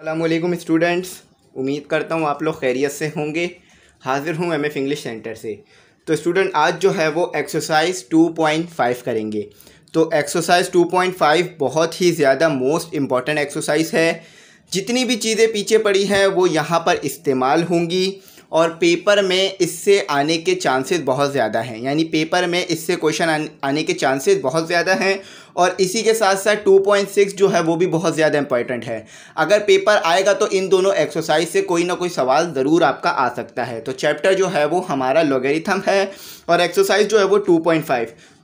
अल्लाम स्टूडेंट्स उम्मीद करता हूँ आप लोग खैरियत से होंगे हाज़िर हूँ एम एफ इंग्लिश सेंटर से तो स्टूडेंट आज जो है वो एक्सरसाइज 2.5 करेंगे तो एक्सरसाइज 2.5 बहुत ही ज़्यादा मोस्ट इम्पॉर्टेंट एक्सरसाइज है जितनी भी चीज़ें पीछे पड़ी हैं वो यहाँ पर इस्तेमाल होंगी और पेपर में इससे आने के चांसेस बहुत ज़्यादा हैं यानी पेपर में इससे क्वेश्चन आने के चांसेस बहुत ज़्यादा हैं और इसी के साथ साथ 2.6 जो है वो भी बहुत ज़्यादा इंपॉर्टेंट है अगर पेपर आएगा तो इन दोनों एक्सरसाइज से कोई ना कोई सवाल ज़रूर आपका आ सकता है तो चैप्टर जो है वो हमारा लोगरिथम है और एक्सरसाइज जो है वो 2.5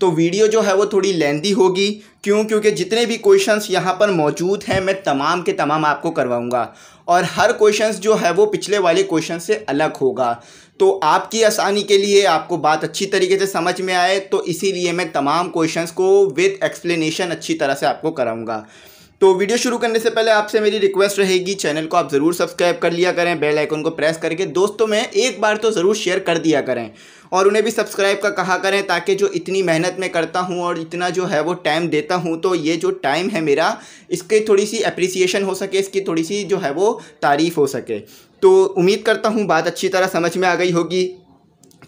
तो वीडियो जो है वो थोड़ी लेंदी होगी क्यों क्योंकि जितने भी क्वेश्चन यहाँ पर मौजूद हैं मैं तमाम के तमाम आपको करवाऊँगा और हर क्वेश्चन जो है वो पिछले वाले क्वेश्चन से अलग होगा तो आपकी आसानी के लिए आपको बात अच्छी तरीके से समझ में आए तो इसीलिए मैं तमाम क्वेश्चंस को विद एक्सप्लेनेशन अच्छी तरह से आपको कराऊंगा तो वीडियो शुरू करने से पहले आपसे मेरी रिक्वेस्ट रहेगी चैनल को आप ज़रूर सब्सक्राइब कर लिया करें बेल आइकन को प्रेस करके दोस्तों में एक बार तो ज़रूर शेयर कर दिया करें और उन्हें भी सब्सक्राइब का कहा करें ताकि जो इतनी मेहनत में करता हूं और इतना जो है वो टाइम देता हूं तो ये जो टाइम है मेरा इसकी थोड़ी सी अप्रिसिएशन हो सके इसकी थोड़ी सी जो है वो तारीफ़ हो सके तो उम्मीद करता हूँ बात अच्छी तरह समझ में आ गई होगी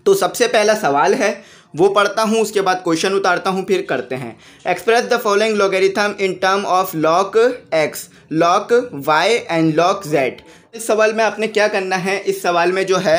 तो सबसे पहला सवाल है वो पढ़ता हूँ उसके बाद क्वेश्चन उतारता हूँ फिर करते हैं express the following logarithm in term of log X log Y and log Z इस सवाल में आपने क्या करना है इस सवाल में जो है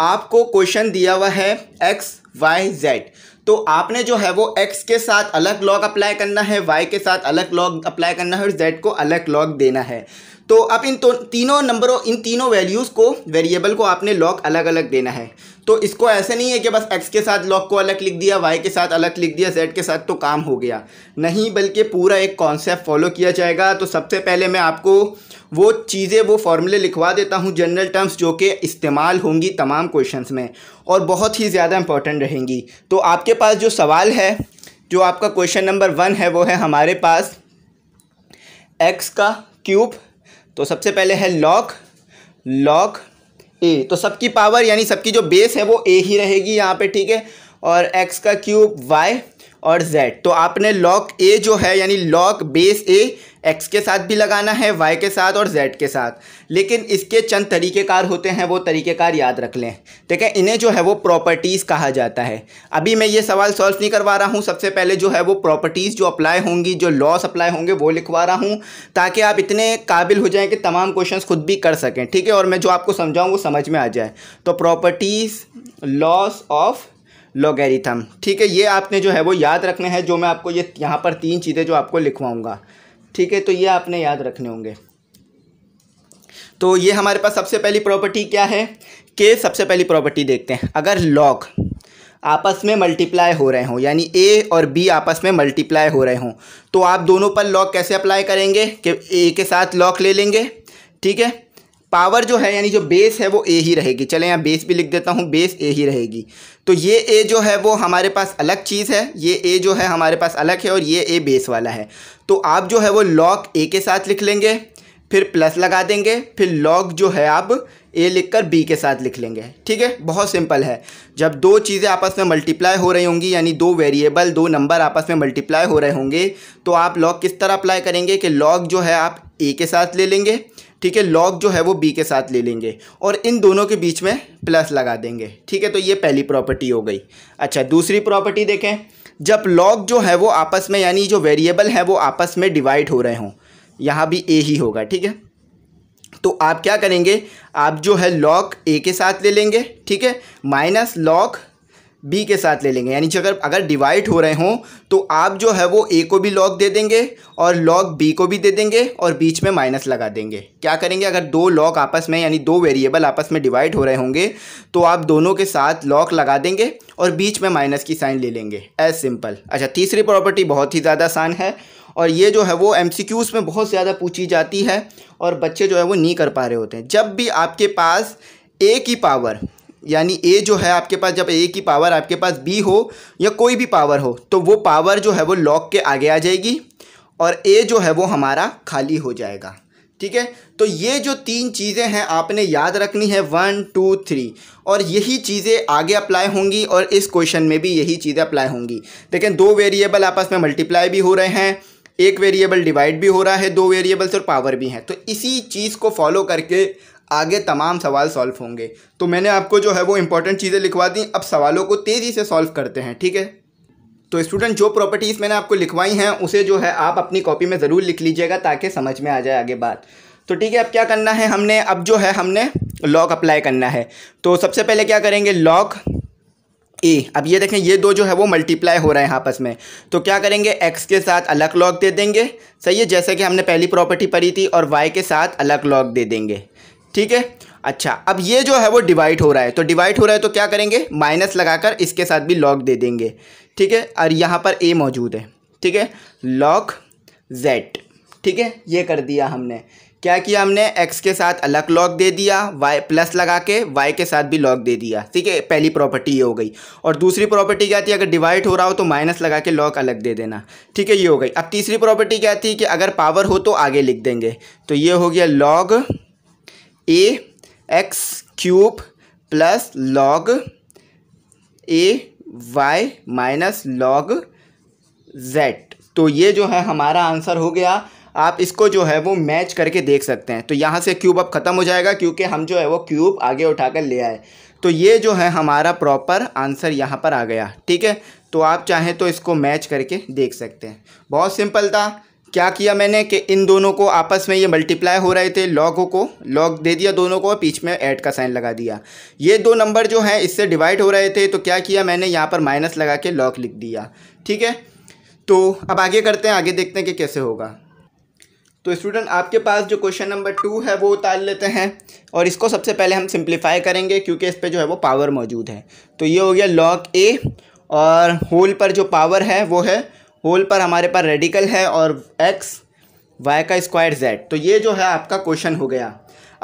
आपको क्वेश्चन दिया हुआ है एक्स वाई जेड तो आपने जो है वो x के साथ अलग लॉग अप्लाई करना है y के साथ अलग लॉग अप्लाई करना है और z को अलग लॉग देना है तो अब इन तो, तीनों नंबरों इन तीनों वैल्यूज़ को वेरिएबल को आपने लॉक अलग अलग देना है तो इसको ऐसे नहीं है कि बस एक्स के साथ लॉक को अलग लिख दिया वाई के साथ अलग लिख दिया जेड के साथ तो काम हो गया नहीं बल्कि पूरा एक कॉन्सेप्ट फॉलो किया जाएगा तो सबसे पहले मैं आपको वो चीज़ें वो फॉर्मूले लिखवा देता हूँ जनरल टर्म्स जो कि इस्तेमाल होंगी तमाम क्वेश्चन में और बहुत ही ज़्यादा इंपॉर्टेंट रहेंगी तो आपके पास जो सवाल है जो आपका क्वेश्चन नंबर वन है वो है हमारे पास एक्स का क्यूब तो सबसे पहले है लॉक लॉक ए तो सबकी पावर यानी सबकी जो बेस है वो ए ही रहेगी यहाँ पे ठीक है और एक्स का क्यूब वाई और जेड तो आपने लॉक ए जो है यानी लॉक बेस ए एक्स के साथ भी लगाना है वाई के साथ और जेड के साथ लेकिन इसके चंद तरीक़ेकार होते हैं वो तरीक़ेकार याद रख लें ठीक है इन्हें जो है वो प्रॉपर्टीज़ कहा जाता है अभी मैं ये सवाल सॉल्व नहीं करवा रहा हूँ सबसे पहले जो है वो प्रॉपर्टीज़ जो अप्लाई होंगी जो लॉस अप्लाई होंगे वो लिखवा रहा हूँ ताकि आप इतने काबिल हो जाएँ कि तमाम क्वेश्चन खुद भी कर सकें ठीक है और मैं जो आपको समझाऊँ वो समझ में आ जाए तो प्रॉपर्टीज़ लॉस ऑफ लॉगेरिथम ठीक है ये आपने जो है वो याद रखने हैं जो मैं आपको ये यहाँ पर तीन चीज़ें जो आपको लिखवाऊँगा ठीक है तो ये आपने याद रखने होंगे तो ये हमारे पास सबसे पहली प्रॉपर्टी क्या है के सबसे पहली प्रॉपर्टी देखते हैं अगर लॉग आपस में मल्टीप्लाई हो रहे हों यानी ए और बी आपस में मल्टीप्लाई हो रहे हों तो आप दोनों पर लॉग कैसे अप्लाई करेंगे कि ए के साथ लॉग ले लेंगे ठीक है पावर जो है यानी जो बेस है वो ए ही रहेगी चले यहाँ बेस भी लिख देता हूँ बेस ए ही रहेगी तो ये ए जो है वो हमारे पास अलग चीज़ है ये ए जो है हमारे पास अलग है और ये ए बेस वाला है तो आप जो है वो लॉग ए के साथ लिख लेंगे फिर प्लस लगा देंगे फिर लॉग जो है आप ए लिख कर बी के साथ लिख लेंगे ठीक है बहुत सिंपल है जब दो चीज़ें आपस में मल्टीप्लाई हो रही होंगी यानी दो वेरिएबल दो नंबर आपस में मल्टीप्लाई हो रहे होंगे तो आप लॉग किस तरह अप्लाई करेंगे कि लॉग जो है आप ए के साथ ले लेंगे ठीक है लॉग जो है वो बी के साथ ले लेंगे और इन दोनों के बीच में प्लस लगा देंगे ठीक है तो ये पहली प्रॉपर्टी हो गई अच्छा दूसरी प्रॉपर्टी देखें जब लॉग जो है वो आपस में यानी जो वेरिएबल है वो आपस में डिवाइड हो रहे हों यहाँ भी ए ही होगा ठीक है तो आप क्या करेंगे आप जो है लॉग ए के साथ ले लेंगे ठीक है माइनस लॉग बी के साथ ले लेंगे यानी कि अगर अगर डिवाइड हो रहे हों तो आप जो है वो ए को भी लॉग दे देंगे और लॉग बी को भी दे देंगे और बीच में माइनस लगा देंगे क्या करेंगे अगर दो लॉग आपस में यानी दो वेरिएबल आपस में डिवाइड हो रहे होंगे तो आप दोनों के साथ लॉग लगा देंगे और बीच में माइनस की साइन ले लेंगे एज सिंपल अच्छा तीसरी प्रॉपर्टी बहुत ही ज़्यादा आसान है और ये जो है वो एम में बहुत ज़्यादा पूछी जाती है और बच्चे जो है वो नहीं कर पा रहे होते हैं जब भी आपके पास ए की पावर यानी ए जो है आपके पास जब ए की पावर आपके पास बी हो या कोई भी पावर हो तो वो पावर जो है वो लॉक के आगे आ जाएगी और ए जो है वो हमारा खाली हो जाएगा ठीक है तो ये जो तीन चीज़ें हैं आपने याद रखनी है वन टू थ्री और यही चीज़ें आगे अप्लाई होंगी और इस क्वेश्चन में भी यही चीज़ें अप्लाई होंगी देखें दो वेरिएबल आपस में मल्टीप्लाई भी हो रहे हैं एक वेरिएबल डिवाइड भी हो रहा है दो वेरिएबल्स और पावर भी हैं तो इसी चीज़ को फॉलो करके आगे तमाम सवाल सॉल्व होंगे तो मैंने आपको जो है वो इंपॉर्टेंट चीज़ें लिखवा दी अब सवालों को तेज़ी से सॉल्व करते हैं ठीक है तो स्टूडेंट जो प्रॉपर्टीज़ मैंने आपको लिखवाई हैं उसे जो है आप अपनी कॉपी में ज़रूर लिख लीजिएगा ताकि समझ में आ जाए आगे बात तो ठीक है अब क्या करना है हमने अब जो है हमने लॉक अप्लाई करना है तो सबसे पहले क्या करेंगे लॉक ए अब ये देखें ये दो जो है वो मल्टीप्लाई हो रहे हैं आपस में तो क्या करेंगे एक्स के साथ अलग लॉक दे देंगे सही है जैसे कि हमने पहली प्रॉपर्टी पढ़ी थी और वाई के साथ अलग लॉक दे देंगे ठीक है अच्छा अब ये जो है वो डिवाइड हो रहा है तो डिवाइड हो रहा है तो क्या करेंगे माइनस लगाकर इसके साथ भी लॉग दे देंगे ठीक है और यहाँ पर ए मौजूद है ठीक है लॉग जेड ठीक है ये कर दिया हमने क्या किया हमने x के साथ अलग लॉग दे दिया y प्लस लगा के y के साथ भी लॉग दे दिया ठीक है पहली प्रॉपर्टी ये हो गई और दूसरी प्रॉपर्टी क्या थी अगर डिवाइड हो रहा हो तो माइनस लगा के लॉग अलग दे देना ठीक है ये हो गई अब तीसरी प्रॉपर्टी क्या थी कि अगर पावर हो तो आगे लिख देंगे तो ये हो गया log a x cube plus log a y minus log z तो ये जो है हमारा आंसर हो गया आप इसको जो है वो मैच करके देख सकते हैं तो यहाँ से क्यूब अब ख़त्म हो जाएगा क्योंकि हम जो है वो क्यूब आगे उठाकर ले आए तो ये जो है हमारा प्रॉपर आंसर यहाँ पर आ गया ठीक है तो आप चाहें तो इसको मैच करके देख सकते हैं बहुत सिंपल था क्या किया मैंने कि इन दोनों को आपस में ये मल्टीप्लाई हो रहे थे लॉगों को लॉग दे दिया दोनों को और बीच में ऐड का साइन लगा दिया ये दो नंबर जो हैं इससे डिवाइड हो रहे थे तो क्या किया मैंने यहाँ पर माइनस लगा के लॉग लिख दिया ठीक है तो अब आगे करते हैं आगे देखते हैं कि कैसे होगा तो स्टूडेंट आपके पास जो क्वेश्चन नंबर टू है वो उतार लेते हैं और इसको सबसे पहले हम सिंप्लीफाई करेंगे क्योंकि इस पर जो है वो पावर मौजूद है तो ये हो गया लॉग ए और होल पर जो पावर है वो है होल पर हमारे पास रेडिकल है और एक्स वाई का स्क्वायर जेड तो ये जो है आपका क्वेश्चन हो गया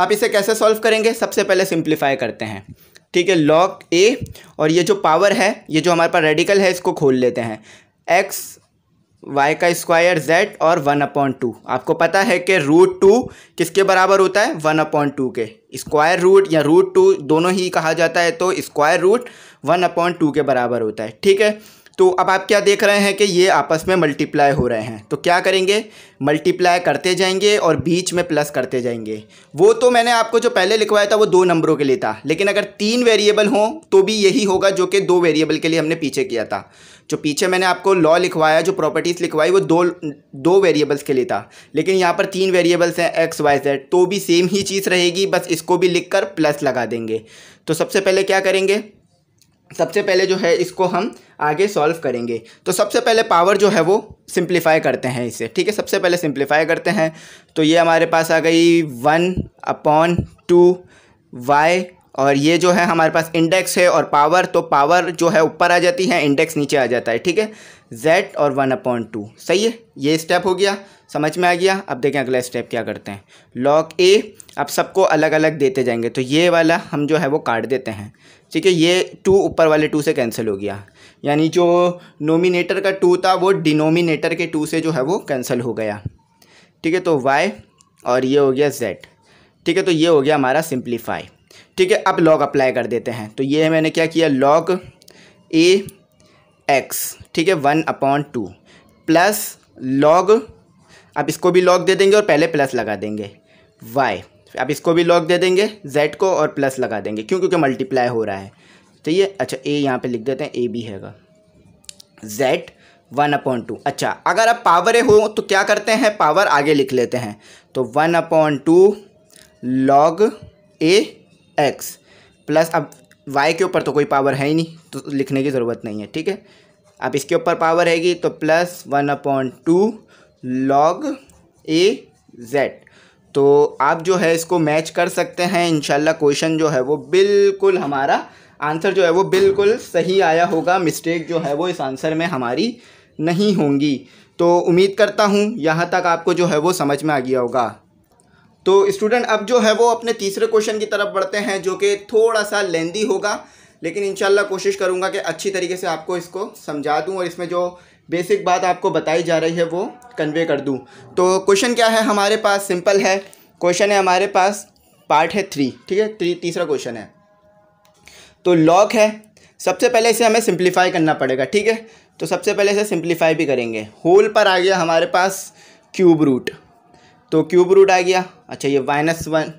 आप इसे कैसे सॉल्व करेंगे सबसे पहले सिंप्लीफाई करते हैं ठीक है लॉग ए और ये जो पावर है ये जो हमारे पास रेडिकल है इसको खोल लेते हैं एक्स वाई का स्क्वायर जेड और वन अपॉइंट टू आपको पता है कि रूट टू किसके बराबर होता है वन अपॉइंट टू के स्क्वायर रूट या रूट टू दोनों ही कहा जाता है तो square root one upon two के बराबर होता है ठीक है तो अब आप क्या देख रहे हैं कि ये आपस में मल्टीप्लाई हो रहे हैं तो क्या करेंगे मल्टीप्लाई करते जाएंगे और बीच में प्लस करते जाएंगे वो तो मैंने आपको जो पहले लिखवाया था वो दो नंबरों के लिए था लेकिन अगर तीन वेरिएबल हों तो भी यही होगा जो कि दो वेरिएबल के लिए हमने पीछे किया था जो पीछे मैंने आपको लॉ लिखवाया जो प्रॉपर्टीज़ लिखवाई वो दो दो वेरिएबल्स के लिए था लेकिन यहाँ पर तीन वेरिएबल्स हैं एक्स वाई जेड तो भी सेम ही चीज़ रहेगी बस इसको भी लिख कर प्लस लगा देंगे तो सबसे पहले क्या करेंगे सबसे पहले जो है इसको हम आगे सॉल्व करेंगे तो सबसे पहले पावर जो है वो सिंप्लीफाई करते हैं इसे ठीक है सबसे पहले सिंप्लीफाई करते हैं तो ये हमारे पास आ गई वन अपॉन टू वाई और ये जो है हमारे पास इंडेक्स है और पावर तो पावर जो है ऊपर आ जाती है इंडेक्स नीचे आ जाता है ठीक है जेड और वन अपॉन टू सही है ये स्टेप हो गया समझ में आ गया अब देखें अगला स्टेप क्या करते हैं लॉक ए अब सबको अलग अलग देते जाएंगे तो ये वाला हम जो है वो काट देते हैं ठीक है ये टू ऊपर वाले टू से कैंसिल हो गया यानी जो नोमिनेटर का टू था वो डिनोमिनेटर के टू से जो है वो कैंसिल हो गया ठीक है तो वाई और ये हो गया जेड ठीक है तो ये हो गया हमारा सिंप्लीफाई ठीक है अब लॉग अप्लाई कर देते हैं तो ये मैंने क्या किया लॉग ए एक्स ठीक है one upon two plus log अब इसको भी लॉग दे देंगे और पहले प्लस लगा देंगे वाई अब इसको भी लॉग दे देंगे जेड को और प्लस लगा देंगे क्यों क्योंकि मल्टीप्लाई हो रहा है तो ये अच्छा ए यहाँ पे लिख देते हैं ए भी हैगा जेड वन अपॉन टू अच्छा अगर आप पावर हो तो क्या करते हैं पावर आगे लिख लेते हैं तो one upon two log a x plus अब वाई के ऊपर तो कोई पावर है ही नहीं तो लिखने की ज़रूरत नहीं है ठीक है अब इसके ऊपर पावर रहेगी तो plus one upon two log a z तो आप जो है इसको मैच कर सकते हैं इनशाला क्वेश्चन जो है वो बिल्कुल हमारा आंसर जो है वो बिल्कुल सही आया होगा मिस्टेक जो है वो इस आंसर में हमारी नहीं होंगी तो उम्मीद करता हूँ यहाँ तक आपको जो है वो समझ में आ गया होगा तो स्टूडेंट अब जो है वो अपने तीसरे क्वेश्चन की तरफ बढ़ते हैं जो कि थोड़ा सा लेंदी होगा लेकिन इंशाल्लाह कोशिश करूँगा कि अच्छी तरीके से आपको इसको समझा दूँ और इसमें जो बेसिक बात आपको बताई जा रही है वो कन्वे कर दूँ तो क्वेश्चन क्या है हमारे पास सिंपल है क्वेश्चन है हमारे पास पार्ट है थ्री ठीक है थ्री तीसरा क्वेश्चन है तो लॉक है सबसे पहले इसे हमें सिंप्लीफाई करना पड़ेगा ठीक है तो सबसे पहले इसे सिंप्लीफाई भी करेंगे होल पर आ गया हमारे पास क्यूब रूट तो क्यूब रूट आ गया अच्छा ये माइनस वन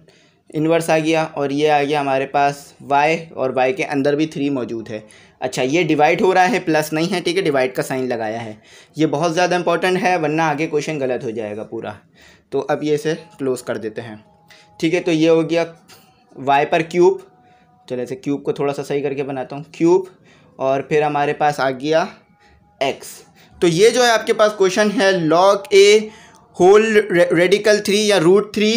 इन्वर्स आ गया और ये आ गया हमारे पास y और y के अंदर भी थ्री मौजूद है अच्छा ये डिवाइड हो रहा है प्लस नहीं है ठीक है डिवाइड का साइन लगाया है ये बहुत ज़्यादा इंपॉर्टेंट है वरना आगे क्वेश्चन गलत हो जाएगा पूरा तो अब ये इसे क्लोज़ कर देते हैं ठीक है तो ये हो गया वाई पर क्यूब चलो ऐसे क्यूब को थोड़ा सा सही करके बनाता हूँ क्यूब और फिर हमारे पास आ गया एक्स तो ये जो है आपके पास क्वेश्चन है log a whole radical three या रूट थ्री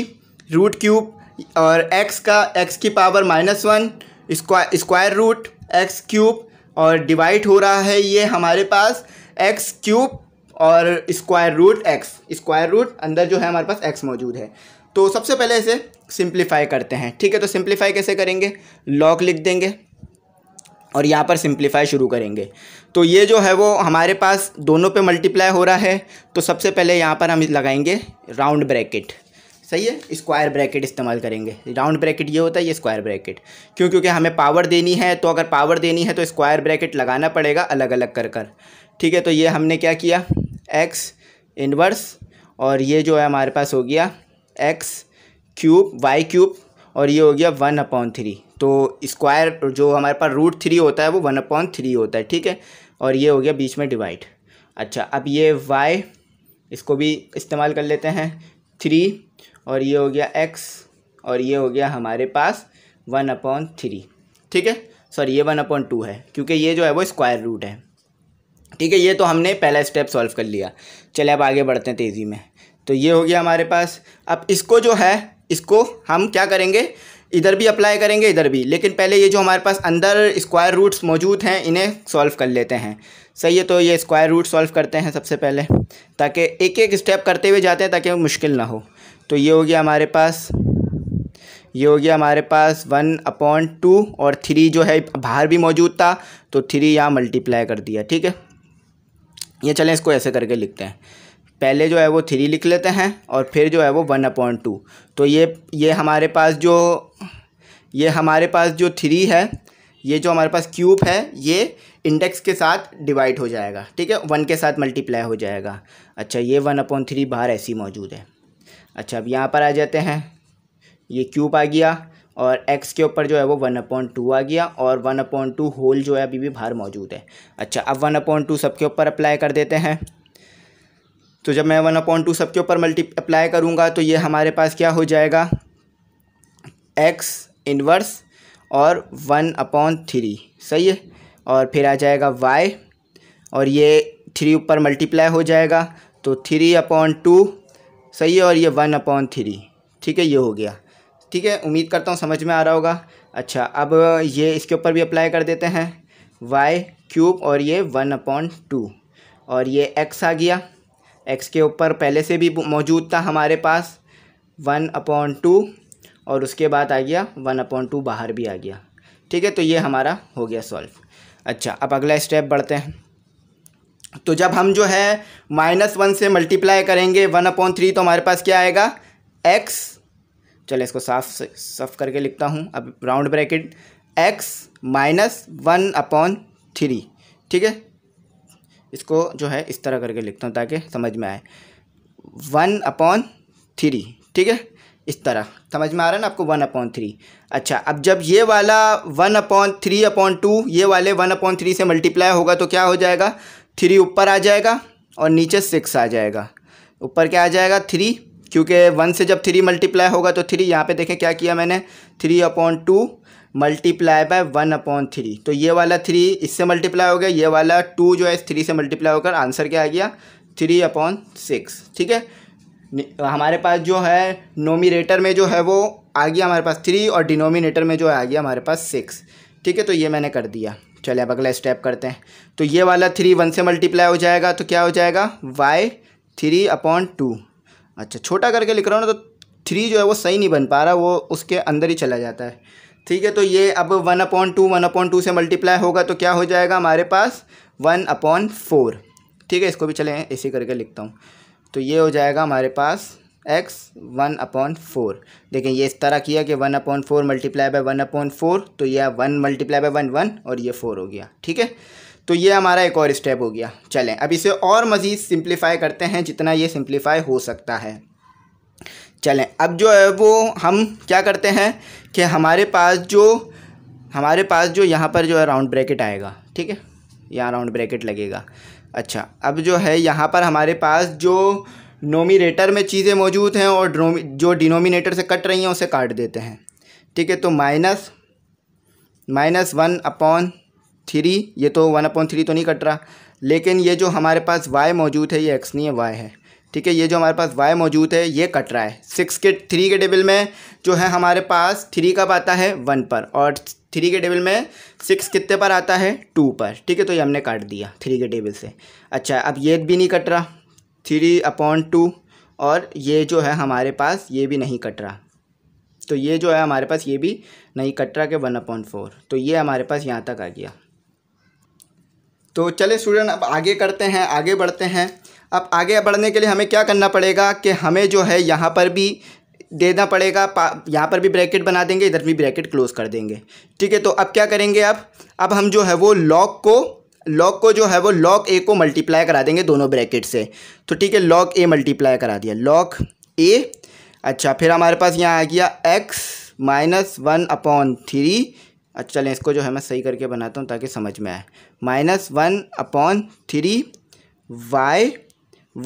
रूट क्यूब और एक्स का एक्स की power minus one squa square root x cube और डिवाइड हो रहा है ये हमारे पास एक्स क्यूब और square root x square root अंदर जो है हमारे पास एक्स मौजूद है तो सबसे पहले इसे सिंप्लीफाई करते हैं ठीक है तो सिंप्लीफाई कैसे करेंगे लॉक लिख देंगे और यहाँ पर सिंप्लीफाई शुरू करेंगे तो ये जो है वो हमारे पास दोनों पे मल्टीप्लाई हो रहा है तो सबसे पहले यहाँ पर हम लगाएंगे राउंड ब्रैकेट सही है स्क्वायर ब्रैकेट इस्तेमाल करेंगे राउंड ब्रैकेट ये होता है ये स्क्वायर ब्रैकेट क्यों क्योंकि हमें पावर देनी है तो अगर पावर देनी है तो स्क्वायर ब्रैकेट लगाना पड़ेगा अलग अलग कर कर ठीक है तो ये हमने क्या किया एक्स इनवर्स और ये जो है हमारे पास हो गया एक्स क्यूब वाई क्यूब और ये हो गया वन अपॉन थ्री तो स्क्वायर जो हमारे पास रूट थ्री होता है वो वन अपॉन थ्री होता है ठीक है और ये हो गया बीच में डिवाइड अच्छा अब ये वाई इसको भी इस्तेमाल कर लेते हैं थ्री और ये हो गया एक्स और ये हो गया हमारे पास वन अपॉन थ्री ठीक है सॉरी ये वन अपॉन टू है क्योंकि ये जो है वो स्क्वायर रूट है ठीक है ये तो हमने पहला स्टेप सॉल्व कर लिया चले अब आगे बढ़ते हैं तेज़ी में तो ये हो गया हमारे पास अब इसको जो है इसको हम क्या करेंगे इधर भी अप्लाई करेंगे इधर भी लेकिन पहले ये जो हमारे पास अंदर स्क्वायर रूट्स मौजूद हैं इन्हें सॉल्व कर लेते हैं सही है तो ये स्क्वायर रूट सॉल्व करते हैं सबसे पहले ताकि एक एक स्टेप करते हुए जाते हैं ताकि मुश्किल ना हो तो ये हो गया हमारे पास ये हो गया हमारे पास वन अपॉन टू और थ्री जो है बाहर भी मौजूद था तो थ्री यहाँ मल्टीप्लाई कर दिया ठीक है ये चलें इसको ऐसे करके लिखते हैं पहले जो है वो थ्री लिख लेते हैं और फिर जो है वो वन अपॉन टू तो ये ये हमारे पास जो ये हमारे पास जो थ्री है ये जो हमारे पास क्यूब है ये इंडेक्स के साथ डिवाइड हो जाएगा ठीक है वन के साथ मल्टीप्लाई हो जाएगा अच्छा ये वन अपॉन थ्री बाहर ऐसी मौजूद है अच्छा अब यहाँ पर आ जाते हैं ये क्यूब आ गया और एक्स के ऊपर जो है वो वन अपॉइंट टू आ गया और वन अपॉइंट टू होल जो है अभी भी बाहर मौजूद है अच्छा अब वन अपॉइंट टू सबके ऊपर अप्लाई कर देते हैं तो जब मैं वन अपॉइंट टू सबके ऊपर मल्टी अप्लाई करूँगा तो ये हमारे पास क्या हो जाएगा एक्स इनवर्स और वन अपॉन थ्री सही है और फिर आ जाएगा वाई और ये थ्री ऊपर मल्टीप्लाई हो जाएगा तो थ्री अपॉन टू सही है और ये वन अपॉन थ्री ठीक है ये हो गया ठीक है उम्मीद करता हूँ समझ में आ रहा होगा अच्छा अब ये इसके ऊपर भी अप्लाई कर देते हैं वाई क्यूब और ये वन अपॉन टू और ये एक्स आ गया एक्स के ऊपर पहले से भी मौजूद था हमारे पास वन अपॉन टू और उसके बाद आ गया वन अपॉन टू बाहर भी आ गया ठीक है तो ये हमारा हो गया सॉल्व अच्छा अब अगला स्टेप बढ़ते हैं तो जब हम जो है माइनस वन से मल्टीप्लाई करेंगे वन अपॉन थ्री तो हमारे पास क्या आएगा एक्स चलो इसको साफ से साफ करके लिखता हूँ अब round bracket x minus one upon three ठीक है इसको जो है इस तरह करके लिखता हूँ ताकि समझ में आए वन अपॉन थ्री ठीक है इस तरह समझ में आ रहा है ना आपको वन अपॉन थ्री अच्छा अब जब ये वाला one upon three upon two ये वाले वन अपॉन थ्री से मल्टीप्लाई होगा तो क्या हो जाएगा थ्री ऊपर आ जाएगा और नीचे सिक्स आ जाएगा ऊपर क्या आ जाएगा थ्री क्योंकि वन से जब थ्री मल्टीप्लाई होगा तो थ्री यहाँ पे देखें क्या किया मैंने three upon two multiply by one upon three तो ये वाला थ्री इससे मल्टीप्लाई हो गया ये वाला टू जो है इस थ्री से मल्टीप्लाई होकर आंसर क्या आ गया थ्री अपॉन सिक्स ठीक है हमारे पास जो है नोमिनेटर में जो है वो आ गया हमारे पास थ्री और डिनोमिनेटर में जो आ गया हमारे पास सिक्स ठीक है तो ये मैंने कर दिया चले अब अगला स्टेप करते हैं तो ये वाला थ्री वन से मल्टीप्लाई हो जाएगा तो क्या हो जाएगा वाई थ्री अपॉन टू अच्छा छोटा करके लिख रहा हूँ ना तो थ्री जो है वो सही नहीं बन पा रहा वो उसके अंदर ही चला जाता है ठीक है तो ये अब one upon two one upon two से मल्टीप्लाई होगा तो क्या हो जाएगा हमारे पास वन अपॉन फोर ठीक है इसको भी चले ऐसे करके लिखता हूँ तो ये हो जाएगा हमारे पास एक्स वन अपॉन फोर देखें ये इस तरह किया कि one upon four multiply by one upon four तो ये one multiply by one one और ये फोर हो गया ठीक है तो ये हमारा एक और स्टेप हो गया चलें अब इसे और मज़ीद सिंप्लीफाई करते हैं जितना ये सिंप्लीफाई हो सकता है चलें अब जो है वो हम क्या करते हैं कि हमारे पास जो हमारे पास जो यहाँ पर जो है राउंड ब्रैकेट आएगा ठीक है यहाँ राउंड ब्रैकेट लगेगा अच्छा अब जो है यहाँ पर हमारे पास जो नोमिनेटर में चीज़ें मौजूद हैं और जो डिनोमिनेटर से कट रही हैं उसे काट देते हैं ठीक है तो minus minus one upon three ये तो वन अपॉन थ्री तो नहीं कट रहा लेकिन ये जो हमारे पास वाई मौजूद है ये एक्स नहीं है वाई है ठीक है ये जो हमारे पास वाई मौजूद है ये कट रहा है सिक्स के थ्री के टेबल में जो है हमारे पास थ्री कब आता है वन पर और थ्री के टेबल में सिक्स कितने पर आता है टू पर ठीक है तो ये हमने काट दिया थ्री के टेबल से अच्छा अब ये भी नहीं कट रहा थ्री अपॉन टू और ये जो है हमारे पास ये भी नहीं कट रहा तो ये जो है हमारे पास ये भी नहीं कट रहा के वन अपॉन फोर तो ये हमारे पास यहाँ तक आ गया तो चले स्टूडेंट अब आगे करते हैं आगे बढ़ते हैं अब आगे बढ़ने के लिए हमें क्या करना पड़ेगा कि हमें जो है यहाँ पर भी देना पड़ेगा यहाँ पर भी ब्रैकेट बना देंगे इधर भी ब्रैकेट क्लोज़ कर देंगे ठीक है तो अब क्या करेंगे अब अब हम जो है वो लॉक को लॉग को जो है वो लॉग ए को मल्टीप्लाई करा देंगे दोनों ब्रैकेट से तो ठीक है लॉग ए मल्टीप्लाई करा दिया लॉग ए अच्छा फिर हमारे पास यहाँ आ गया x minus one upon three अच्छा चलें इसको जो है मैं सही करके बनाता हूँ ताकि समझ में आए minus one upon three y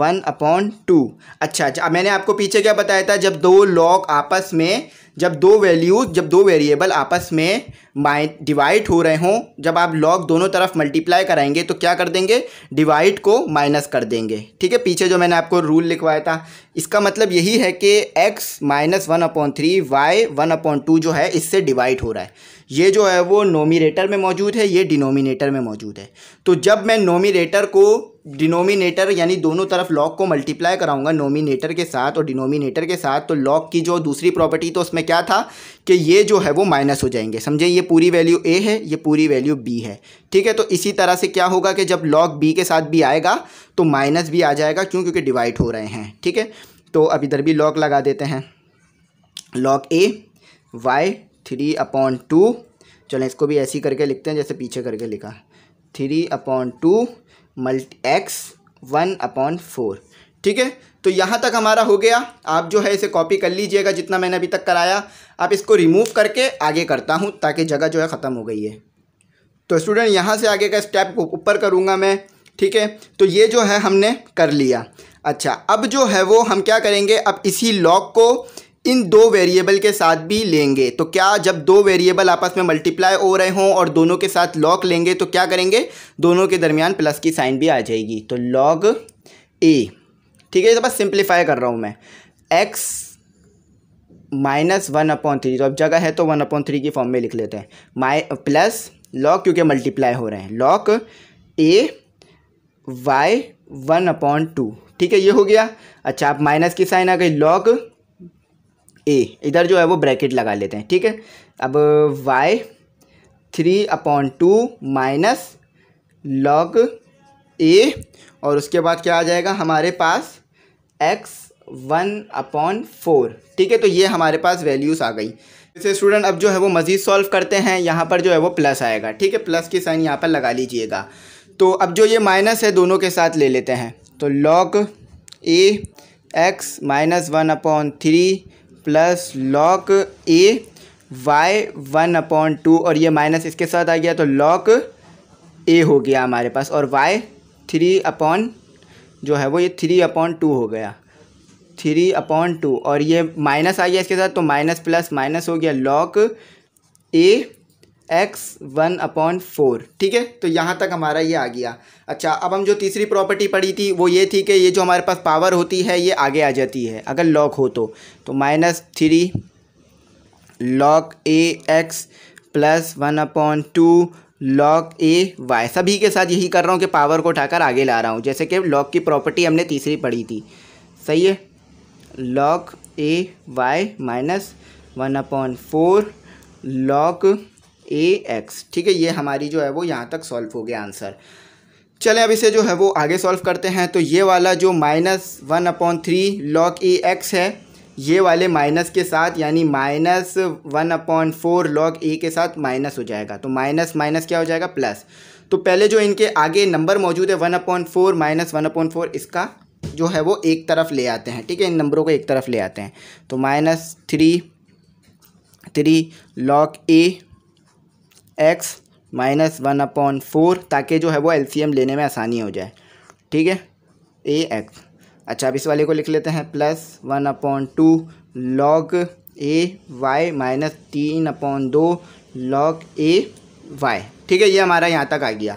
one upon two अच्छा अच्छा मैंने आपको पीछे क्या बताया था जब दो लॉग आपस में जब दो वैल्यूज़ जब दो वेरिएबल आपस में माइ डिवाइड हो रहे हों जब आप लॉग दोनों तरफ मल्टीप्लाई कराएंगे तो क्या कर देंगे डिवाइड को माइनस कर देंगे ठीक है पीछे जो मैंने आपको रूल लिखवाया था इसका मतलब यही है कि x minus one upon three y one upon two जो है इससे डिवाइड हो रहा है ये जो है वो नोमिनेटर में मौजूद है ये डिनोमिनेटर में मौजूद है तो जब मैं नोमिनेटर को डिनोमिनेटर यानी दोनों तरफ लॉग को मल्टीप्लाई कराऊंगा नोमिनेटर के साथ और डिनोमिनेटर के साथ तो लॉग की जो दूसरी प्रॉपर्टी तो उसमें क्या था कि ये जो है वो माइनस हो जाएंगे समझे ये पूरी वैल्यू ए है ये पूरी वैल्यू बी है ठीक है तो इसी तरह से क्या होगा कि जब लॉग बी के साथ भी आएगा तो माइनस भी आ जाएगा क्यों क्योंकि डिवाइड हो रहे हैं ठीक है तो अब इधर भी लॉग लगा देते हैं log a y three upon two चलें इसको भी ऐसी करके लिखते हैं जैसे पीछे करके लिखा three upon two multi x one upon four ठीक है तो यहाँ तक हमारा हो गया आप जो है इसे कॉपी कर लीजिएगा जितना मैंने अभी तक कराया आप इसको रिमूव करके आगे करता हूँ ताकि जगह जो है ख़त्म हो गई है तो स्टूडेंट यहाँ से आगे का स्टेप ऊपर करूँगा मैं ठीक है तो ये जो है हमने कर लिया अच्छा अब जो है वो हम क्या करेंगे अब इसी लॉक को इन दो वेरिएबल के साथ भी लेंगे तो क्या जब दो वेरिएबल आपस में मल्टीप्लाई हो रहे हों और दोनों के साथ लॉग लेंगे तो क्या करेंगे दोनों के दरमियान प्लस की साइन भी आ जाएगी तो लॉग ए ठीक है तो बस सिंप्लीफाई कर रहा हूँ मैं x minus one upon three तो अब जगह है तो वन अपॉन थ्री की फॉर्म में लिख लेते हैं माइ प्लस लॉक क्योंकि मल्टीप्लाई हो रहे हैं log a y one upon two ठीक है ये हो गया अच्छा आप माइनस की साइन आ गई लॉक ए इधर जो है वो ब्रैकेट लगा लेते हैं ठीक है अब y three upon two minus log a और उसके बाद क्या आ जाएगा हमारे पास एक्स वन अपॉन फोर ठीक है तो ये हमारे पास वैल्यूज़ आ गई जैसे स्टूडेंट अब जो है वो मज़ीद सॉल्व करते हैं यहाँ पर जो है वो प्लस आएगा ठीक है प्लस की साइन यहाँ पर लगा लीजिएगा तो अब जो ये माइनस है दोनों के साथ ले लेते हैं तो log a x minus one upon three plus log a y one upon two और ये माइनस इसके साथ आ गया तो लॉक ए हो गया हमारे पास और वाई थ्री अपॉन जो है वो ये थ्री अपॉन टू हो गया थ्री अपॉन टू और ये माइनस आ गया इसके साथ तो माइनस प्लस माइनस हो गया log a x one upon four ठीक है तो यहाँ तक हमारा ये आ गया अच्छा अब हम जो तीसरी प्रॉपर्टी पढ़ी थी वो ये थी कि ये जो हमारे पास पावर होती है ये आगे आ जाती है अगर लॉक हो तो तो minus three log a x plus one upon two log a y सभी के साथ यही कर रहा हूँ कि पावर को उठाकर आगे ला रहा हूँ जैसे कि लॉक की प्रॉपर्टी हमने तीसरी पढ़ी थी सही है log a y minus one upon four log a x ठीक है ये हमारी जो है वो यहाँ तक सॉल्व हो गया आंसर चले अब इसे जो है वो आगे सॉल्व करते हैं तो ये वाला जो minus one upon three log a x है ये वाले माइनस के साथ यानी minus one upon four log a के साथ माइनस हो जाएगा तो माइनस माइनस क्या हो जाएगा प्लस तो पहले जो इनके आगे नंबर मौजूद है one upon four minus one upon four इसका जो है वो एक तरफ ले आते हैं ठीक है इन नंबरों को एक तरफ ले आते हैं तो minus three three log a x minus one upon four ताकि जो है वो एल लेने में आसानी हो जाए ठीक है ए एक्स अच्छा अब इस वाले को लिख लेते हैं plus one upon two log a y minus तीन अपॉन दो लॉग ए वाई ठीक है ये हमारा यहाँ तक आ गया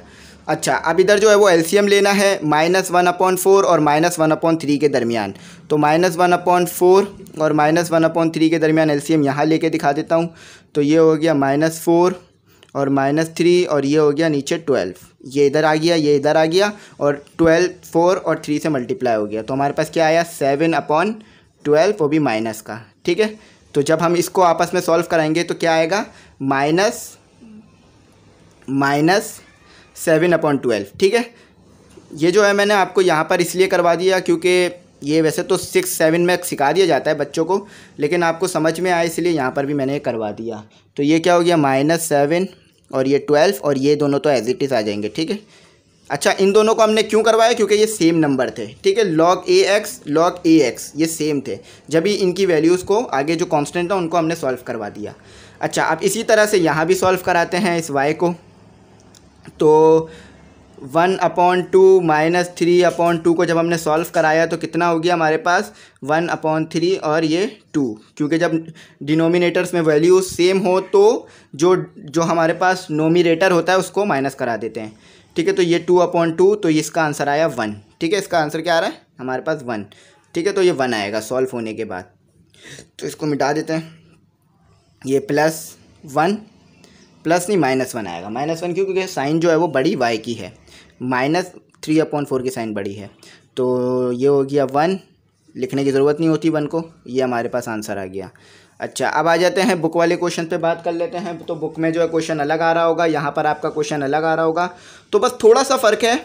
अच्छा अब इधर जो है वो एलसीएम लेना है माइनस वन अपॉन फोर और माइनस वन अपॉन थ्री के दरमियान तो माइनस वन अपॉन फोर और माइनस वन अपॉन थ्री के दरमियान एलसीएम यहाँ लेके दिखा देता हूँ तो ये हो गया माइनस फोर और माइनस थ्री और ये हो गया नीचे ट्वेल्व ये इधर आ गया ये इधर आ गया और ट्वेल्व फोर और थ्री से मल्टीप्लाई हो गया तो हमारे पास क्या आया सेवन अपॉन ट्वेल्व वो भी माइनस का ठीक है तो जब हम इसको आपस में सॉल्व कराएंगे तो क्या आएगा minus minus seven upon twelve ठीक है ये जो है मैंने आपको यहाँ पर इसलिए करवा दिया क्योंकि ये वैसे तो सिक्स सेवन में सिखा दिया जाता है बच्चों को लेकिन आपको समझ में आए इसलिए यहाँ पर भी मैंने ये करवा दिया तो ये क्या हो गया माइनस सेवन और ये ट्वेल्व और ये दोनों तो एज इट इज़ आ जाएंगे ठीक है अच्छा इन दोनों को हमने क्यों करवाया क्योंकि ये सेम नंबर थे ठीक है log a x log a x ये सेम थे जब ही इनकी वैल्यूज़ को आगे जो कांस्टेंट था उनको हमने सॉल्व करवा दिया अच्छा आप इसी तरह से यहाँ भी सॉल्व कराते हैं इस वाई को तो one upon two minus three upon two को जब हमने सॉल्व कराया तो कितना हो गया हमारे पास वन अपॉन थ्री और ये टू क्योंकि जब डिनोमिनेटर्स में वैल्यू सेम हो तो जो जो हमारे पास नोमिनेटर होता है उसको माइनस करा देते हैं ठीक है तो ये टू अपॉन टू तो इसका आंसर आया वन ठीक है इसका आंसर क्या आ रहा है हमारे पास वन ठीक है तो ये वन आएगा सॉल्व होने के बाद तो इसको मिटा देते हैं ये प्लस वन प्लस नहीं माइनस वन आएगा माइनस वन क्यों क्योंकि साइन जो है वो बड़ी वाई की है माइनस थ्री अपॉन फोर की साइन बड़ी है तो ये हो गया वन लिखने की ज़रूरत नहीं होती वन को ये हमारे पास आंसर आ गया अच्छा अब आ जाते हैं बुक वाले क्वेश्चन पे बात कर लेते हैं तो बुक में जो है क्वेश्चन अलग आ रहा होगा यहाँ पर आपका क्वेश्चन अलग आ रहा होगा तो बस थोड़ा सा फ़र्क है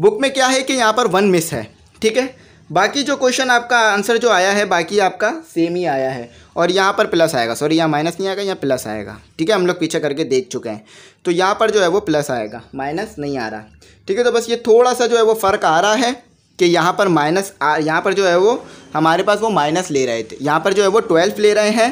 बुक में क्या है कि यहाँ पर वन मिस है ठीक है बाकी जो क्वेश्चन आपका आंसर जो आया है बाकी आपका सेम ही आया है और यहाँ पर प्लस आएगा सॉरी यहाँ माइनस नहीं आएगा यहाँ प्लस आएगा ठीक है हम लोग पीछे करके देख चुके हैं तो यहाँ पर जो है वो प्लस आएगा माइनस नहीं आ रहा ठीक है तो बस ये थोड़ा सा जो है वो फ़र्क आ रहा है कि यहाँ पर माइनस यहाँ पर जो है वो हमारे पास वो माइनस ले रहे थे यहाँ पर जो है वो ट्वेल्व ले रहे हैं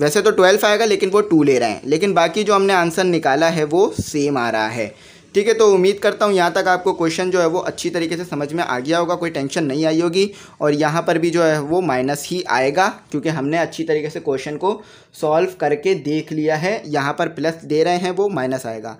वैसे तो ट्वेल्व आएगा लेकिन वो टू ले रहे हैं लेकिन बाकी जो हमने आंसर निकाला है वो सेम आ रहा है ठीक है तो उम्मीद करता हूँ यहाँ तक आपको क्वेश्चन जो है वो अच्छी तरीके से समझ में आ गया होगा कोई टेंशन नहीं आई होगी और यहाँ पर भी जो है वो माइनस ही आएगा क्योंकि हमने अच्छी तरीके से क्वेश्चन को सॉल्व करके देख लिया है यहाँ पर प्लस दे रहे हैं वो माइनस आएगा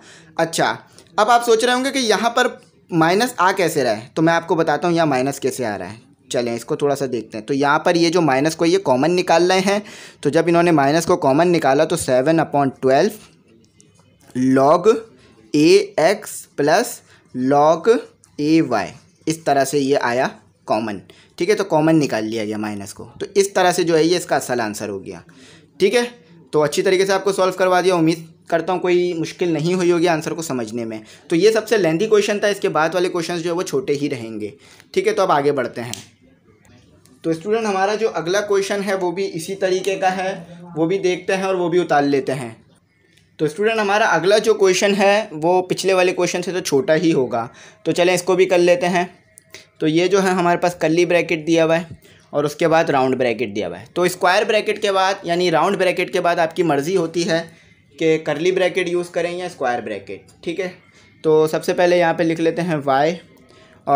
अच्छा अब आप सोच रहे होंगे कि यहाँ पर माइनस आ कैसे रहा है तो मैं आपको बताता हूँ यहाँ माइनस कैसे आ रहा है चलें इसको थोड़ा सा देखते हैं तो यहाँ पर ये जो माइनस को ये कॉमन निकाल रहे हैं तो जब इन्होंने माइनस को कॉमन निकाला तो seven upon twelve log a x plus log a y इस तरह से ये आया कॉमन ठीक है तो कॉमन निकाल लिया गया माइनस को तो इस तरह से जो है ये इसका असल आंसर हो गया ठीक है तो अच्छी तरीके से आपको सॉल्व करवा दिया उम्मीद करता हूँ कोई मुश्किल नहीं हुई होगी आंसर को समझने में तो ये सबसे लेंदी क्वेश्चन था इसके बाद वाले क्वेश्चन जो है वो छोटे ही रहेंगे ठीक है तो अब आगे बढ़ते हैं तो स्टूडेंट हमारा जो अगला क्वेश्चन है वो भी इसी तरीके का है वो भी देखते हैं और वो भी उतार लेते हैं तो स्टूडेंट हमारा अगला जो क्वेश्चन है वो पिछले वाले क्वेश्चन से तो छोटा ही होगा तो चलें इसको भी कर लेते हैं तो ये जो है हमारे पास कली ब्रैकेट दिया हुआ है और उसके बाद राउंड ब्रैकेट दिया हुआ है तो स्क्वायर ब्रैकेट के बाद यानी राउंड ब्रैकेट के बाद आपकी मर्ज़ी होती है कि करली ब्रैकेट यूज़ करें या स्क्वायर ब्रैकेट ठीक है तो सबसे पहले यहाँ पे लिख लेते हैं वाई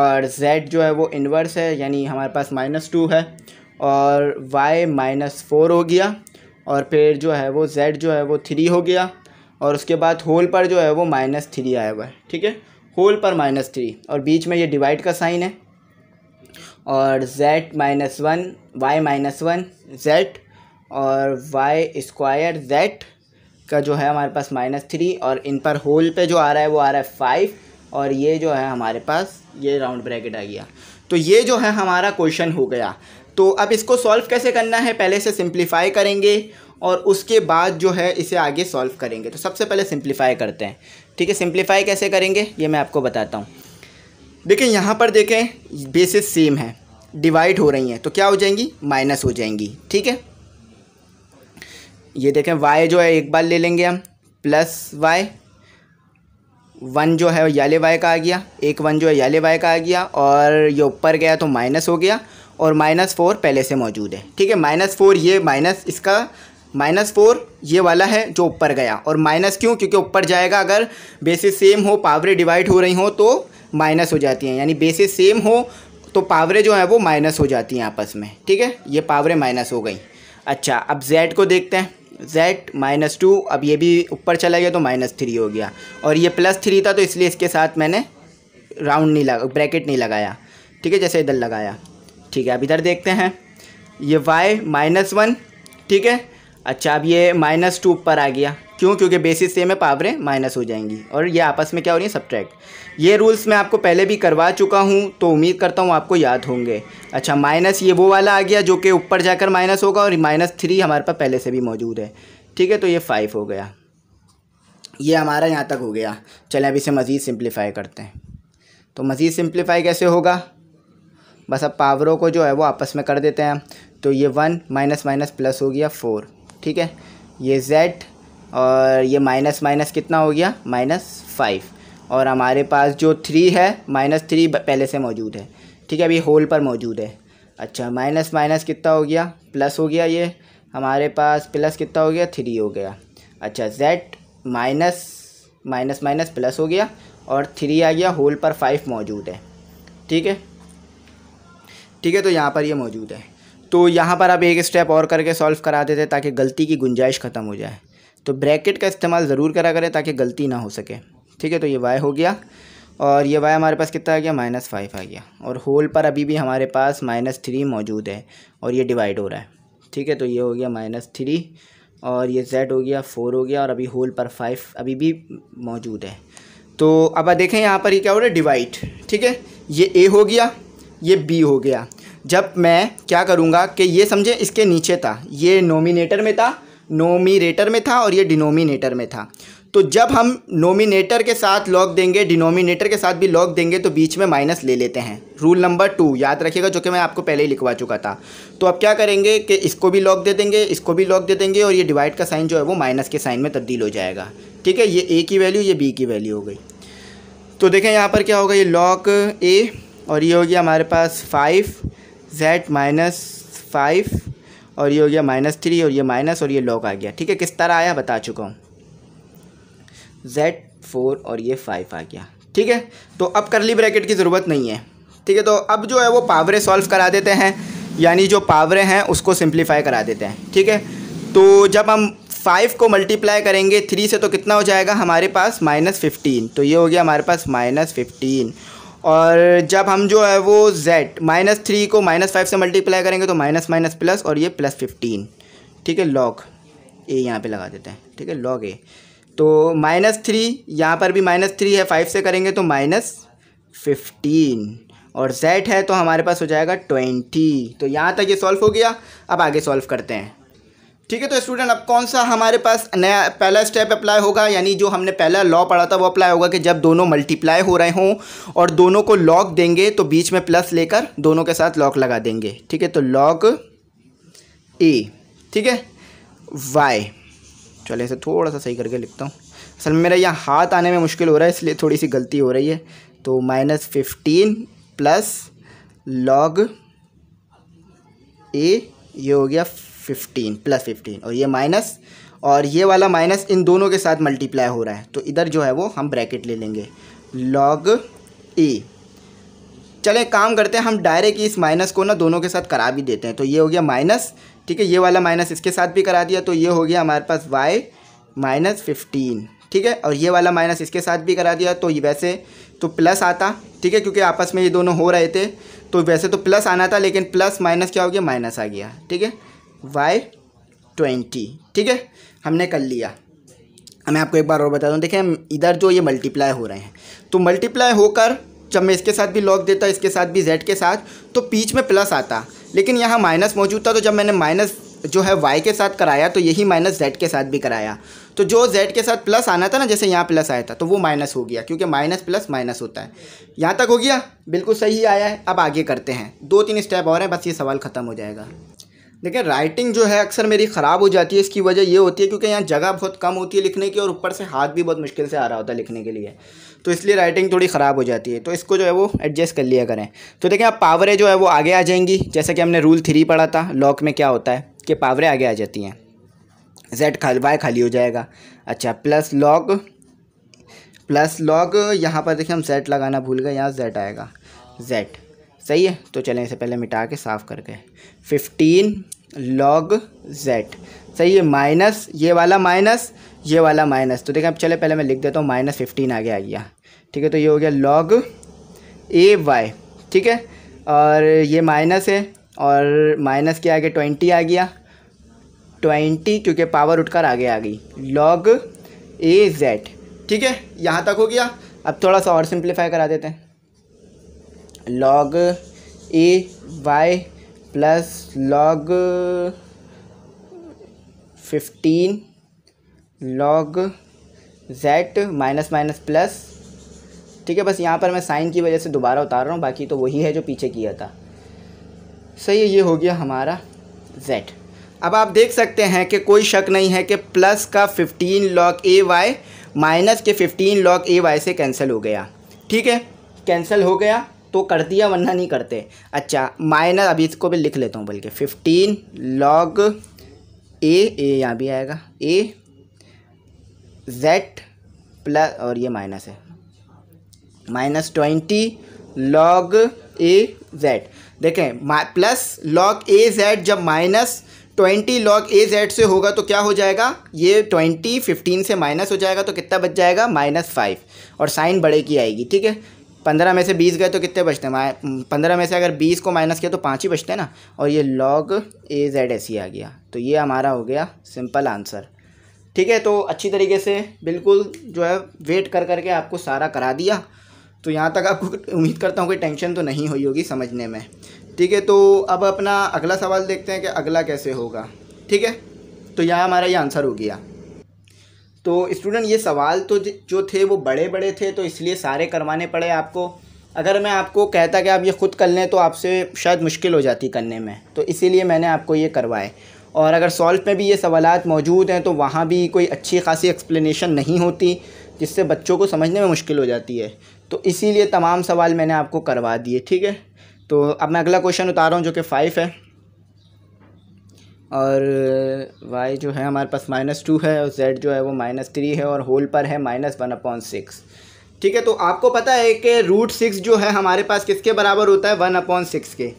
और जेड जो है वो इन्वर्स है यानी हमारे पास माइनस टू है और वाई माइनस फोर हो गया और फिर जो है वो जेड जो है वो थ्री हो गया और उसके बाद होल पर जो है वो माइनस थ्री आया हुआ है ठीक है होल पर माइनस थ्री और बीच में ये डिवाइड का साइन है और z minus one y minus one z और वाई स्क्वायर जेड का जो है हमारे पास माइनस थ्री और इन पर होल पे जो आ रहा है वो आ रहा है फाइव और ये जो है हमारे पास ये राउंड ब्रैकेट आ गया तो ये जो है हमारा क्वेश्चन हो गया तो अब इसको सॉल्व कैसे करना है पहले से सिंप्लीफाई करेंगे और उसके बाद जो है इसे आगे सॉल्व करेंगे तो सबसे पहले सिंप्लीफाई करते हैं ठीक है सिंप्लीफाई कैसे करेंगे ये मैं आपको बताता हूँ देखिए यहाँ पर देखें बेसिस सेम है डिवाइड हो रही हैं तो क्या हो जाएंगी माइनस हो जाएंगी ठीक है ये देखें वाई जो है एक बार ले लेंगे हम प्लस वाई वन जो है याले वाई का आ गया एक वन जो है याले वाई का आ गया और ये ऊपर गया तो माइनस हो गया और माइनस फोर पहले से मौजूद है ठीक है माइनस फोर ये माइनस इसका माइनस फोर ये वाला है जो ऊपर गया और माइनस क्यों क्योंकि ऊपर जाएगा अगर बेसिस सेम हो पावरें डिवाइड हो रही हो तो माइनस हो जाती हैं यानी बेसिस सेम हो तो पावरें जो हैं वो माइनस हो जाती हैं आपस में ठीक है ये पावरें माइनस हो गई अच्छा अब जेड को देखते हैं जेड माइनस टू अब ये भी ऊपर चला गया तो माइनस थ्री हो गया और ये प्लस थ्री था तो इसलिए इसके साथ मैंने राउंड नहीं लगा ब्रैकेट नहीं लगाया ठीक है जैसे इधर लगाया ठीक है अब इधर देखते हैं ये वाई माइनस वन ठीक है अच्छा अब ये माइनस टू ऊपर आ गया क्यों क्योंकि बेसिस सेम है पावरें माइनस हो जाएंगी और ये आपस में क्या हो रही है सब्ट्रैक्ट ये रूल्स मैं आपको पहले भी करवा चुका हूँ तो उम्मीद करता हूँ आपको याद होंगे अच्छा माइनस ये वो वाला आ गया जो कि ऊपर जाकर माइनस होगा और माइनस थ्री हमारे पास पहले से भी मौजूद है ठीक है तो ये फ़ाइव हो गया ये हमारा यहाँ तक हो गया चलें अब इसे मज़ीद सिंप्लीफाई करते हैं तो मज़ीद सिंप्लीफाई कैसे होगा बस अब पावरों को जो है वो आपस में कर देते हैं तो ये वन माइनस माइनस प्लस हो गया फोर ठीक है ये Z और ये माइनस माइनस कितना हो गया माइनस फाइव और हमारे पास जो थ्री है माइनस थ्री पहले से मौजूद है ठीक है अभी होल पर मौजूद है अच्छा माइनस माइनस कितना हो गया प्लस हो गया ये हमारे पास प्लस कितना हो गया थ्री हो गया अच्छा Z minus minus minus plus हो गया और थ्री आ गया होल पर फाइव मौजूद है ठीक है ठीक है तो यहाँ पर ये मौजूद है तो यहाँ पर आप एक स्टेप और करके सॉल्व करा देते ताकि गलती की गुंजाइश ख़त्म हो जाए तो ब्रैकेट का इस्तेमाल ज़रूर करा करें ताकि गलती ना हो सके ठीक है तो ये वाई हो गया और ये वाई हमारे पास कितना आ गया माइनस फाइव आ गया और होल पर अभी भी हमारे पास माइनस थ्री मौजूद है और ये डिवाइड हो रहा है ठीक है तो ये हो गया माइनस थ्री और ये जेड हो गया फोर हो गया और अभी होल पर फाइव अभी भी मौजूद है तो अब देखें यहाँ पर ये क्या हो रहा है डिवाइड ठीक है ये ए हो गया ये बी हो गया जब मैं क्या करूँगा कि ये समझें इसके नीचे था ये नोमिनेटर में था नोमिनेटर में था और ये डिनोमिनेटर में था तो जब हम नोमिनेटर के साथ लॉग देंगे डिनोमिनेटर के साथ भी लॉग देंगे तो बीच में माइनस ले लेते हैं रूल नंबर टू याद रखिएगा जो कि मैं आपको पहले ही लिखवा चुका था तो अब क्या करेंगे कि इसको भी लॉग दे देंगे इसको भी लॉग दे देंगे और ये डिवाइड का साइन जो है वो माइनस के साइन में तब्दील हो जाएगा ठीक है ये ए की वैल्यू ये बी की वैल्यू हो गई तो देखें यहाँ पर क्या होगा ये लॉक ए और ये हो गया हमारे पास फाइव जेड माइनस फाइव और ये हो गया माइनस थ्री और ये माइनस और ये लॉग आ गया ठीक है किस तरह आया बता चुका हूँ जेड फोर और ये फाइव आ गया ठीक है तो अब करली ब्रैकेट की ज़रूरत नहीं है ठीक है तो अब जो है वो पावरे सॉल्व करा देते हैं यानी जो पावरे हैं उसको सिंप्लीफाई करा देते हैं ठीक है तो जब हम फाइव को मल्टीप्लाई करेंगे थ्री से तो कितना हो जाएगा हमारे पास माइनस फिफ्टीन तो ये हो गया हमारे पास माइनस फिफ्टीन और जब हम जो है वो z माइनस थ्री को माइनस फाइव से मल्टीप्लाई करेंगे तो माइनस माइनस प्लस और ये प्लस फिफ्टीन ठीक है लॉग ए यहाँ पे लगा देते हैं ठीक है log ए तो माइनस थ्री यहाँ पर भी माइनस थ्री है फाइव से करेंगे तो माइनस फिफ्टीन और z है तो हमारे पास हो जाएगा ट्वेंटी तो यहाँ तक ये सॉल्व हो गया अब आगे सॉल्व करते हैं ठीक है तो स्टूडेंट अब कौन सा हमारे पास नया पहला स्टेप अप्लाई होगा यानी जो हमने पहला लॉ पढ़ा था वो अप्लाई होगा कि जब दोनों मल्टीप्लाई हो रहे हों और दोनों को लॉक देंगे तो बीच में प्लस लेकर दोनों के साथ लॉक लगा देंगे ठीक है तो लॉक ए ठीक है वाई चलिए इसे थोड़ा सा सही करके लिखता हूँ असल में मेरा यहाँ हाथ आने में मुश्किल हो रहा है इसलिए थोड़ी सी गलती हो रही है तो minus fifteen plus log a ये हो गया फिफ्टीन प्लस फिफ्टीन और ये माइनस और ये वाला माइनस इन दोनों के साथ मल्टीप्लाई हो रहा है तो इधर जो है वो हम ब्रैकेट ले लेंगे लॉग ई चले काम करते हैं हम डायरेक्ट इस माइनस को ना दोनों के साथ करा भी देते हैं तो ये हो गया माइनस ठीक है ये वाला माइनस इसके साथ भी करा दिया तो ये हो गया हमारे पास वाई माइनस फिफ्टीन ठीक है और ये वाला माइनस इसके साथ भी करा दिया तो ये वैसे तो प्लस आता ठीक है क्योंकि आपस में ये दोनों हो रहे थे तो वैसे तो प्लस आना था लेकिन प्लस माइनस क्या हो गया माइनस आ गया ठीक है वाई ट्वेंटी ठीक है हमने कर लिया मैं आपको एक बार और बता दूँ देखें इधर जो ये मल्टीप्लाई हो रहे हैं तो मल्टीप्लाई होकर जब मैं इसके साथ भी लॉग देता इसके साथ भी जेड के साथ तो पीच में प्लस आता लेकिन यहाँ माइनस मौजूद था तो जब मैंने माइनस जो है वाई के साथ कराया तो यही माइनस जेड के साथ भी कराया तो जो जेड के साथ प्लस आना था ना जैसे यहाँ प्लस आया था तो वो माइनस हो गया क्योंकि माइनस प्लस माइनस होता है यहाँ तक हो गया बिल्कुल सही आया है अब आगे करते हैं दो तीन स्टेप और हैं बस ये सवाल ख़त्म हो जाएगा देखिए राइटिंग जो है अक्सर मेरी ख़राब हो जाती है इसकी वजह ये होती है क्योंकि यहाँ जगह बहुत कम होती है लिखने की और ऊपर से हाथ भी बहुत मुश्किल से आ रहा होता है लिखने के लिए तो इसलिए राइटिंग थोड़ी ख़राब हो जाती है तो इसको जो है वो एडजस्ट कर लिया करें तो देखें आप पावरें जो है वो आगे आ जाएंगी जैसे कि हमने रूल थ्री पढ़ा था लॉक में क्या होता है कि पावरें आगे आ जाती हैं जेड खाल वाई खाली हो जाएगा अच्छा प्लस लॉक प्लस लॉक यहाँ पर देखिए हम जेड लगाना भूल गए यहाँ जेड आएगा जेड सही है तो चलें इसे पहले मिटा के साफ़ करके फिफ्टीन लॉग जेड सही है माइनस ये वाला माइनस ये वाला माइनस तो देखें अब चले पहले मैं लिख देता हूँ माइनस फिफ्टीन आगे आ गया ठीक है तो ये हो गया लॉग ए वाई ठीक है और ये माइनस है और माइनस के आगे ट्वेंटी आ गया ट्वेंटी क्योंकि पावर उठकर आगे आ गई लॉग ए जेड ठीक है यहाँ तक हो गया अब थोड़ा सा और सिंप्लीफाई करा देते हैं log a y plus log fifteen log z minus minus plus ठीक है बस यहाँ पर मैं साइन की वजह से दोबारा उतार रहा हूँ बाकी तो वही है जो पीछे किया था सही है ये हो गया हमारा जेड अब आप देख सकते हैं कि कोई शक नहीं है कि प्लस का fifteen log a y minus के फिफ्टीन लॉग ए वाई से कैंसिल हो गया ठीक है कैंसिल हो गया तो कर दिया वरना नहीं करते अच्छा माइनर अभी इसको भी लिख लेता हूँ बल्कि फिफ्टीन लॉग ए ए यहाँ भी आएगा ए जेड प्लस और ये माइनस है minus twenty log a z देखें प्लस लॉग ए जेड जब minus twenty log a z से होगा तो क्या हो जाएगा ये ट्वेंटी फिफ्टीन से माइनस हो जाएगा तो कितना बच जाएगा माइनस फाइव और साइन बड़े की आएगी ठीक है पंद्रह में से बीस गए तो कितने बचते हैं पंद्रह में से अगर बीस को माइनस किया तो पाँच ही बचते हैं ना और ये लॉग ए जेड ऐसी आ गया तो ये हमारा हो गया सिंपल आंसर ठीक है तो अच्छी तरीके से बिल्कुल जो है वेट कर करके आपको सारा करा दिया तो यहाँ तक आपको उम्मीद करता हूँ कि टेंशन तो नहीं हुई होगी समझने में ठीक है तो अब अपना अगला सवाल देखते हैं कि अगला कैसे होगा ठीक है तो यहाँ हमारा ये आंसर हो गया तो स्टूडेंट ये सवाल तो जो थे वो बड़े बड़े थे तो इसलिए सारे करवाने पड़े आपको अगर मैं आपको कहता कि आप ये ख़ुद कर लें तो आपसे शायद मुश्किल हो जाती करने में तो इसीलिए मैंने आपको ये करवाए और अगर सॉल्व में भी ये सवाल मौजूद हैं तो वहाँ भी कोई अच्छी खासी एक्सप्लेनेशन नहीं होती जिससे बच्चों को समझने में मुश्किल हो जाती है तो इसीलिए तमाम सवाल मैंने आपको करवा दिए ठीक है तो अब मैं अगला क्वेश्चन उतार रहा हूँ जो कि फ़ाइव है और वाई जो है हमारे पास माइनस टू है और जेड जो है वो माइनस थ्री है और होल पर है माइनस वन अपॉन सिक्स ठीक है तो आपको पता है कि रूट सिक्स जो है हमारे पास किसके बराबर होता है वन अपॉन सिक्स के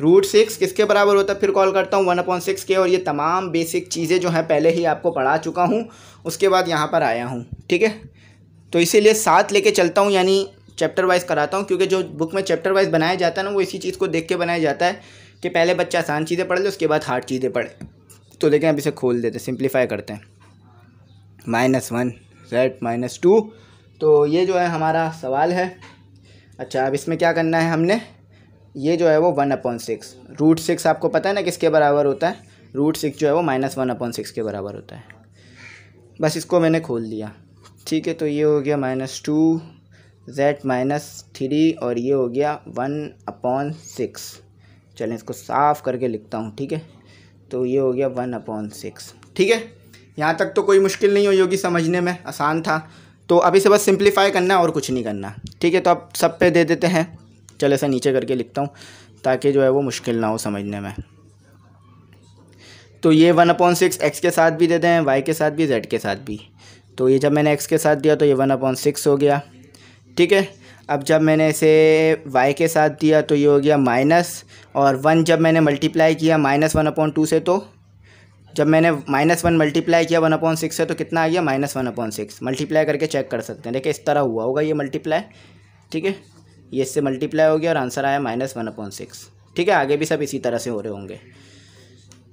रूट सिक्स किसके बराबर होता है फिर कॉल करता हूँ वन अपॉइंट सिक्स के और ये तमाम बेसिक चीज़ें जो हैं पहले ही आपको पढ़ा चुका हूँ उसके बाद यहाँ पर आया हूँ ठीक है तो इसीलिए साथ लेके चलता हूँ यानी चैप्टर वाइज कराता हूँ क्योंकि जो बुक में चैप्टर वाइज बनाया जाता है ना वो इसी चीज़ को देख के बनाया जाता है कि पहले बच्चा आसान चीज़ें पढ़ ले उसके बाद हार्ड चीज़ें पढ़े तो लेकिन अब इसे खोल देते सिंप्लीफाई करते हैं minus one z minus two तो ये जो है हमारा सवाल है अच्छा अब इसमें क्या करना है हमने ये जो है वो one upon six root six आपको पता है ना किसके बराबर होता है रूट सिक्स जो है वो माइनस वन अपॉन सिक्स के बराबर होता है बस इसको मैंने खोल दिया ठीक है तो ये हो गया minus two z minus three और ये हो गया वन अपॉन सिक्स चलें इसको साफ़ करके लिखता हूँ ठीक है तो ये हो गया वन अपॉन सिक्स ठीक है यहाँ तक तो कोई मुश्किल नहीं हुई होगी समझने में आसान था तो अभी से बस सिंप्लीफाई करना है और कुछ नहीं करना ठीक है तो आप सब पे दे देते हैं चलो ऐसा नीचे करके लिखता हूँ ताकि जो है वो मुश्किल ना हो समझने में तो ये वन अपॉन सिक्स एक्स के साथ भी दे दें वाई के साथ भी जेड के साथ भी तो ये जब मैंने एक्स के साथ दिया तो ये वन अपॉन सिक्स हो गया ठीक है अब जब मैंने इसे y के साथ दिया तो ये हो गया माइनस और वन जब मैंने मल्टीप्लाई किया माइनस वन अपॉन टू से तो जब मैंने माइनस वन मल्टीप्लाई किया वन अपॉन सिक्स से तो कितना आ गया minus one upon six multiply करके चेक कर सकते हैं देखिए इस तरह हुआ होगा ये मल्टीप्लाई ठीक है ये इससे मल्टीप्लाई हो गया और आंसर आया माइनस वन अपॉन सिक्स ठीक है आगे भी सब इसी तरह से हो रहे होंगे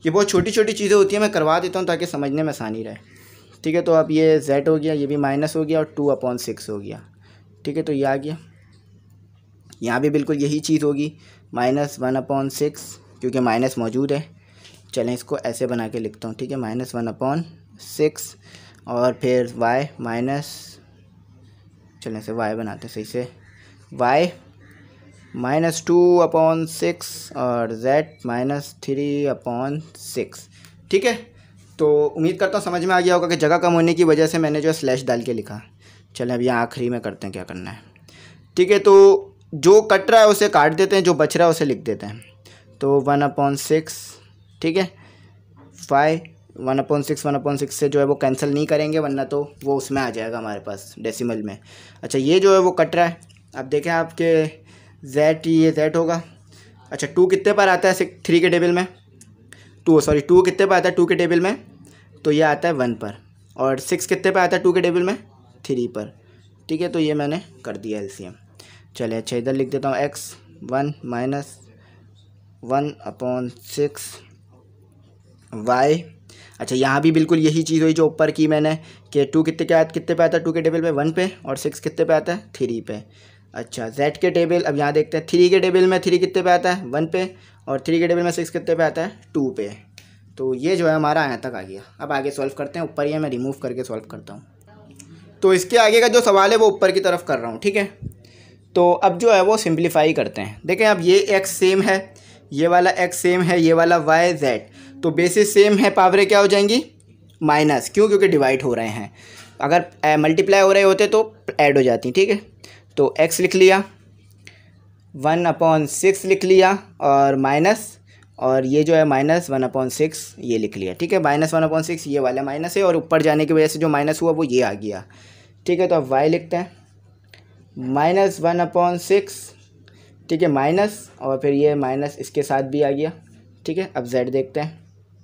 ये बहुत छोटी छोटी चीज़ें होती हैं मैं करवा देता हूँ ताकि समझने में आसानी रहे ठीक है तो अब ये जेड हो गया ये भी माइनस हो गया और टू अपॉन सिक्स हो गया ठीक है तो ये आ गया यहाँ भी बिल्कुल यही चीज़ होगी माइनस वन अपॉन सिक्स क्योंकि माइनस मौजूद है चलें इसको ऐसे बना के लिखता हूँ ठीक है माइनस वन अपॉन सिक्स और फिर वाई माइनस चलें से वाई बनाते हैं सही से y minus two upon six और z minus three upon six ठीक है तो उम्मीद करता हूँ समझ में आ गया होगा कि जगह कम होने की वजह से मैंने जो स्लैश डाल के लिखा चले अब यहाँ आखिरी में करते हैं क्या करना है ठीक है तो जो कट रहा है उसे काट देते हैं जो बच रहा है उसे लिख देते हैं तो वन अपॉन सिक्स ठीक है five one upon six one upon six से जो है वो कैंसिल नहीं करेंगे वरना तो वो उसमें आ जाएगा हमारे पास डेसिमल में अच्छा ये जो है वो कट रहा है अब देखें आपके जेड ये जेड होगा अच्छा टू कितने पर आता है थ्री के टेबल में टू सॉरी टू कितने पर आता है टू के टेबल में तो ये आता है वन पर और सिक्स कितने पर आता है टू के टेबल में थ्री पर ठीक है तो ये मैंने कर दिया एल सी एम चले अच्छा इधर लिख देता हूँ x one minus one upon six y अच्छा यहाँ भी बिल्कुल यही चीज़ हुई जो ऊपर की मैंने कि टू कितने आते कितने पे आता है टू के टेबल पे वन पे और सिक्स कितने पे आता है थ्री पे अच्छा जेड के टेबल अब यहाँ देखते हैं थ्री के टेबल में थ्री कितने पे आता है वन पे और थ्री के टेबल में सिक्स कितने पे आता है टू पे तो ये जो है हमारा यहाँ तक आ गया अब आगे सॉल्व करते हैं ऊपर ये मैं रिमूव करके सॉल्व करता हूँ तो इसके आगे का जो सवाल है वो ऊपर की तरफ कर रहा हूँ ठीक है तो अब जो है वो सिंप्लीफाई करते हैं देखें अब ये एक्स सेम है ये वाला एक्स सेम है ये वाला वाई जेड तो बेसिस सेम है पावरें क्या हो जाएंगी माइनस क्यों क्योंकि डिवाइड हो रहे हैं अगर मल्टीप्लाई हो रहे होते तो ऐड हो जाती ठीक है तो एक्स लिख लिया वन अपॉन सिक्स लिख लिया और माइनस और ये जो है माइनस वन अपॉन सिक्स ये लिख लिया ठीक है माइनस वन अपॉन सिक्स ये वाला माइनस है और ऊपर जाने की वजह से जो माइनस हुआ वो ये आ गया ठीक है तो अब वाई लिखते हैं माइनस वन अपॉन सिक्स ठीक है माइनस और फिर ये माइनस इसके साथ भी आ गया ठीक है अब जेड देखते हैं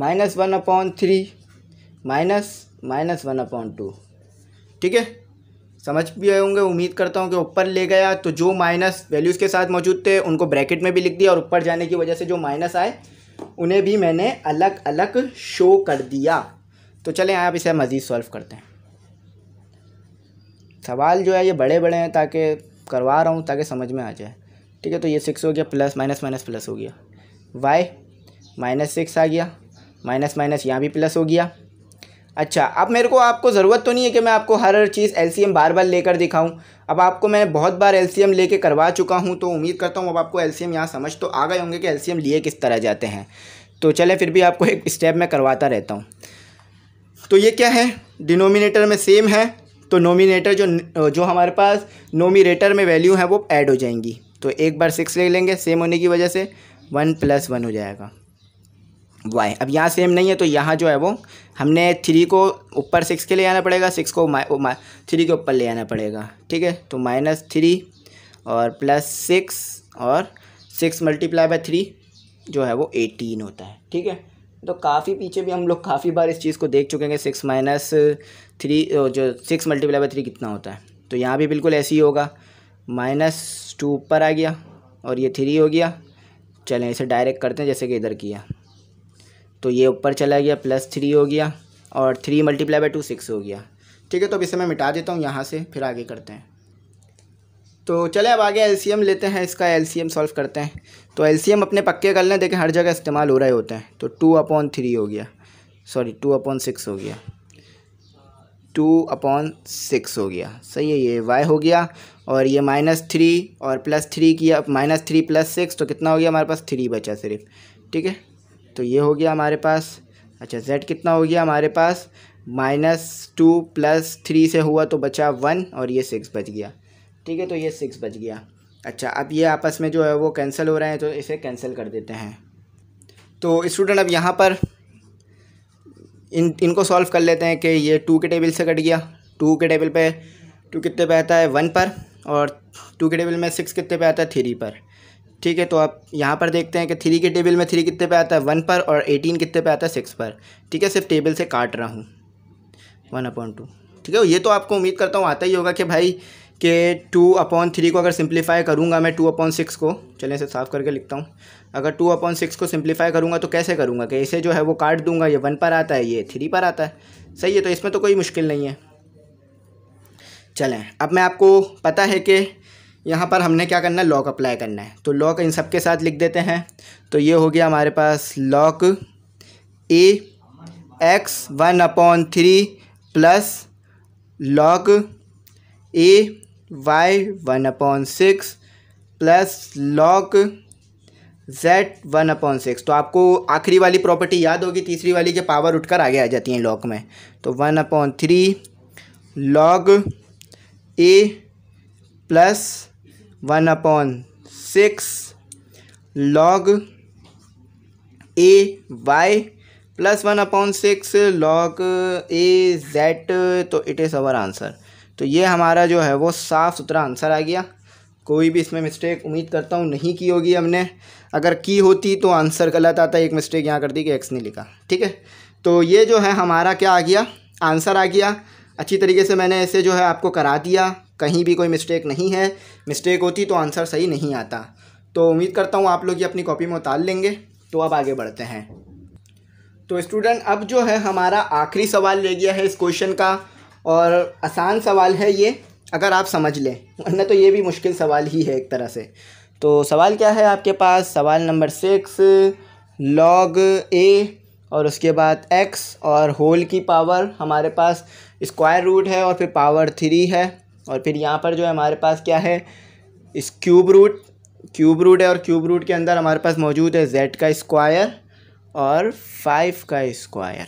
minus one upon three minus minus one upon two ठीक है समझ भी आए होंगे उम्मीद करता हूँ कि ऊपर ले गया तो जो माइनस वैल्यूज़ के साथ मौजूद थे उनको ब्रैकेट में भी लिख दिया और ऊपर जाने की वजह से जो माइनस आए उन्हें भी मैंने अलग अलग शो कर दिया तो चलें आप इसे मज़ीद सॉल्व करते हैं सवाल जो है ये बड़े बड़े हैं ताकि करवा रहा हूँ ताकि समझ में आ जाए ठीक है तो ये सिक्स हो गया प्लस माइनस माइनस प्लस हो गया वाई माइनस सिक्स आ गया माइनस माइनस यहाँ भी प्लस हो गया अच्छा अब मेरे को आपको ज़रूरत तो नहीं है कि मैं आपको हर चीज़ एलसीएम बार बार लेकर दिखाऊं अब आपको मैं बहुत बार एलसीएम लेके करवा चुका हूं तो उम्मीद करता हूं अब आपको एलसीएम यहाँ समझ तो आ गए होंगे कि एलसीएम लिए किस तरह जाते हैं तो चले फिर भी आपको एक स्टेप में करवाता रहता हूँ तो ये क्या है डिनोमिनेटर में सेम है तो नोमिनेटर जो जो हमारे पास नोमिनेटर में वैल्यू है वो ऐड हो जाएंगी तो एक बार सिक्स ले लेंगे सेम होने की वजह से वन प्लस वन हो जाएगा वाई अब यहाँ सेम नहीं है तो यहाँ जो है वो हमने थ्री को ऊपर सिक्स के ले आना पड़ेगा सिक्स को थ्री के ऊपर ले आना पड़ेगा ठीक है तो माइनस थ्री और प्लस सिक्स और सिक्स मल्टीप्लाई बाय थ्री जो है वो एटीन होता है ठीक है तो काफ़ी पीछे भी हम लोग काफ़ी बार इस चीज़ को देख चुके हैं सिक्स माइनस थ्री जो सिक्स मल्टीप्लाई बाई थ्री कितना होता है तो यहाँ भी बिल्कुल ऐसे ही होगा माइनस टू ऊपर आ गया और ये थ्री हो गया चलें इसे डायरेक्ट करते हैं जैसे कि इधर किया तो ये ऊपर चला गया प्लस थ्री हो गया और three multiply by two six हो गया ठीक है तो अब इसे मैं मिटा देता हूँ यहाँ से फिर आगे करते हैं तो चले अब आगे एलसीएम लेते हैं इसका एलसीएम सॉल्व करते हैं तो एलसीएम अपने पक्के कर लें देखें हर जगह इस्तेमाल हो रहे होते हैं तो टू अपॉन थ्री हो गया सॉरी टू अपॉन सिक्स हो गया टू अपॉन सिक्स हो गया सही है ये वाई हो गया और ये माइनस थ्री और प्लस थ्री किया माइनस थ्री प्लस सिक्स तो कितना हो गया हमारे पास थ्री बचा सिर्फ ठीक है तो ये हो गया हमारे पास अच्छा जेड कितना हो गया हमारे पास माइनस टू प्लस थ्री से हुआ तो बचा वन और ये सिक्स बच गया ठीक है तो ये सिक्स बच गया अच्छा अब ये आपस में जो है वो कैंसिल हो रहे हैं तो इसे कैंसिल कर देते हैं तो स्टूडेंट अब यहाँ पर इन इनको सॉल्व कर लेते हैं कि ये टू के टेबल से कट गया टू के टेबल पे टू कितने पे आता है वन पर और टू के टेबल में सिक्स कितने पे आता है थ्री पर ठीक है तो आप यहाँ पर देखते हैं कि थ्री के टेबल में थ्री कितने पे आता है वन पर और एटीन कितने पे आता है सिक्स पर ठीक है सिर्फ टेबल से काट रहा हूँ वन अपॉइंट टू ठीक है ये तो आपको उम्मीद करता हूँ आता ही होगा कि भाई कि टू अपॉन थ्री को अगर सिंप्लीफाई करूँगा मैं टू अपॉन सिक्स को चलें इसे साफ़ करके लिखता हूँ अगर टू अपॉन सिक्स को सिंप्लीफाई करूँगा तो कैसे करूँगा कि इसे जो है वो काट दूंगा ये वन पर आता है ये थ्री पर आता है सही है तो इसमें तो कोई मुश्किल नहीं है चलें अब मैं आपको पता है कि यहाँ पर हमने क्या करना है लॉक अप्लाई करना है तो लॉक इन सब के साथ लिख देते हैं तो ये हो गया हमारे पास log a x one upon three plus log a y one upon six plus log z one upon six तो आपको आखिरी वाली प्रॉपर्टी याद होगी तीसरी वाली के पावर उठकर आगे आ जाती हैं लॉग में तो one upon three log a plus one upon six log a y plus one upon six log a z तो इट इज़ अवर आंसर तो ये हमारा जो है वो साफ़ सुथरा आंसर आ गया कोई भी इसमें मिस्टेक उम्मीद करता हूँ नहीं की होगी हमने अगर की होती तो आंसर गलत आता एक मिस्टेक यहाँ कर दी कि एक्स नहीं लिखा ठीक है तो ये जो है हमारा क्या आ गया आंसर आ गया अच्छी तरीके से मैंने ऐसे जो है आपको करा दिया कहीं भी कोई मिस्टेक नहीं है मिस्टेक होती तो आंसर सही नहीं आता तो उम्मीद करता हूँ आप लोग ये अपनी कॉपी में उतार लेंगे तो अब आगे बढ़ते हैं तो स्टूडेंट अब जो है हमारा आखिरी सवाल ले गया है इस क्वेश्चन का और आसान सवाल है ये अगर आप समझ लें वरना तो ये भी मुश्किल सवाल ही है एक तरह से तो सवाल क्या है आपके पास सवाल नंबर सिक्स लॉग ए और उसके बाद एक्स और होल की पावर हमारे पास स्क्वायर रूट है और फिर पावर थ्री है और फिर यहाँ पर जो है हमारे पास क्या है इस क्यूब रूट क्यूब रूट है और क्यूब रूट के अंदर हमारे पास मौजूद है जेड का स्क्वायर और फाइव का स्क्वायर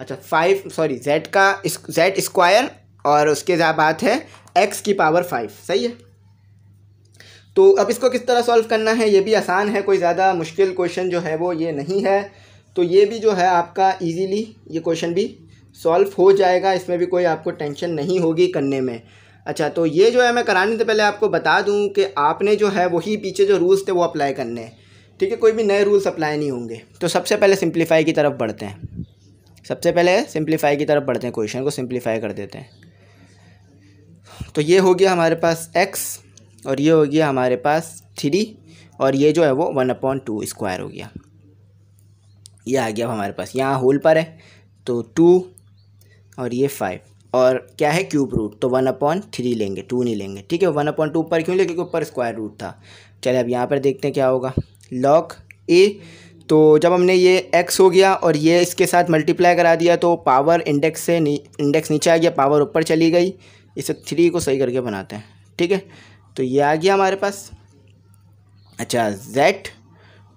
अच्छा फाइव सॉरी जेड का जेड स्क्वायर और उसके बाद है एक्स की पावर फाइव सही है तो अब इसको किस तरह सॉल्व करना है ये भी आसान है कोई ज़्यादा मुश्किल क्वेश्चन जो है वो ये नहीं है तो ये भी जो है आपका इजीली ये क्वेश्चन भी सॉल्व हो जाएगा इसमें भी कोई आपको टेंशन नहीं होगी करने में अच्छा तो ये जो है मैं कराने से पहले आपको बता दूं कि आपने जो है वही पीछे जो रूल्स थे वो अप्लाई करने हैं ठीक है कोई भी नए रूल्स अप्लाई नहीं होंगे तो सबसे पहले सिंप्लीफाई की तरफ बढ़ते हैं सबसे पहले सिंप्लीफाई की तरफ बढ़ते हैं क्वेश्चन को सिंप्लीफाई कर देते हैं तो ये हो गया हमारे पास एक्स और ये हो गया हमारे पास थ्री और ये जो है वो वन अपॉन टू स्क्वायर हो गया ये आ गया हमारे पास यहाँ होल पर है तो टू और ये फाइव और क्या है क्यूब रूट तो वन अपॉन थ्री लेंगे टू नहीं लेंगे ठीक है वन अपॉन टू ऊपर क्यों लेंगे क्योंकि ऊपर स्क्वायर रूट था चले अब यहाँ पर देखते हैं क्या होगा लॉक ए तो जब हमने ये एक्स हो गया और ये इसके साथ मल्टीप्लाई करा दिया तो पावर इंडेक्स से नी, इंडेक्स नीचे आ गया पावर ऊपर चली गई इसे थ्री को सही करके बनाते हैं ठीक है तो ये आ गया हमारे पास अच्छा z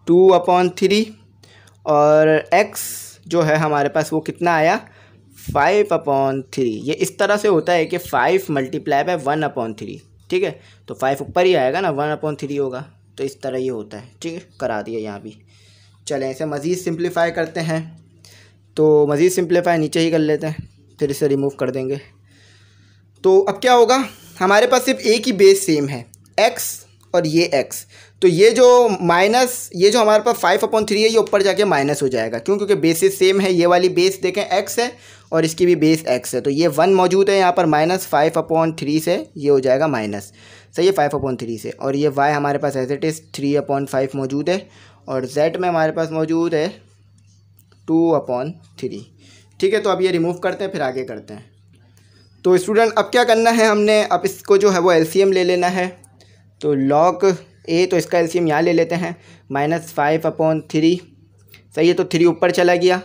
टू अपॉन थ्री और x जो है हमारे पास वो कितना आया फाइव अपॉन थ्री ये इस तरह से होता है कि five multiply by one upon three ठीक है तो फाइव ऊपर ही आएगा ना वन अपॉन थ्री होगा तो इस तरह ये होता है ठीक है करा दिया यहाँ भी चलें इसे मज़ीद सिंप्लीफाई करते हैं तो मज़ीद सिंप्लीफाई नीचे ही कर लेते हैं फिर इसे रिमूव कर देंगे तो अब क्या होगा हमारे पास सिर्फ एक ही बेस सेम है एक्स और ये एक्स तो ये जो माइनस ये जो हमारे पास फाइव अपॉन थ्री है ये ऊपर जाके माइनस हो जाएगा क्यों क्योंकि बेसिस सेम है ये वाली बेस देखें एक्स है और इसकी भी बेस एक्स है तो ये वन मौजूद है यहाँ पर माइनस फाइव अपॉन थ्री से ये हो जाएगा माइनस सही है फाइव अपॉन थ्री से और ये वाई हमारे पास as it is three upon five मौजूद है और जेड में हमारे पास मौजूद है टू अपॉन थ्री ठीक है तो अब ये रिमूव करते हैं फिर आगे करते हैं तो स्टूडेंट अब क्या करना है हमने अब इसको जो है वो एल ले लेना है तो लॉक ए तो इसका एल सी यहाँ ले लेते हैं माइनस फाइव अपॉन थ्री सही है तो थ्री ऊपर चला गया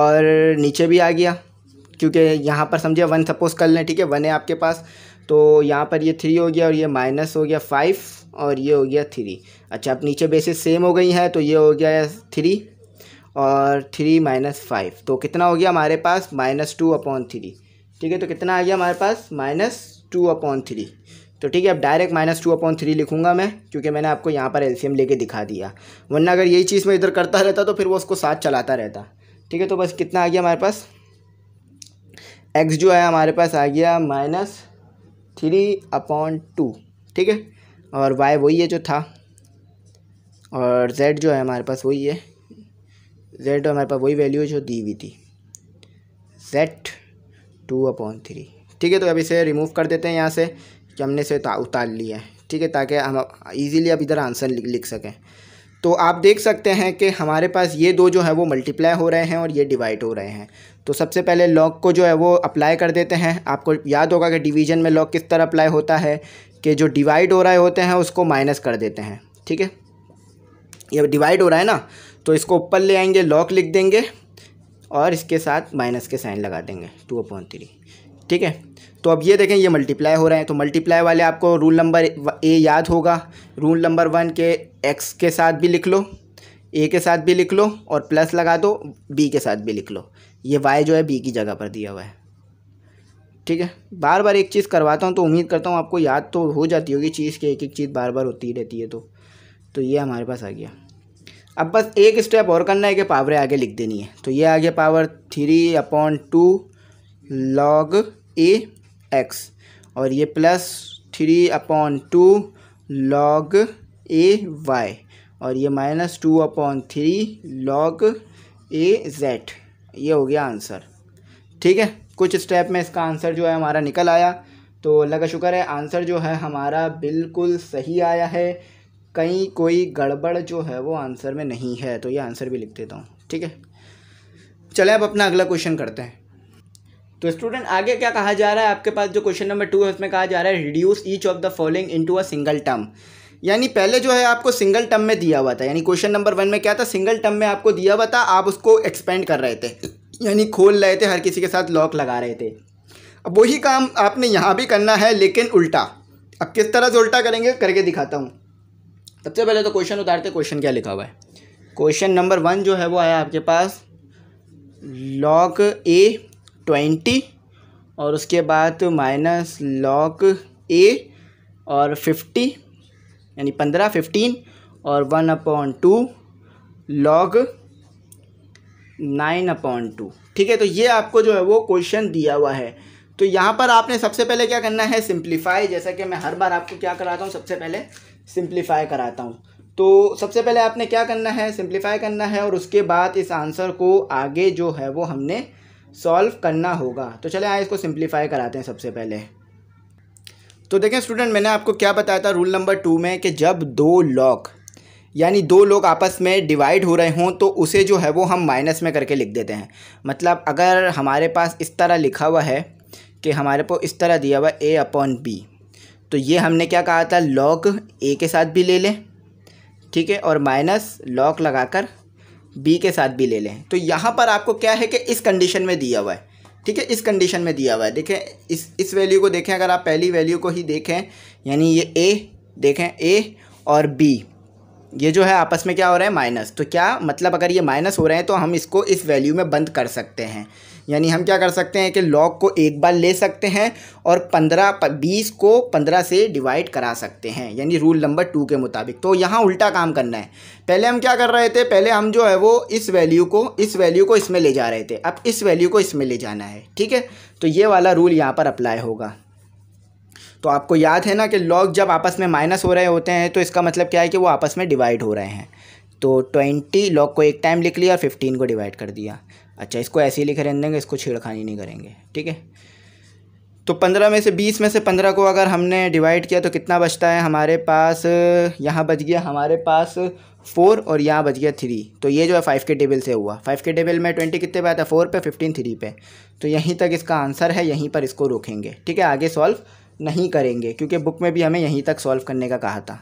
और नीचे भी आ गया क्योंकि यहाँ पर समझिए वन सपोज कर लें ठीक है वन है आपके पास तो यहाँ पर ये थ्री हो गया और ये माइनस हो गया फाइव और ये हो गया थ्री अच्छा अब नीचे बेसिस सेम हो गई है तो ये हो गया थ्री और थ्री माइनस फाइव तो कितना हो गया हमारे पास माइनस टू अपॉन थ्री ठीक है तो कितना आ गया हमारे पास माइनस टू अपॉन थ्री तो ठीक है अब direct minus two upon three लिखूंगा मैं क्योंकि मैंने आपको यहाँ पर एलसीएम लेके दिखा दिया वरना अगर यही चीज़ मैं इधर करता रहता तो फिर वो उसको साथ चलाता रहता ठीक है तो बस कितना आ गया हमारे पास एक्स जो है हमारे पास आ गया माइनस थ्री अपॉन टू ठीक है और वाई वही है जो था और जेड जो है हमारे पास वही है जेड हमारे पास वही वैल्यू है जो दी हुई थी जेड टू अपॉन थ्री ठीक है तो अब इसे रिमूव कर देते हैं यहाँ से कि हमने इसे उतार लिया है ठीक है ताकि हम इजीली अब इधर आंसर लिख, लिख सकें तो आप देख सकते हैं कि हमारे पास ये दो जो है वो मल्टीप्लाई हो रहे हैं और ये डिवाइड हो रहे हैं तो सबसे पहले लॉग को जो है वो अप्लाई कर देते हैं आपको याद होगा कि डिवीजन में लॉग किस तरह अप्लाई होता है कि जो डिवाइड हो रहे होते हैं उसको माइनस कर देते हैं ठीक है ये डिवाइड हो रहा है ना तो इसको ऊपर ले आएंगे लॉक लिख देंगे और इसके साथ माइनस के साइन लगा देंगे टू अपॉन थ्री ठीक है तो अब ये देखें ये मल्टीप्लाई हो रहे हैं तो मल्टीप्लाई वाले आपको रूल नंबर ए याद होगा रूल नंबर वन के एक्स के साथ भी लिख लो ए के साथ भी लिख लो और प्लस लगा दो बी के साथ भी लिख लो ये वाई जो है बी की जगह पर दिया हुआ है ठीक है बार बार एक चीज़ करवाता हूँ तो उम्मीद करता हूँ आपको याद तो हो जाती होगी चीज़ की एक एक चीज़ बार बार होती रहती है तो तो ये हमारे पास आ गया अब बस एक स्टेप और करना है कि पावरें आगे लिख देनी है तो ये आ गया power three upon two log a x और ये plus three upon two log a y और ये minus two upon three log a z ये हो गया आंसर ठीक है कुछ स्टेप में इसका आंसर जो है हमारा निकल आया तो अल्लाह का शुक्र है आंसर जो है हमारा बिल्कुल सही आया है कहीं कोई गड़बड़ जो है वो आंसर में नहीं है तो ये आंसर भी लिख देता हूँ ठीक है चले अब अपना अगला क्वेश्चन करते हैं तो स्टूडेंट आगे क्या कहा जा रहा है आपके पास जो क्वेश्चन नंबर टू है उसमें कहा जा रहा है reduce each of the following into a single term यानी पहले जो है आपको सिंगल टर्म में दिया हुआ था यानी क्वेश्चन नंबर वन में क्या था सिंगल टर्म में आपको दिया हुआ था आप उसको एक्सपेंड कर रहे थे यानी खोल रहे थे हर किसी के साथ लॉक लगा रहे थे अब वही काम आपने यहाँ भी करना है लेकिन उल्टा अब किस तरह से उल्टा करेंगे करके दिखाता हूँ सबसे पहले तो क्वेश्चन उतारते क्वेश्चन क्या लिखा हुआ है क्वेश्चन नंबर वन जो है वो आया आपके पास लॉक ए ट्वेंटी और उसके बाद माइनस लॉक ए और फिफ्टी यानी पंद्रह फिफ्टीन और one upon two log nine upon two ठीक है तो ये आपको जो है वो क्वेश्चन दिया हुआ है तो यहाँ पर आपने सबसे पहले क्या करना है सिंप्लीफाई जैसा कि मैं हर बार आपको क्या कराता हूँ सबसे पहले सिंप्लीफाई कराता हूँ तो सबसे पहले आपने क्या करना है सिंप्लीफाई करना है और उसके बाद इस आंसर को आगे जो है वो हमने सॉल्व करना होगा तो चले आए इसको सिंप्लीफाई कराते हैं सबसे पहले तो देखें स्टूडेंट मैंने आपको क्या बताया था रूल नंबर टू में कि जब दो लॉक यानी दो लोग आपस में डिवाइड हो रहे हों तो उसे जो है वो हम माइनस में करके लिख देते हैं मतलब अगर हमारे पास इस तरह लिखा हुआ है कि हमारे को इस तरह दिया हुआ ए अपॉन बी तो ये हमने क्या कहा था लॉग ए के साथ भी ले लें ठीक है और माइनस लॉग लगाकर बी के साथ भी ले लें तो यहाँ पर आपको क्या है कि इस कंडीशन में दिया हुआ है ठीक है इस कंडीशन में दिया हुआ है देखें इस इस वैल्यू को देखें अगर आप पहली वैल्यू को ही देखें यानी ये ए देखें ए और बी ये जो है आपस में क्या हो रहा है माइनस तो क्या मतलब अगर ये माइनस हो रहे हैं तो हम इसको इस वैल्यू में बंद कर सकते हैं यानी हम क्या कर सकते हैं कि लॉग को एक बार ले सकते हैं और पंद्रह बीस को पंद्रह से डिवाइड करा सकते हैं यानी रूल नंबर टू के मुताबिक तो यहाँ उल्टा काम करना है पहले हम क्या कर रहे थे पहले हम जो है वो इस वैल्यू को इस वैल्यू को इसमें ले जा रहे थे अब इस वैल्यू को इसमें ले जाना है ठीक है तो ये वाला रूल यहाँ पर अप्लाई होगा तो आपको याद है ना कि लॉग जब आपस में माइनस हो रहे होते हैं तो इसका मतलब क्या है कि वो आपस में डिवाइड हो रहे हैं तो ट्वेंटी लॉग को एक टाइम लिख लिया और फिफ्टीन को डिवाइड कर दिया अच्छा इसको ऐसे ही लिखे रहने देंगे इसको छेड़खानी नहीं करेंगे ठीक है तो पंद्रह में से बीस में से पंद्रह को अगर हमने डिवाइड किया तो कितना बचता है हमारे पास यहाँ बच गया हमारे पास फोर और यहाँ बच गया थ्री तो ये जो है फाइव के टेबल से हुआ फाइव के टेबल में ट्वेंटी कितने पे आता है फोर पे फिफ्टीन थ्री पे तो यहीं तक इसका आंसर है यहीं पर इसको रोकेंगे ठीक है आगे सॉल्व नहीं करेंगे क्योंकि बुक में भी हमें यहीं तक सॉल्व करने का कहा था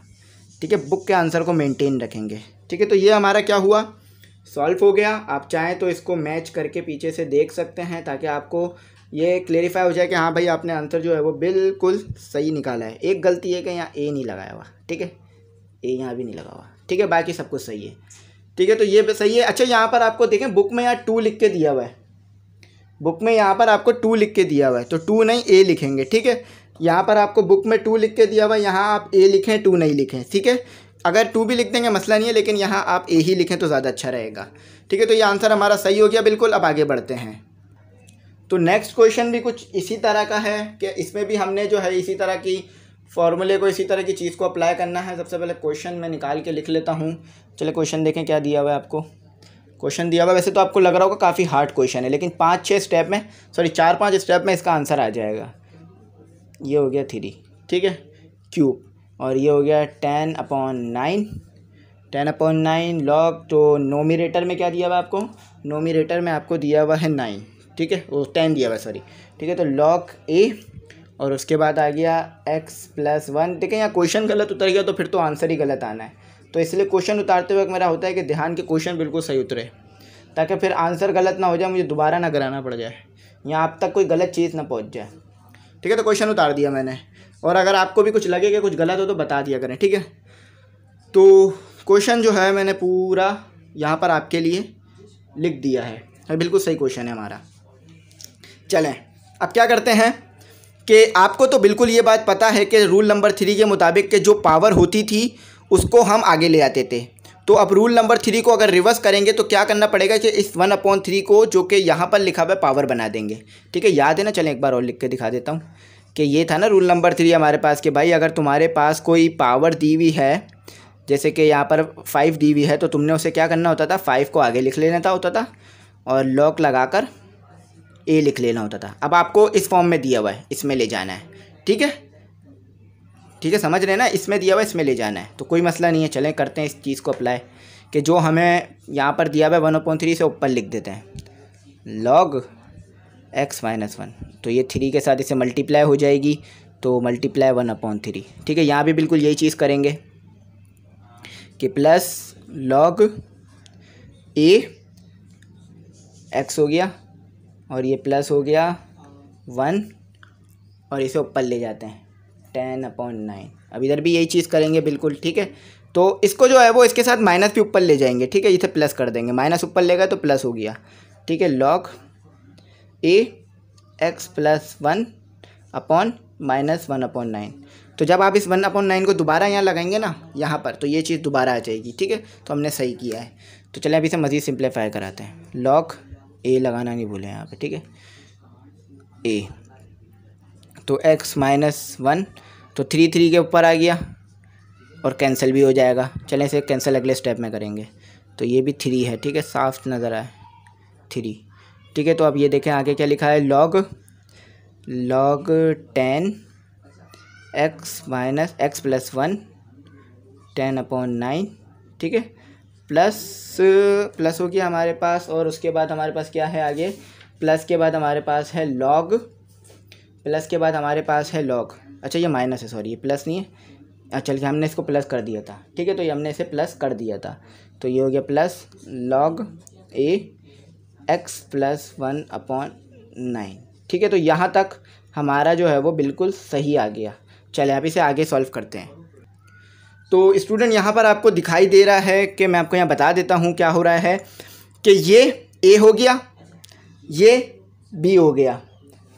ठीक है बुक के आंसर को मेनटेन रखेंगे ठीक है तो ये हमारा क्या हुआ सॉल्व हो गया आप चाहें तो इसको मैच करके पीछे से देख सकते हैं ताकि आपको ये क्लेरिफाई हो जाए कि हाँ भाई आपने आंसर जो है वो बिल्कुल सही निकाला है एक गलती है कि यहाँ ए नहीं लगाया हुआ ठीक है ए यहाँ भी नहीं लगा हुआ ठीक है बाकी सब कुछ सही है ठीक है तो ये सही है अच्छा यहाँ पर आपको देखें बुक में यहाँ टू लिख के दिया हुआ है बुक में यहाँ पर आपको टू लिख के दिया हुआ है तो टू नहीं ए लिखेंगे ठीक है यहाँ पर आपको बुक में टू लिख के दिया हुआ है यहाँ आप ए लिखें टू नहीं लिखें ठीक है अगर टू भी लिख देंगे मसला नहीं है लेकिन यहाँ आप ए ही लिखें तो ज़्यादा अच्छा रहेगा ठीक है तो ये आंसर हमारा सही हो गया बिल्कुल अब आगे बढ़ते हैं तो नेक्स्ट क्वेश्चन भी कुछ इसी तरह का है कि इसमें भी हमने जो है इसी तरह की फॉर्मूले को इसी तरह की चीज़ को अप्लाई करना है सबसे पहले क्वेश्चन मैं निकाल के लिख लेता हूँ चले क्वेश्चन देखें क्या दिया हुआ है आपको क्वेश्चन दिया हुआ वैसे तो आपको लग रहा होगा काफ़ी हार्ड क्वेश्चन है लेकिन पाँच छः स्टेप में सॉरी चार पाँच स्टेप में इसका आंसर आ जाएगा ये हो गया थ्री ठीक है क्यूब और ये हो गया ten upon nine ten upon nine log तो नोमिनेटर में क्या दिया हुआ आपको नोमिनेटर में आपको दिया हुआ है नाइन ठीक है वो टेन दिया हुआ सॉरी ठीक है तो लॉग ए और उसके बाद आ गया एक्स प्लस वन ठीक है यहाँ क्वेश्चन गलत उतर गया तो फिर तो आंसर ही गलत आना है तो इसलिए क्वेश्चन उतारते वक्त मेरा होता है कि ध्यान के क्वेश्चन बिल्कुल सही उतरे ताकि फिर आंसर गलत ना हो जाए मुझे दोबारा ना कराना पड़ जाए यहाँ आप तक कोई गलत चीज़ ना पहुँच जाए ठीक है तो क्वेश्चन उतार दिया मैंने और अगर आपको भी कुछ लगे कि कुछ गलत हो तो बता दिया करें ठीक है तो क्वेश्चन जो है मैंने पूरा यहाँ पर आपके लिए लिख दिया है बिल्कुल सही क्वेश्चन है हमारा चलें अब क्या करते हैं कि आपको तो बिल्कुल ये बात पता है कि रूल नंबर थ्री के मुताबिक के जो पावर होती थी उसको हम आगे ले आते थे तो अब रूल नंबर थ्री को अगर रिवर्स करेंगे तो क्या करना पड़ेगा कि इस वन अपॉन थ्री को जो कि यहाँ पर लिखा हुआ पावर बना देंगे ठीक है याद है ना चलें एक बार और लिख के दिखा देता हूँ कि ये था ना रूल नंबर थ्री हमारे पास कि भाई अगर तुम्हारे पास कोई पावर दी हुई है जैसे कि यहाँ पर फाइव दी हुई है तो तुमने उसे क्या करना होता था फाइव को आगे लिख लेना था होता था और लॉक लगाकर ए लिख लेना होता था अब आपको इस फॉर्म में दिया हुआ है इसमें ले जाना है ठीक है ठीक है समझ रहे ना इसमें दिया हुआ है इसमें ले जाना है तो कोई मसला नहीं है चलें करते हैं इस चीज़ को अप्लाई कि जो हमें यहाँ पर दिया हुआ है वन पॉइंट थ्री से ऊपर लिख देते हैं लॉग एक्स माइनस वन तो ये थ्री के साथ इसे मल्टीप्लाई हो जाएगी तो मल्टीप्लाई वन अपॉन थ्री ठीक है यहाँ भी बिल्कुल यही चीज़ करेंगे कि प्लस लॉग ए एक्स हो गया और ये प्लस हो गया वन और इसे ऊपर ले जाते हैं टेन अपॉन नाइन अब इधर भी यही चीज़ करेंगे बिल्कुल ठीक है तो इसको जो है वो इसके साथ माइनस भी ऊपर ले जाएंगे ठीक है इसे प्लस कर देंगे माइनस ऊपर लेगा तो प्लस हो गया ठीक है log a x plus one upon minus one upon nine तो जब आप इस वन अपॉन नाइन को दोबारा यहाँ लगाएंगे ना यहाँ पर तो ये चीज़ दोबारा आ जाएगी ठीक है तो हमने सही किया है तो चले अभी इसे मज़ीद सिंप्लीफाई कराते हैं लॉक ए लगाना नहीं भूलें यहाँ पर ठीक है ए तो एक्स माइनस वन तो थ्री थ्री के ऊपर आ गया और कैंसिल भी हो जाएगा चलें इसे कैंसिल अगले स्टेप में करेंगे तो ये भी थ्री है ठीक है साफ नज़र आए थ्री ठीक है तो अब ये देखें आगे क्या लिखा है log log ten x minus x plus one ten upon nine ठीक है प्लस प्लस हो गया हमारे पास और उसके बाद हमारे पास क्या है आगे प्लस के बाद हमारे पास है लॉग प्लस के बाद हमारे पास है लॉग अच्छा ये माइनस है सॉरी ये प्लस नहीं है अच्छा चलिए हमने इसको प्लस कर दिया था ठीक है तो ये हमने इसे प्लस कर दिया था तो ये हो गया plus log a x plus one upon nine ठीक है तो यहाँ तक हमारा जो है वो बिल्कुल सही आ गया चले आप इसे आगे सॉल्व करते हैं तो स्टूडेंट यहाँ पर आपको दिखाई दे रहा है कि मैं आपको यहाँ बता देता हूँ क्या हो रहा है कि ये ए हो गया ये बी हो गया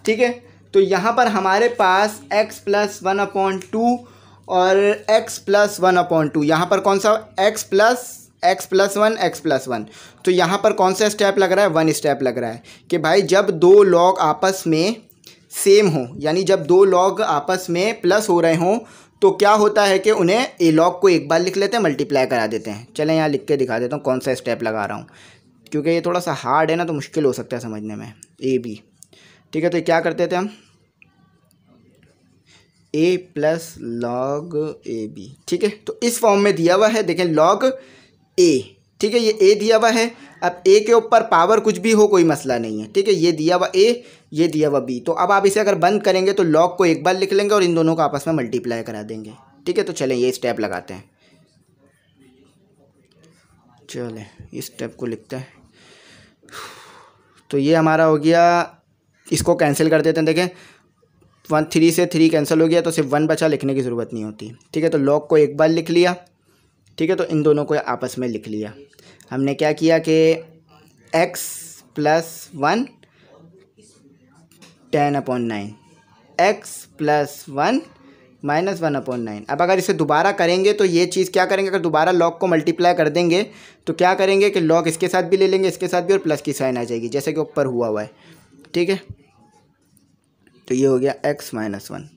ठीक है तो यहाँ पर हमारे पास x plus one upon two और x plus one upon two यहाँ पर कौन सा x plus x plus one x plus one तो यहाँ पर कौन सा स्टेप लग रहा है वन स्टेप लग रहा है कि भाई जब दो लॉग आपस में सेम हो यानी जब दो लॉग आपस में प्लस हो रहे हों तो क्या होता है कि उन्हें ए लॉग को एक बार लिख लेते हैं मल्टीप्लाई करा देते हैं चलें यहाँ लिख के दिखा देता हूँ कौन सा स्टेप लगा रहा हूँ क्योंकि ये थोड़ा सा हार्ड है ना तो मुश्किल हो सकता है समझने में ए बी ठीक है तो क्या करते थे हम a plus log A b ठीक है तो इस फॉर्म में दिया हुआ है देखें लॉग ए ठीक है ये ए दिया हुआ है अब ए के ऊपर पावर कुछ भी हो कोई मसला नहीं है ठीक है ये दिया हुआ ए ये दिया हुआ बी तो अब आप इसे अगर बंद करेंगे तो लॉग को एक बार लिख लेंगे और इन दोनों को आपस में मल्टीप्लाई करा देंगे ठीक है तो चलें ये स्टेप लगाते हैं चलें इस स्टेप को लिखते हैं तो ये हमारा हो गया इसको कैंसिल कर देते हैं देखें वन थ्री से थ्री कैंसिल हो गया तो सिर्फ वन बचा लिखने की ज़रूरत नहीं होती ठीक है तो लॉग को एक बार लिख लिया ठीक है तो इन दोनों को आपस में लिख लिया हमने क्या किया कि x plus one ten upon nine x plus one minus one upon nine अब अगर इसे दोबारा करेंगे तो ये चीज़ क्या करेंगे अगर दोबारा लॉग को मल्टीप्लाई कर देंगे तो क्या करेंगे कि लॉग इसके साथ भी ले लेंगे इसके साथ भी और प्लस की साइन आ जाएगी जैसे कि ऊपर हुआ हुआ है ठीक है तो ये हो गया एक्स माइनस वन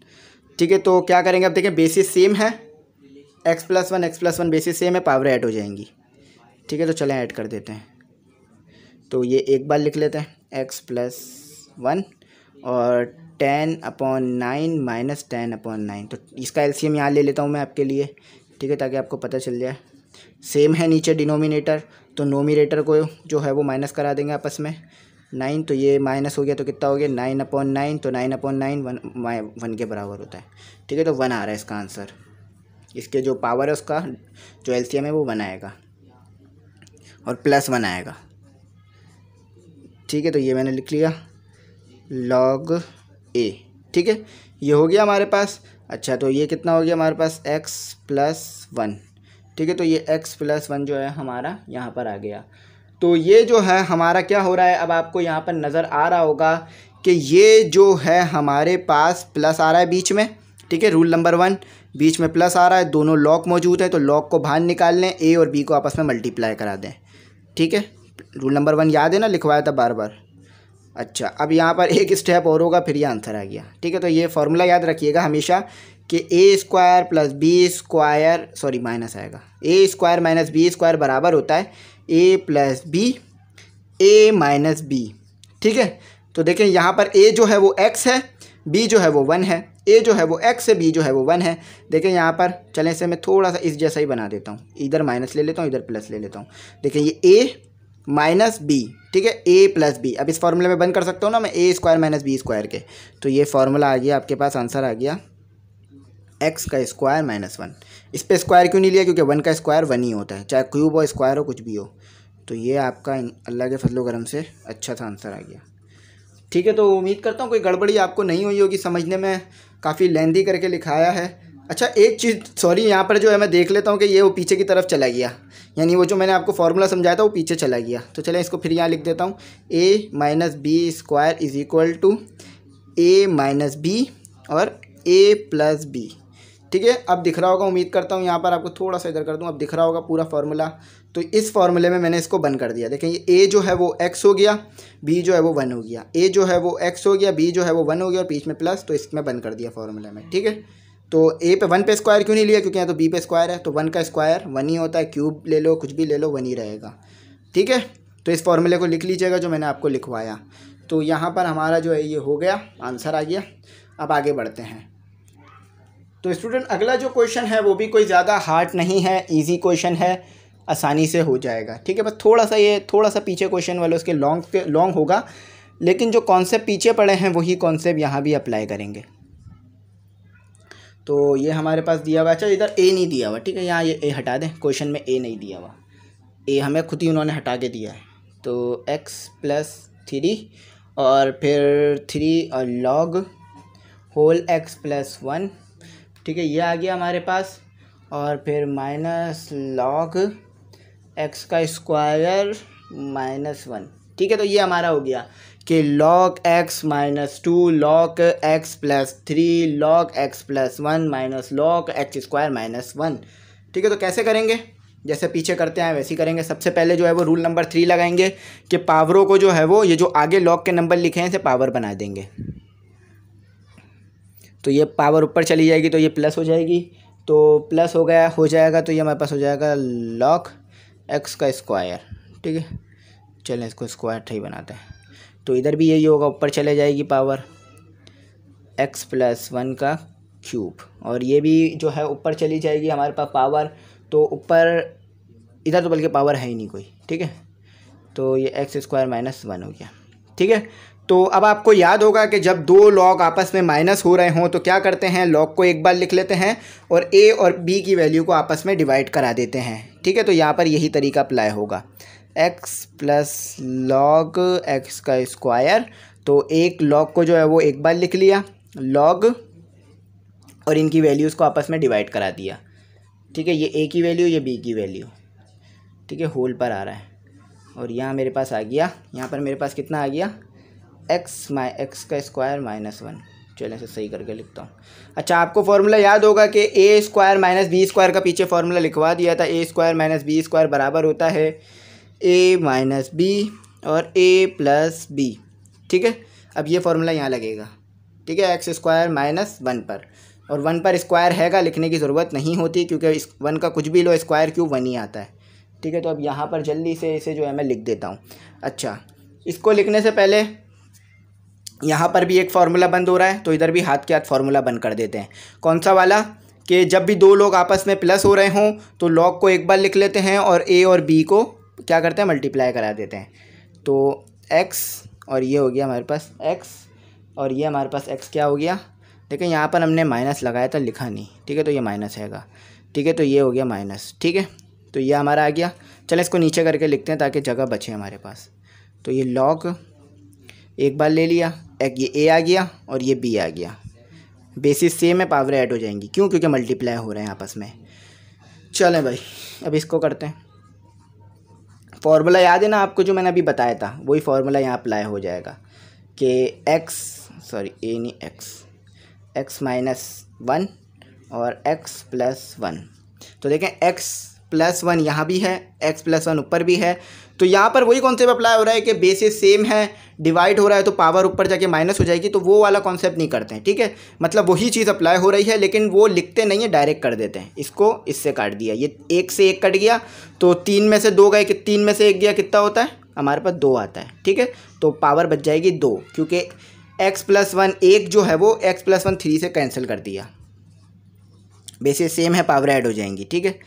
ठीक है तो क्या करेंगे अब देखें बेसिस सेम है x plus one x plus one basis same है पावर ऐड हो जाएंगी ठीक है तो चलें ऐड कर देते हैं तो ये एक बार लिख लेते हैं एक्स प्लस वन और ten upon nine minus ten upon nine तो इसका एलसीएम यहाँ ले लेता हूँ मैं आपके लिए ठीक है ताकि आपको पता चल जाए सेम है नीचे डिनोमिनेटर तो नोमिनेटर को जो है वो माइनस करा देंगे आपस में नाइन तो ये माइनस हो गया तो कितना हो गया नाइन अपॉन नाइन तो nine upon nine one one के बराबर होता है ठीक है तो वन आ रहा है इसका आंसर इसके जो पावर है उसका जो एल है वो बनाएगा और प्लस वन आएगा ठीक है तो ये मैंने लिख लिया लॉग ए ठीक है ये हो गया हमारे पास अच्छा तो ये कितना हो गया हमारे पास एक्स प्लस वन ठीक है तो ये एक्स प्लस वन जो है हमारा यहाँ पर आ गया तो ये जो है हमारा क्या हो रहा है अब आपको यहाँ पर नज़र आ रहा होगा कि ये जो है हमारे पास प्लस आ रहा है बीच में ठीक है रूल नंबर वन बीच में प्लस आ रहा है दोनों लॉक मौजूद हैं तो लॉक को बाहर निकाल लें ए और बी को आपस में मल्टीप्लाई करा दें ठीक है रूल नंबर वन याद है ना लिखवाया था बार बार अच्छा अब यहाँ पर एक स्टेप और होगा फिर ये आंसर आ गया ठीक है तो ये फार्मूला याद रखिएगा हमेशा कि a square plus b square sorry minus आएगा a square minus b square बराबर होता है a plus b a minus b ठीक है तो देखें यहाँ पर ए जो है वो एक्स है बी जो है वो वन है ए जो है वो एक्स है बी जो है वो वन है देखें यहाँ पर चलें इसे मैं थोड़ा सा इस जैसा ही बना देता हूँ इधर माइनस ले लेता हूँ इधर प्लस ले लेता हूँ देखें ये ए माइनस बी ठीक है ए प्लस बी अब इस फार्मूले में बंद कर सकता हूँ ना मैं a square minus b square के तो ये फार्मूला आ गया आपके पास आंसर आ गया एक्स का स्क्वायर माइनस वन इस पर स्क्वायर क्यों नहीं लिया क्योंकि वन का स्क्वायर वन ही होता है चाहे क्यूब हो स्क्वायर हो कुछ भी हो तो ये आपका अल्लाह के फजलो करम से अच्छा सा आंसर आ गया ठीक है तो उम्मीद करता हूँ कोई गड़बड़ी आपको नहीं हुई होगी समझने में काफ़ी लेंदी करके लिखाया है अच्छा एक चीज़ सॉरी यहाँ पर जो है मैं देख लेता हूँ कि ये वो पीछे की तरफ चला गया यानी वो जो मैंने आपको फार्मूला समझाया था वो पीछे चला गया तो चलें इसको फिर यहाँ लिख देता हूँ a minus b square is equal to a minus b और ए प्लस बी ठीक है अब दिख रहा होगा उम्मीद करता हूँ यहाँ पर आपको थोड़ा सा इधर कर दूँ अब दिख रहा होगा पूरा फार्मूला तो इस फॉर्मूले में मैंने इसको बंद कर दिया देखें ये ए जो है वो एक्स हो गया बी जो है वो वन हो गया ए जो है वो एक्स हो गया बी जो है वो वन हो गया और बीच में प्लस तो इसमें बन कर दिया फॉर्मूले में ठीक है तो ए पे वन पे स्क्वायर क्यों नहीं लिया क्योंकि यहाँ तो बी पे स्क्वायर है तो वन का स्क्वायर वन ही होता है क्यूब ले लो कुछ भी ले लो वन ही रहेगा ठीक है तो इस फॉर्मूले को लिख लीजिएगा जो मैंने आपको लिखवाया तो यहाँ पर हमारा जो है ये हो गया आंसर आ गया अब आगे बढ़ते हैं तो स्टूडेंट अगला जो क्वेश्चन है वो भी कोई ज़्यादा हार्ड नहीं है ईजी क्वेश्चन है आसानी से हो जाएगा ठीक है बस थोड़ा सा ये थोड़ा सा पीछे क्वेश्चन वाले उसके लॉन्ग लॉन्ग होगा लेकिन जो कॉन्सेप्ट पीछे पड़े हैं वही कॉन्सेप्ट यहाँ भी अप्लाई करेंगे तो ये हमारे पास दिया हुआ अच्छा इधर ए नहीं दिया हुआ ठीक है यहाँ ये ए हटा दें क्वेश्चन में ए नहीं दिया हुआ ए हमें खुद ही उन्होंने हटा के दिया है तो एक्स प्लस थ्री और फिर थ्री और log whole x plus one ठीक है ये आ गया हमारे पास और फिर माइनस लॉग एक्स का स्क्वायर माइनस वन ठीक है तो ये हमारा हो गया कि log x minus two log x plus three log x plus one minus log x square minus one ठीक है तो कैसे करेंगे जैसे पीछे करते हैं वैसे ही करेंगे सबसे पहले जो है वो रूल नंबर थ्री लगाएंगे कि पावरों को जो है वो ये जो आगे लॉक के नंबर लिखे हैं इसे पावर बना देंगे तो ये पावर ऊपर चली जाएगी तो ये प्लस हो जाएगी तो प्लस हो गया हो जाएगा तो ये हमारे पास हो जाएगा लॉक एक्स का स्क्वायर ठीक है चलें इसको स्क्वायर थ्री बनाते हैं तो इधर भी यही होगा ऊपर चले जाएगी पावर एक्स प्लस वन का क्यूब और ये भी जो है ऊपर चली जाएगी हमारे पास पावर तो ऊपर इधर तो बल्कि पावर है ही नहीं कोई ठीक है तो ये एक्स स्क्वायर माइनस वन हो गया ठीक है तो अब आपको याद होगा कि जब दो लॉग आपस में माइनस हो रहे हों तो क्या करते हैं लॉग को एक बार लिख लेते हैं और ए और बी की वैल्यू को आपस में डिवाइड करा देते हैं ठीक है तो यहाँ पर यही तरीका अप्लाई होगा एक्स प्लस लॉग एक्स का स्क्वायर तो एक लॉग को जो है वो एक बार लिख लिया लॉग और इनकी वैल्यूज़ को आपस में डिवाइड करा दिया ठीक है ये ए की वैल्यू ये बी की वैल्यू ठीक है होल पर आ रहा है और यहाँ मेरे पास आ गया यहाँ पर मेरे पास कितना आ गया एक्स माई एक्स का स्क्वायर माइनस वन चलें इसे सही करके लिखता हूँ अच्छा आपको फॉर्मूला याद होगा कि a square minus b square का पीछे फार्मूला लिखवा दिया था a square minus b square बराबर होता है ए माइनस बी और ए प्लस बी ठीक है अब ये फार्मूला यहाँ लगेगा ठीक है एक्स स्क्वायर माइनस वन पर और वन पर स्क्वायर हैगा लिखने की ज़रूरत नहीं होती क्योंकि वन का कुछ भी लो स्क्वायर क्यों वन ही आता है ठीक है तो अब यहाँ पर जल्दी से इसे जो है मैं लिख देता हूँ अच्छा इसको लिखने से पहले यहाँ पर भी एक फार्मूला बंद हो रहा है तो इधर भी हाथ के हाथ फार्मूला बंद कर देते हैं कौन सा वाला कि जब भी दो लोग आपस में प्लस हो रहे हों तो लॉग को एक बार लिख लेते हैं और ए और बी को क्या करते हैं मल्टीप्लाई करा देते हैं तो एक्स और ये हो गया हमारे पास एक्स और ये हमारे पास एक्स क्या हो गया देखिए यहाँ पर हमने माइनस लगाया था लिखा नहीं ठीक है तो ये माइनस हैगा ठीक है तो ये हो गया माइनस ठीक है तो ये हमारा आ गया चलो इसको नीचे करके लिखते हैं ताकि जगह बचे हमारे पास तो ये लॉग एक बार ले लिया एक ये ए आ गया और ये बी आ गया बेसिस सेम है पावर ऐड हो जाएंगी क्यों क्योंकि मल्टीप्लाई हो रहे हैं आपस में चलें भाई अब इसको करते हैं फार्मूला याद है ना आपको जो मैंने अभी बताया था वही फार्मूला यहाँ अप्लाई हो जाएगा कि एक्स सॉरी ए नहीं एक्स एक्स माइनस वन और एक्स प्लस वन तो देखें एक्स प्लस वन यहाँ भी है एक्स प्लस वन ऊपर भी है तो यहाँ पर वही कॉन्सेप्ट अप्लाई हो रहा है कि बेसिस सेम है डिवाइड हो रहा है तो पावर ऊपर जाके माइनस हो जाएगी तो वो वाला कॉन्सेप्ट नहीं करते हैं ठीक है मतलब वही चीज़ अप्लाई हो रही है लेकिन वो लिखते नहीं है डायरेक्ट कर देते हैं इसको इससे काट दिया ये एक से एक कट गया तो तीन में से दो गए कि तीन में से एक गया कितना होता है हमारे पास दो आता है ठीक है तो पावर बच जाएगी दो क्योंकि एक्स प्लस वन एक जो है वो एक्स प्लस वन थ्री से कैंसिल कर दिया बेसिस सेम है पावर ऐड हो जाएंगी ठीक है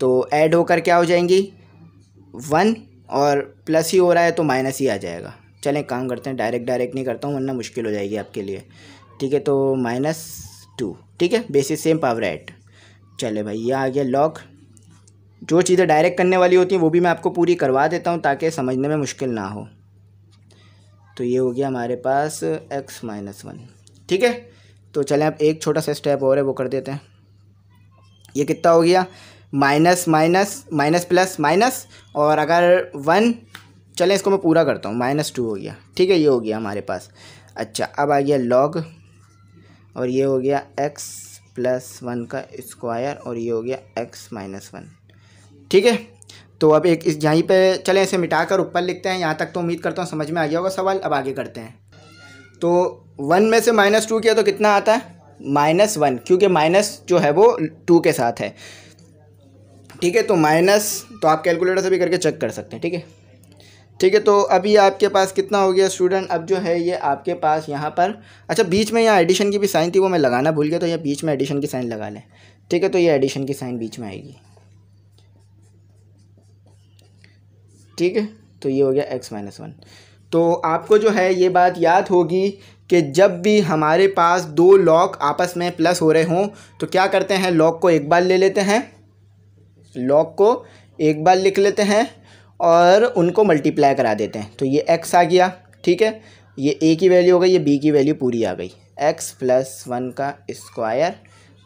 तो ऐड होकर क्या हो जाएंगी वन और प्लस ही हो रहा है तो माइनस ही आ जाएगा चलें काम करते हैं डायरेक्ट डायरेक्ट नहीं करता हूँ वरना मुश्किल हो जाएगी आपके लिए ठीक है तो माइनस टू ठीक है बेसिस सेम पावर एट चले भाई ये आ गया लॉक जो चीज़ें डायरेक्ट करने वाली होती हैं वो भी मैं आपको पूरी करवा देता हूँ ताकि समझने में मुश्किल ना हो तो ये हो गया हमारे पास एक्स माइनस वन ठीक है तो चलें अब एक छोटा सा स्टेप और है वो कर देते हैं ये कितना हो गया minus minus minus plus minus और अगर वन चलें इसको मैं पूरा करता हूँ माइनस टू हो गया ठीक है ये हो गया हमारे पास अच्छा अब आ गया लॉग और ये हो गया एक्स प्लस वन का स्क्वायर और ये हो गया एक्स माइनस वन ठीक है तो अब एक इस यहीं पे चलें इसे मिटाकर ऊपर लिखते हैं यहाँ तक तो उम्मीद करता हूँ समझ में आ गया होगा सवाल अब आगे करते हैं तो वन में से माइनस टू किया तो कितना आता है माइनस वन क्योंकि माइनस जो है वो टू के साथ है ठीक है तो माइनस तो आप कैलकुलेटर से भी करके चेक कर सकते हैं ठीक है ठीक है तो अभी आपके पास कितना हो गया स्टूडेंट अब जो है ये आपके पास यहाँ पर अच्छा बीच में यहाँ एडिशन की भी साइन थी वो मैं लगाना भूल गया तो ये बीच में एडिशन की साइन लगा लें ठीक है तो ये एडिशन की साइन बीच में आएगी ठीक है तो ये हो गया एक्स माइनस वन तो आपको जो है ये बात याद होगी कि जब भी हमारे पास दो लॉक आपस में प्लस हो रहे हों तो क्या करते हैं लॉक को एक बार ले लेते हैं लॉग को एक बार लिख लेते हैं और उनको मल्टीप्लाई करा देते हैं तो ये एक्स आ गया ठीक है ये ए की वैल्यू हो गई ये बी की वैल्यू पूरी आ गई एक्स प्लस वन का स्क्वायर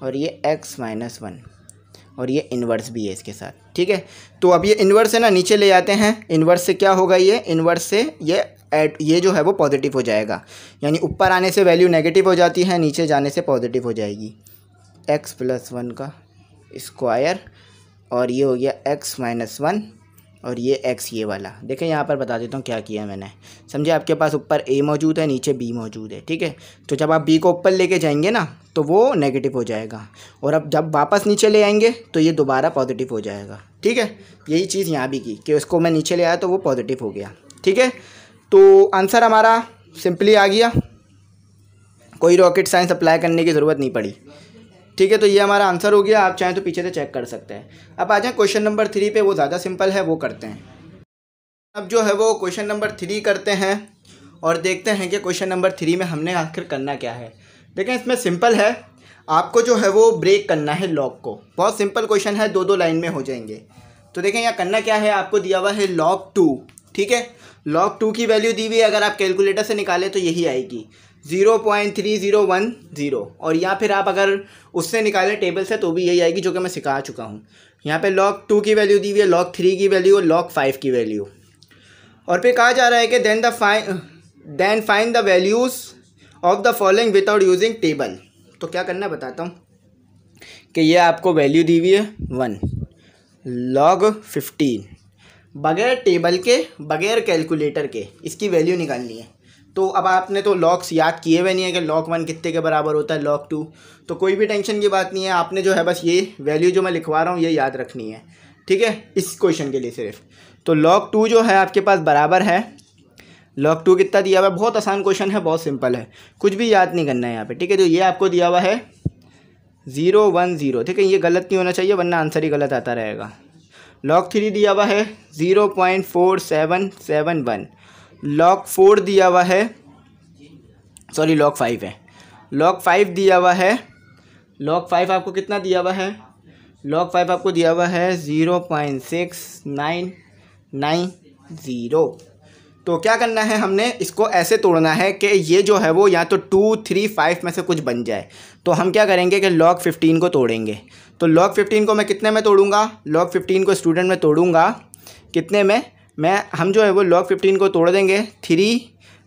और ये एक्स माइनस वन और ये इन्वर्स भी है इसके साथ ठीक है तो अब ये इन्वर्स है ना नीचे ले जाते हैं इन्वर्स से क्या होगा ये इन्वर्स से ये एट ये जो है वो पॉजिटिव हो जाएगा यानी ऊपर आने से वैल्यू नेगेटिव हो जाती है नीचे जाने से पॉजिटिव हो जाएगी एक्स प्लस वन का स्क्वायर और ये हो गया एक्स माइनस वन और ये एक्स ये वाला देखें यहाँ पर बता देता हूँ क्या किया मैंने समझे आपके पास ऊपर ए मौजूद है नीचे बी मौजूद है ठीक है तो जब आप बी को ऊपर लेके जाएंगे ना तो वो नेगेटिव हो जाएगा और अब जब वापस नीचे ले आएंगे तो ये दोबारा पॉजिटिव हो जाएगा ठीक है यही चीज़ यहाँ भी की कि उसको मैं नीचे ले आया तो वो पॉजिटिव हो गया ठीक है तो आंसर हमारा सिंपली आ गया कोई रॉकेट साइंस अप्लाई करने की ज़रूरत नहीं पड़ी ठीक है तो ये हमारा आंसर हो गया आप चाहें तो पीछे से चेक कर सकते हैं अब आ जाए क्वेश्चन नंबर थ्री पे वो ज़्यादा सिंपल है वो करते हैं अब जो है वो क्वेश्चन नंबर थ्री करते हैं और देखते हैं कि क्वेश्चन नंबर थ्री में हमने आखिर करना क्या है देखें इसमें सिंपल है आपको जो है वो ब्रेक करना है लॉक को बहुत सिंपल क्वेश्चन है दो दो लाइन में हो जाएंगे तो देखें यहाँ करना क्या है आपको दिया हुआ है लॉक टू ठीक है लॉक टू की वैल्यू दी हुई है अगर आप कैलकुलेटर से निकालें तो यही आएगी zero point three zero one zero और या फिर आप अगर उससे निकालें टेबल से तो भी यही आएगी जो कि मैं सिखा चुका हूँ यहाँ पे लॉक टू की वैल्यू दी हुई है लॉक थ्री की वैल्यू और लॉक फाइव की वैल्यू और फिर कहा जा रहा है कि then the find then find the values of the following without using table तो क्या करना बताता हूँ कि ये आपको वैल्यू दी हुई है वन लॉग फिफ्टीन बगैर टेबल के बगैर कैलकुलेटर के इसकी वैल्यू निकालनी है तो अब आपने तो लॉक्स याद किए हुए नहीं है कि लॉक वन कितने के बराबर होता है लॉक टू तो कोई भी टेंशन की बात नहीं है आपने जो है बस ये वैल्यू जो मैं लिखवा रहा हूँ ये याद रखनी है ठीक है इस क्वेश्चन के लिए सिर्फ तो लॉक टू जो है आपके पास बराबर है लॉक टू कितना दिया हुआ है बहुत आसान क्वेश्चन है बहुत सिंपल है कुछ भी याद नहीं करना है यहाँ पे ठीक है तो ये आपको दिया हुआ है ज़ीरो वन ज़ीरो ठीक है ये गलत नहीं होना चाहिए वरना आंसर ही गलत आता रहेगा लॉक थ्री दिया हुआ है zero point four seven seven one log four दिया हुआ है सॉरी लॉक फाइव है लॉक फाइव दिया हुआ है लॉक फाइव आपको कितना दिया हुआ है लॉक फाइव आपको दिया हुआ है zero point six nine nine zero तो क्या करना है हमने इसको ऐसे तोड़ना है कि ये जो है वो या तो टू थ्री फाइव में से कुछ बन जाए तो हम क्या करेंगे कि लॉग फिफ्टीन को तोड़ेंगे तो लॉग फिफ्टीन को मैं कितने में तोड़ूंगा लॉग फिफ्टीन को स्टूडेंट में तोड़ूंगा कितने में मैं हम जो है वो लॉग फिफ्टीन को तोड़ देंगे थ्री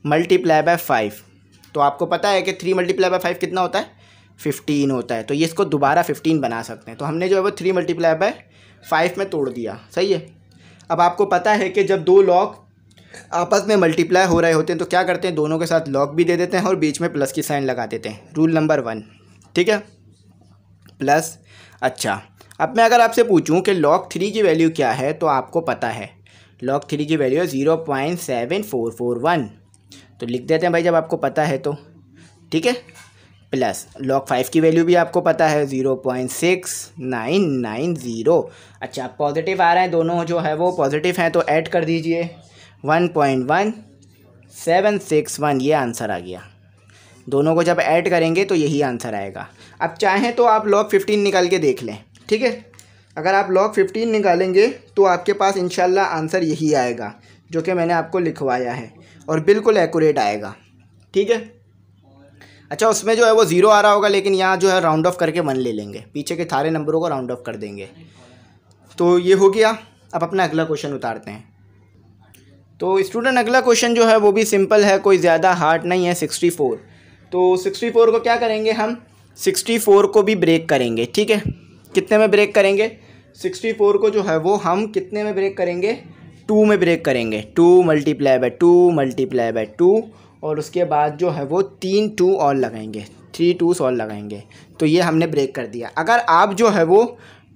मल्टीप्लाई बाय फाइव तो आपको पता है कि थ्री मल्टीप्लाई बाय फाइव कितना होता है फिफ्टीन होता है तो ये इसको दोबारा फिफ्टीन बना सकते हैं तो हमने जो है वो थ्री मल्टीप्लाई बाय फाइव में तोड़ दिया सही है अब आपको पता है कि जब दो लॉग आपस में मल्टीप्लाई हो रहे होते हैं तो क्या करते हैं दोनों के साथ लॉग भी दे देते हैं और बीच में प्लस की साइन लगा देते हैं रूल नंबर वन ठीक है प्लस अच्छा अब मैं अगर आपसे पूछूं कि लॉग थ्री की वैल्यू क्या है तो आपको पता है लॉग थ्री की वैल्यू है zero point seven four four one तो लिख देते हैं भाई जब आपको पता है तो ठीक है प्लस लॉग फाइव की वैल्यू भी आपको पता है zero point six nine nine zero अच्छा पॉजिटिव आ रहे हैं दोनों जो है वो पॉजिटिव हैं तो ऐड कर दीजिए one point one seven six one ये आंसर आ गया दोनों को जब ऐड करेंगे तो यही आंसर आएगा अब चाहें तो आप लॉग फिफ्टीन निकाल के देख लें ठीक है अगर आप लॉग फिफ्टीन निकालेंगे तो आपके पास इन आंसर यही आएगा जो कि मैंने आपको लिखवाया है और बिल्कुल एक्यूरेट आएगा ठीक है अच्छा उसमें जो है वो ज़ीरो आ रहा होगा लेकिन यहाँ जो है राउंड ऑफ करके वन ले लेंगे पीछे के थारे नंबरों को राउंड ऑफ कर देंगे तो ये हो गया अब अपना अगला क्वेश्चन उतारते हैं तो स्टूडेंट अगला क्वेश्चन जो है वो भी सिंपल है कोई ज़्यादा हार्ड नहीं है सिक्सटी फोर तो सिक्सटी फोर को क्या करेंगे हम सिक्सटी फोर को भी ब्रेक करेंगे ठीक है कितने में ब्रेक करेंगे सिक्सटी फोर को जो है वो हम कितने में ब्रेक करेंगे टू में ब्रेक करेंगे two multiply by two multiply by two और उसके बाद जो है वो तीन टू और लगाएंगे थ्री टू और लगाएंगे तो ये हमने ब्रेक कर दिया अगर आप जो है वो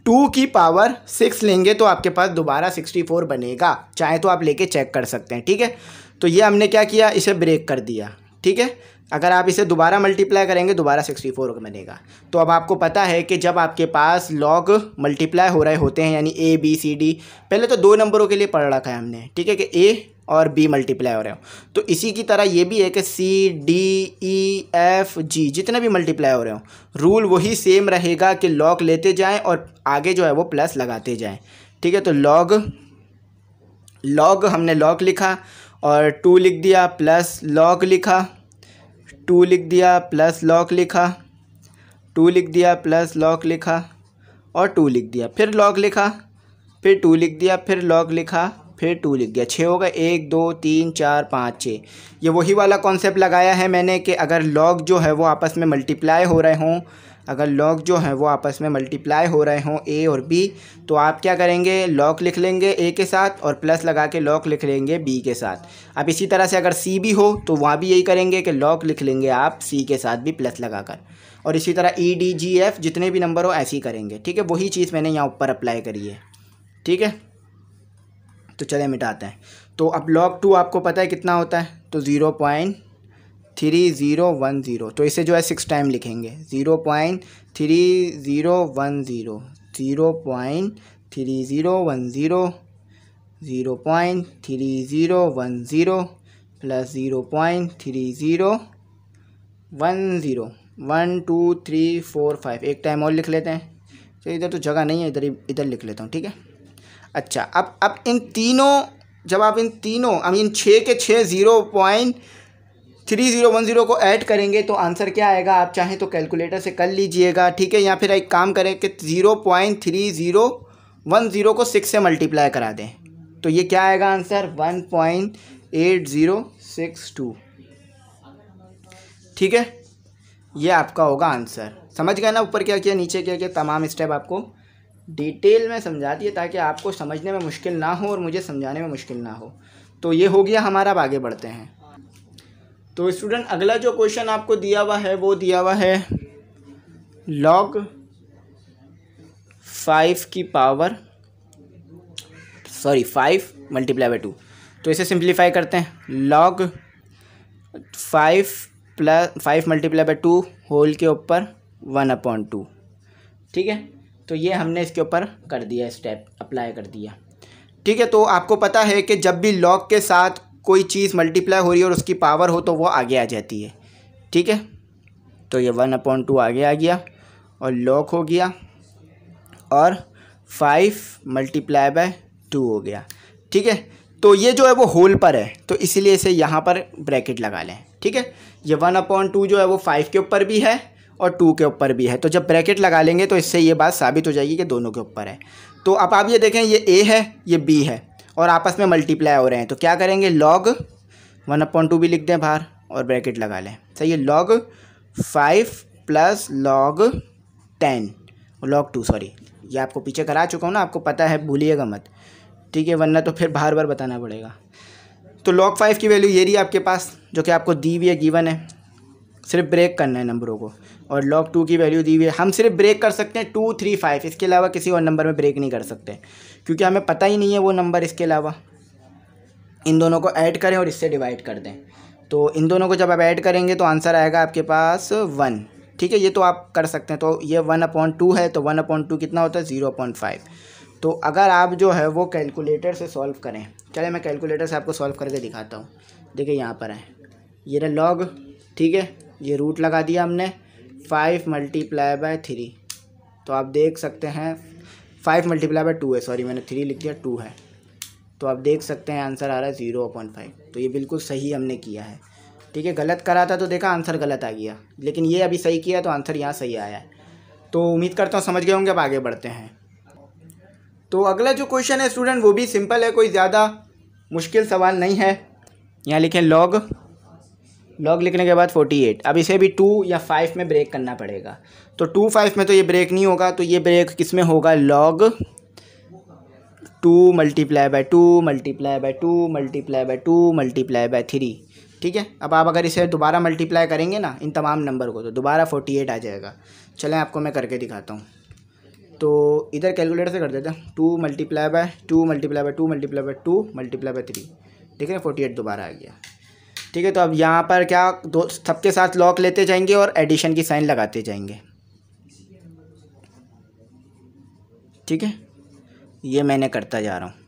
टू की पावर सिक्स लेंगे तो आपके पास दोबारा सिक्सटी फोर बनेगा चाहे तो आप लेके चेक कर सकते हैं ठीक है तो ये हमने क्या किया इसे ब्रेक कर दिया ठीक है अगर आप इसे दोबारा मल्टीप्लाई करेंगे दोबारा सिक्सटी फोर बनेगा तो अब आपको पता है कि जब आपके पास लॉग मल्टीप्लाई हो रहे होते हैं यानी ए बी सी डी पहले तो दो नंबरों के लिए पढ़ रखा है हमने ठीक है कि ए और बी मल्टीप्लाई हो रहे हो तो इसी की तरह ये भी है कि C D E F G जितने भी मल्टीप्लाई हो रहे हो रूल वही सेम रहेगा कि लॉग लेते जाएँ और आगे जो है वो प्लस लगाते जाएँ ठीक है तो लॉग लॉग हमने लॉग लिखा और टू लिख दिया प्लस लॉग लिखा टू लिख दिया प्लस लॉक लिखा टू लिख दिया प्लस लॉक लिखा और टू लिख दिया फिर लॉक लिखा फिर टू लिख दिया फिर लॉक लिखा फिर टू लिख दिया छः होगा एक दो तीन चार पाँच छः ये वही वाला कॉन्सेप्ट लगाया है मैंने कि अगर लॉग जो है वो आपस में मल्टीप्लाई हो रहे हों अगर लॉग जो हैं वो आपस में मल्टीप्लाई हो रहे हों ए और बी तो आप क्या करेंगे लॉग लिख लेंगे ए के साथ और प्लस लगा के लॉग लिख लेंगे बी के साथ अब इसी तरह से अगर सी भी हो तो वहाँ भी यही करेंगे कि लॉग लिख लेंगे आप सी के साथ भी प्लस लगाकर और इसी तरह ई डी जी एफ जितने भी नंबर हो ऐसे ही करेंगे ठीक है वही चीज़ मैंने यहाँ ऊपर अप्लाई करी है ठीक है तो चले मिटाते हैं तो अब लॉग टू आपको पता है कितना होता है तो zero point three zero one zero तो इसे जो है सिक्स टाइम लिखेंगे zero point three zero one zero zero point three zero one zero zero point three zero one zero plus zero point three zero one zero one two three four five एक time और लिख लेते हैं तो इधर तो जगह नहीं है इधर इधर लिख लेता हूँ ठीक है अच्छा अब अब इन तीनों जब आप इन तीनों आई मीन छः के छः zero point three zero one zero को ऐड करेंगे तो आंसर क्या आएगा आप चाहें तो कैलकुलेटर से कर लीजिएगा ठीक है या फिर एक काम करें कि zero point three zero one zero को सिक्स से मल्टीप्लाई करा दें तो ये क्या आएगा answer one point eight zero six two ठीक है ये आपका होगा आंसर समझ गए ना ऊपर क्या किया नीचे क्या किया तमाम स्टेप आपको डिटेल में समझा दिए ताकि आपको समझने में मुश्किल ना हो और मुझे समझाने में मुश्किल ना हो तो ये हो गया हमारा आगे बढ़ते हैं तो स्टूडेंट अगला जो क्वेश्चन आपको दिया हुआ है वो दिया हुआ है लॉग फाइव की power sorry five multiply by two तो इसे सिंप्लीफाई करते हैं log five plus five multiply by two whole के ऊपर वन अपॉइंट टू ठीक है तो ये हमने इसके ऊपर कर दिया स्टेप अप्लाई कर दिया ठीक है तो आपको पता है कि जब भी लॉग के साथ कोई चीज़ मल्टीप्लाई हो रही है और उसकी पावर हो तो वो आगे आ जाती है ठीक है तो ये वन अपॉन टू आगे आ गया और लॉक हो गया और फाइव मल्टीप्लाई बाय टू हो गया ठीक है तो ये जो है वो होल पर है तो इसीलिए इसे यहाँ पर ब्रैकेट लगा लें ठीक है ये वन अपॉन टू जो है वो फाइव के ऊपर भी है और टू के ऊपर भी है तो जब ब्रैकेट लगा लेंगे तो इससे ये बात साबित हो जाएगी कि दोनों के ऊपर है तो अब आप ये देखें ये ए है ये बी है और आपस में मल्टीप्लाई हो रहे हैं तो क्या करेंगे लॉग वन अपॉइंट टू भी लिख दें बाहर और ब्रैकेट लगा लें सही है log five plus log ten log two sorry ये आपको पीछे करा चुका हूँ ना आपको पता है भूलिएगा मत ठीक है वरना तो फिर बार बार बताना पड़ेगा तो लॉग फाइव की वैल्यू ये रही है आपके पास जो कि आपको दी हुई है गिवन है सिर्फ ब्रेक करना है नंबरों को और लॉग टू की वैल्यू दी हुई है हम सिर्फ ब्रेक कर सकते हैं टू थ्री फाइव इसके अलावा किसी और नंबर में ब्रेक नहीं कर सकते क्योंकि हमें पता ही नहीं है वो नंबर इसके अलावा इन दोनों को ऐड करें और इससे डिवाइड कर दें तो इन दोनों को जब आप ऐड करेंगे तो आंसर आएगा आपके पास वन ठीक है ये तो आप कर सकते हैं तो ये वन अपॉन टू है तो वन अपॉन टू कितना होता है ज़ीरो पॉइंट फाइव तो अगर आप जो है वो कैलकुलेटर से सॉल्व करें चले मैं कैलकुलेटर से आपको सॉल्व करके दिखाता हूँ देखिए यहाँ पर है ये रहा लॉग ठीक है ये रूट लगा दिया हमने फाइव मल्टीप्लाई बाय थ्री तो आप देख सकते हैं फाइव मल्टीप्लाई बाय टू है सॉरी मैंने थ्री लिख दिया टू है तो आप देख सकते हैं आंसर आ रहा है ज़ीरो अपॉइंट फाइव तो ये बिल्कुल सही हमने किया है ठीक है गलत करा था तो देखा आंसर गलत आ गया लेकिन ये अभी सही किया तो आंसर यहाँ सही आया है तो उम्मीद करता हूँ समझ गए होंगे अब आगे बढ़ते हैं तो अगला जो क्वेश्चन है स्टूडेंट वो भी सिंपल है कोई ज़्यादा मुश्किल सवाल नहीं है यहाँ लिखें लॉग लॉग लिखने के बाद फोर्टी एट अब इसे भी टू या फाइव में ब्रेक करना पड़ेगा तो टू फाइव में तो ये ब्रेक नहीं होगा तो ये ब्रेक किस में होगा log two multiply by two multiply by two multiply by two multiply by three ठीक है अब आप अगर इसे दोबारा मल्टीप्लाई करेंगे ना इन तमाम नंबर को तो दोबारा फोर्टी एट आ जाएगा चलें आपको मैं करके दिखाता हूँ तो इधर कैलकुलेटर से कर देते हैं two multiply by two multiply by two multiply by two multiply by three ठीक है फोर्टी एट दोबारा आ गया ठीक है तो अब यहाँ पर क्या दो सबके साथ लॉक लेते जाएंगे और एडिशन की साइन लगाते जाएंगे ठीक है ये मैंने करता जा रहा हूँ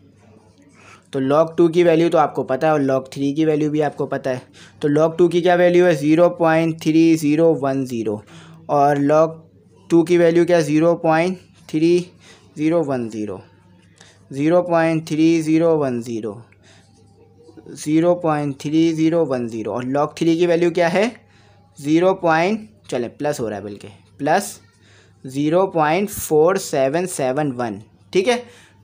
तो लॉक टू की वैल्यू तो आपको पता है और लॉक थ्री की वैल्यू भी आपको पता है तो लॉक टू की क्या वैल्यू है zero point three zero one zero और लॉक टू की वैल्यू क्या है zero point three zero one zero zero point three zero one zero zero point three zero one zero और लॉग थ्री की value क्या है zero point चले plus हो रहा है बल्कि plus zero point four seven seven one ठीक है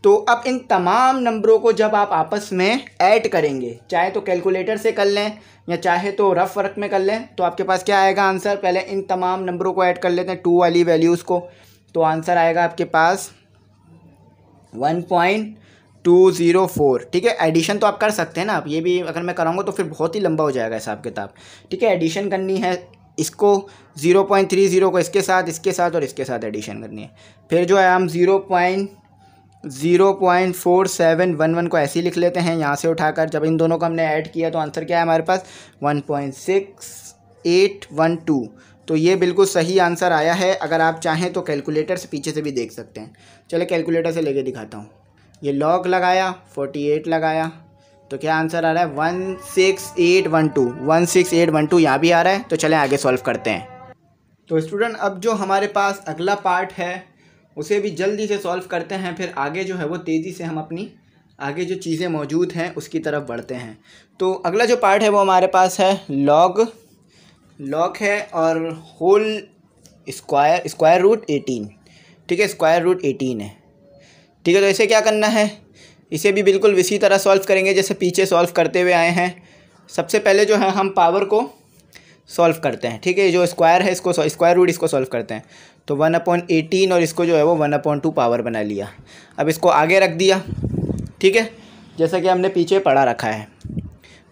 तो अब इन तमाम नंबरों को जब आप आपस में ऐड करेंगे चाहे तो कैलकुलेटर से कर लें या चाहे तो रफ़ वर्क में कर लें तो आपके पास क्या आएगा आंसर पहले इन तमाम नंबरों को ऐड कर लेते हैं टू वाली वैल्यूज़ को तो आंसर आएगा आपके पास one point two zero four ठीक है एडिशन तो आप कर सकते हैं ना आप ये भी अगर मैं कराऊंगा तो फिर बहुत ही लंबा हो जाएगा हिसाब किताब ठीक है एडिशन करनी है इसको ज़ीरो पॉइंट थ्री ज़ीरो को इसके साथ इसके साथ और इसके साथ एडिशन करनी है फिर जो है हम zero point zero point four seven one one को ऐसे ही लिख लेते हैं यहाँ से उठाकर जब इन दोनों को हमने ऐड किया तो आंसर क्या है हमारे पास one point six eight one two तो ये बिल्कुल सही आंसर आया है अगर आप चाहें तो कैलकुलेटर से पीछे से भी देख सकते हैं चले कैलकुलेटर से लेके दिखाता हूँ ये लॉक लगाया फोर्टी एट लगाया तो क्या आंसर आ रहा है one six eight one two one six eight one two यहाँ भी आ रहा है तो चलें आगे सॉल्व करते हैं तो स्टूडेंट अब जो हमारे पास अगला पार्ट है उसे भी जल्दी से सॉल्व करते हैं फिर आगे जो है वो तेज़ी से हम अपनी आगे जो चीज़ें मौजूद हैं उसकी तरफ बढ़ते हैं तो अगला जो पार्ट है वो हमारे पास है लॉग लॉक है और whole square square root eighteen ठीक है स्क्वायर रूट एटीन है ठीक है तो इसे क्या करना है इसे भी बिल्कुल इसी तरह सॉल्व करेंगे जैसे पीछे सॉल्व करते हुए आए हैं सबसे पहले जो है हम पावर को सॉल्व करते हैं ठीक है जो स्क्वायर है इसको स्क्वायर रूट इसको सॉल्व करते हैं तो वन अपॉइंट एटीन और इसको जो है वो वन अपॉइंट टू पावर बना लिया अब इसको आगे रख दिया ठीक है जैसा कि हमने पीछे पढ़ा रखा है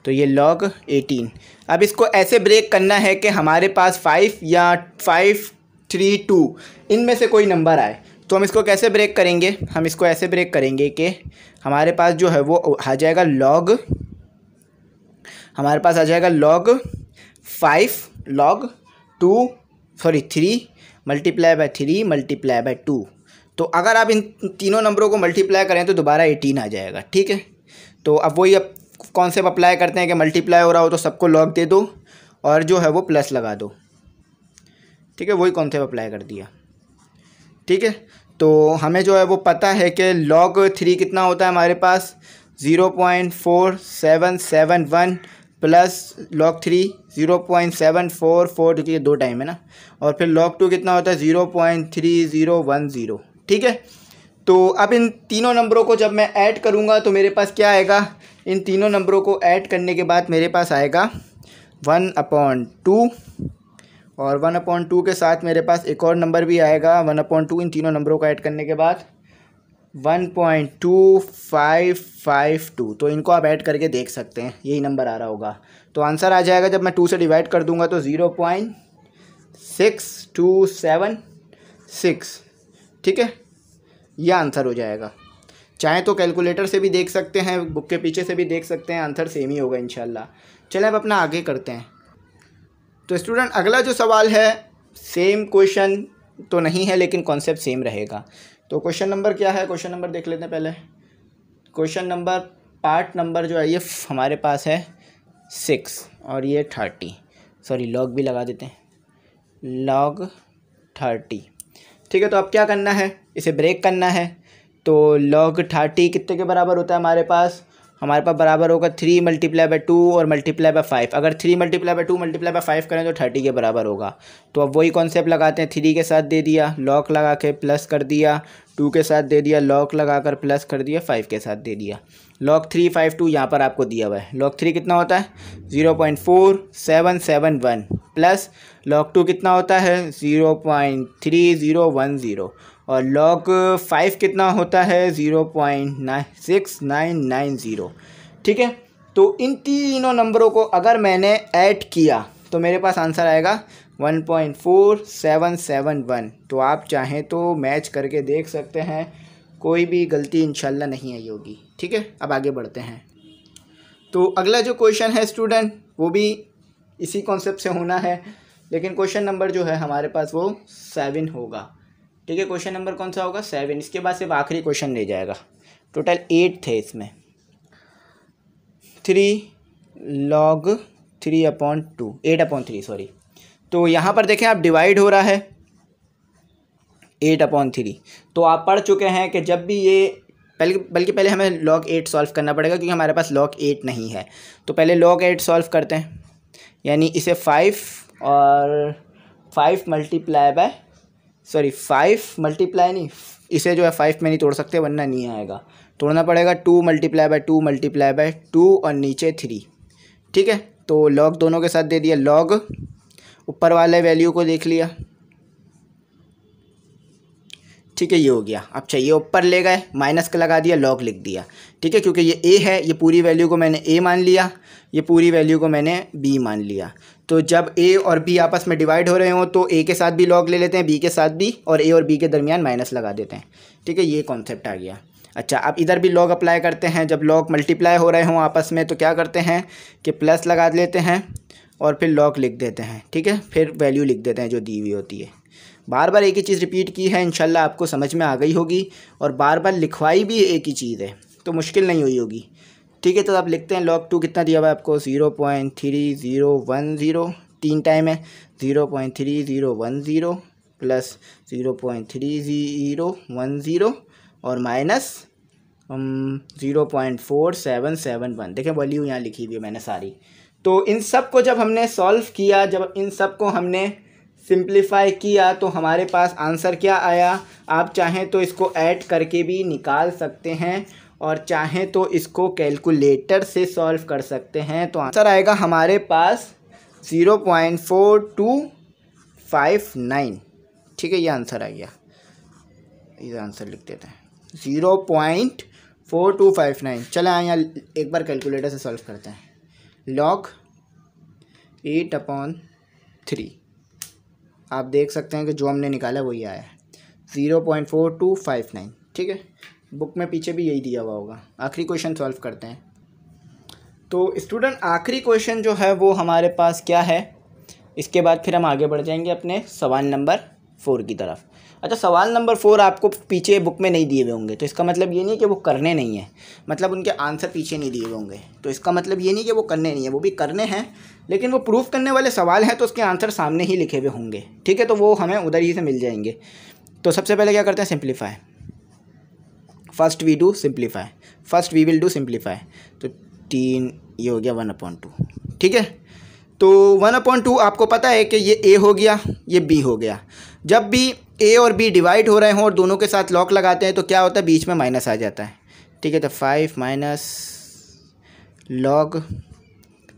तो ये लॉग एटीन अब इसको ऐसे ब्रेक करना है कि हमारे पास फाइव या फाइव थ्री टू इनमें से कोई नंबर आए तो हम इसको कैसे ब्रेक करेंगे हम इसको ऐसे ब्रेक करेंगे कि हमारे पास जो है वो आ जाएगा लॉग हमारे पास आ जाएगा log five log two sorry three multiply by three multiply by two तो अगर आप इन तीनों नंबरों को मल्टीप्लाई करें तो दोबारा एटीन आ जाएगा ठीक है तो अब वही अब कॉन्सेप्ट अप्लाई करते हैं कि मल्टीप्लाई हो रहा हो तो सबको लॉग दे दो और जो है वो प्लस लगा दो ठीक है वही कॉन्सेप्ट अप्लाई कर दिया ठीक है तो हमें जो है वो पता है कि लॉग थ्री कितना होता है हमारे पास zero point four seven seven one plus log three zero point seven four four ठीक है दो टाइम है ना और फिर लॉग टू कितना होता है zero point three zero one zero ठीक है तो अब इन तीनों नंबरों को जब मैं ऐड करूँगा तो मेरे पास क्या आएगा इन तीनों नंबरों को ऐड करने के बाद मेरे पास आएगा वन अपॉन टू और वन अपॉइंट टू के साथ मेरे पास एक और नंबर भी आएगा वन अपॉइंट टू इन तीनों नंबरों को ऐड करने के बाद one point two five five two तो इनको आप ऐड करके देख सकते हैं यही नंबर आ रहा होगा तो आंसर आ जाएगा जब मैं टू से डिवाइड कर दूंगा तो zero point six two seven six ठीक है यह आंसर हो जाएगा चाहे तो कैलकुलेटर से भी देख सकते हैं बुक के पीछे से भी देख सकते हैं आंसर सेम ही होगा इन चलें अब अपना आगे करते हैं तो स्टूडेंट अगला जो सवाल है सेम क्वेश्चन तो नहीं है लेकिन कॉन्सेप्ट सेम रहेगा तो क्वेश्चन नंबर क्या है क्वेश्चन नंबर देख लेते हैं पहले क्वेश्चन नंबर पार्ट नंबर जो है ये हमारे पास है सिक्स और ये थर्टी सॉरी लॉग भी लगा देते हैं लॉग थर्टी ठीक है तो अब क्या करना है इसे ब्रेक करना है तो लॉग थर्टी कितने के बराबर होता है हमारे पास हमारे पास बराबर होगा थ्री मल्टीप्लाई बाई टू और मल्टीप्लाई बाई फाइव अगर three multiply by two multiply by five करें तो थर्टी के बराबर होगा तो अब वही कॉन्सेप्ट लगाते हैं थ्री के साथ दे दिया लॉक लगा के प्लस कर दिया टू के साथ दे दिया लॉक लगा कर प्लस कर दिया फाइव के साथ दे दिया लॉक थ्री फाइव टू यहाँ पर आपको दिया हुआ है लॉक थ्री कितना होता है zero point four seven seven one plus log two कितना होता है zero point three zero one zero और लॉक फाइव कितना होता है zero point nine six nine nine zero ठीक है तो इन तीनों नंबरों को अगर मैंने ऐड किया तो मेरे पास आंसर आएगा one point four seven seven one तो आप चाहें तो मैच करके देख सकते हैं कोई भी गलती इनशाला नहीं आई होगी ठीक है अब आगे बढ़ते हैं तो अगला जो क्वेश्चन है स्टूडेंट वो भी इसी कॉन्सेप्ट से होना है लेकिन क्वेश्चन नंबर जो है हमारे पास वो सेवन होगा ठीक है क्वेश्चन नंबर कौन सा होगा सेवन इसके बाद सिर्फ आखिरी क्वेश्चन ले जाएगा टोटल एट थे इसमें three log three upon two eight upon three sorry तो यहाँ पर देखें आप डिवाइड हो रहा है एट अपॉन थ्री तो आप पढ़ चुके हैं कि जब भी ये पहले बल्कि पहले हमें लॉग एट सॉल्व करना पड़ेगा क्योंकि हमारे पास लॉग एट नहीं है तो पहले लॉग एट सॉल्व करते हैं यानी इसे फाइव और five multiply by sorry five multiply नहीं इसे जो है फाइव में नहीं तोड़ सकते वरना नहीं आएगा तोड़ना पड़ेगा two multiply by two multiply by two और नीचे थ्री ठीक है तो लॉग दोनों के साथ दे दिया लॉग ऊपर वाले वैल्यू को देख लिया ठीक है ये हो गया अब चाहिए ऊपर ले गए माइनस का लगा दिया लॉग लिख दिया ठीक है क्योंकि ये ए है ये पूरी वैल्यू को मैंने ए मान लिया ये पूरी वैल्यू को मैंने बी मान लिया तो जब ए और बी आपस में डिवाइड हो रहे हों तो ए के साथ भी लॉग ले लेते हैं बी के साथ भी और ए और बी के दरमियान माइनस लगा देते हैं ठीक है ये कॉन्सेप्ट आ गया अच्छा अब इधर भी लॉग अप्लाई करते हैं जब लॉग मल्टीप्लाई हो रहे हों आपस में तो क्या करते हैं कि प्लस लगा लेते हैं और फिर लॉग लिख देते हैं ठीक है फिर वैल्यू लिख देते हैं जो दी हुई होती है बार बार एक ही चीज़ रिपीट की है इनशाला आपको समझ में आ गई होगी और बार बार लिखवाई भी एक ही चीज़ है तो मुश्किल नहीं हुई होगी ठीक है तो आप लिखते हैं लॉग टू कितना दिया हुआ है आपको zero point three zero one zero तीन टाइम है zero point three zero one zero plus zero point three zero one zero और minus zero point four seven seven one देखें वॉल्यू यहाँ लिखी हुई है मैंने सारी तो इन सब को जब हमने सॉल्व किया जब इन सब को हमने सिंप्लीफाई किया तो हमारे पास आंसर क्या आया आप चाहें तो इसको ऐड करके भी निकाल सकते हैं और चाहें तो इसको कैलकुलेटर से सॉल्व कर सकते हैं तो आंसर आएगा हमारे पास zero point four two five nine ठीक है ये आंसर आ गया ये आंसर लिख देते हैं zero point four two five nine चले आए यहाँ एक बार कैलकुलेटर से सॉल्व करते हैं लॉक एट अपॉन थ्री आप देख सकते हैं कि जो हमने निकाला वही आया है zero point four two five nine ठीक है बुक में पीछे भी यही दिया हुआ होगा आखिरी क्वेश्चन सॉल्व करते हैं तो स्टूडेंट आखिरी क्वेश्चन जो है वो हमारे पास क्या है इसके बाद फिर हम आगे बढ़ जाएंगे अपने सवाल नंबर फोर की तरफ अच्छा सवाल नंबर फोर आपको पीछे बुक में नहीं दिए हुए होंगे तो इसका मतलब ये नहीं कि वो करने नहीं है मतलब उनके आंसर पीछे नहीं दिए हुए होंगे तो इसका मतलब ये नहीं कि वो करने नहीं है वो भी करने हैं लेकिन वो प्रूफ करने वाले सवाल हैं तो उसके आंसर सामने ही लिखे हुए होंगे ठीक है तो वो हमें उधर ही से मिल जाएंगे तो सबसे पहले क्या करते हैं simplify first we do simplify first we will do simplify तो तीन ये हो गया वन अपॉइंट टू ठीक है तो वन अपॉइंट टू आपको पता है कि ये ए हो गया ये बी हो गया जब भी ए और बी डिवाइड हो रहे हों और दोनों के साथ लॉक लगाते हैं तो क्या होता है बीच में माइनस आ जाता है ठीक है तो फाइव माइनस लॉग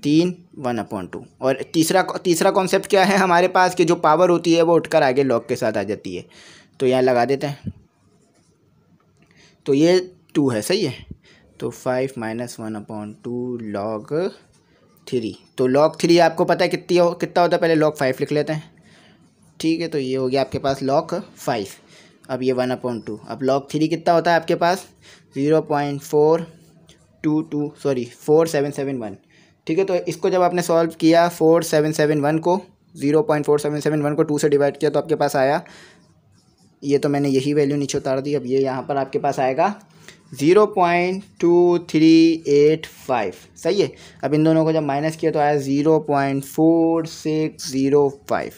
तीन वन अपॉइंट टू और तीसरा तीसरा कॉन्सेप्ट क्या है हमारे पास कि जो पावर होती है वो उठकर आगे लॉग के साथ आ जाती है तो यहाँ लगा देते हैं तो ये टू है सही है तो five minus one upon two log three तो लॉग थ्री आपको पता है कितनी हो कितना होता है पहले लॉग फाइव लिख लेते हैं ठीक है तो ये हो गया आपके पास लॉग फाइव अब ये वन अपॉइंट टू अब लॉग थ्री कितना होता है आपके पास zero point four two two sorry four seven seven one ठीक है तो इसको जब आपने सॉल्व किया फोर सेवन सेवन वन को zero point four seven seven one को टू से डिवाइड किया तो आपके पास आया ये तो मैंने यही वैल्यू नीचे उतार दी अब ये यहाँ पर आपके पास आएगा zero point two three eight five सही है अब इन दोनों को जब माइनस किया तो आया zero point four six zero five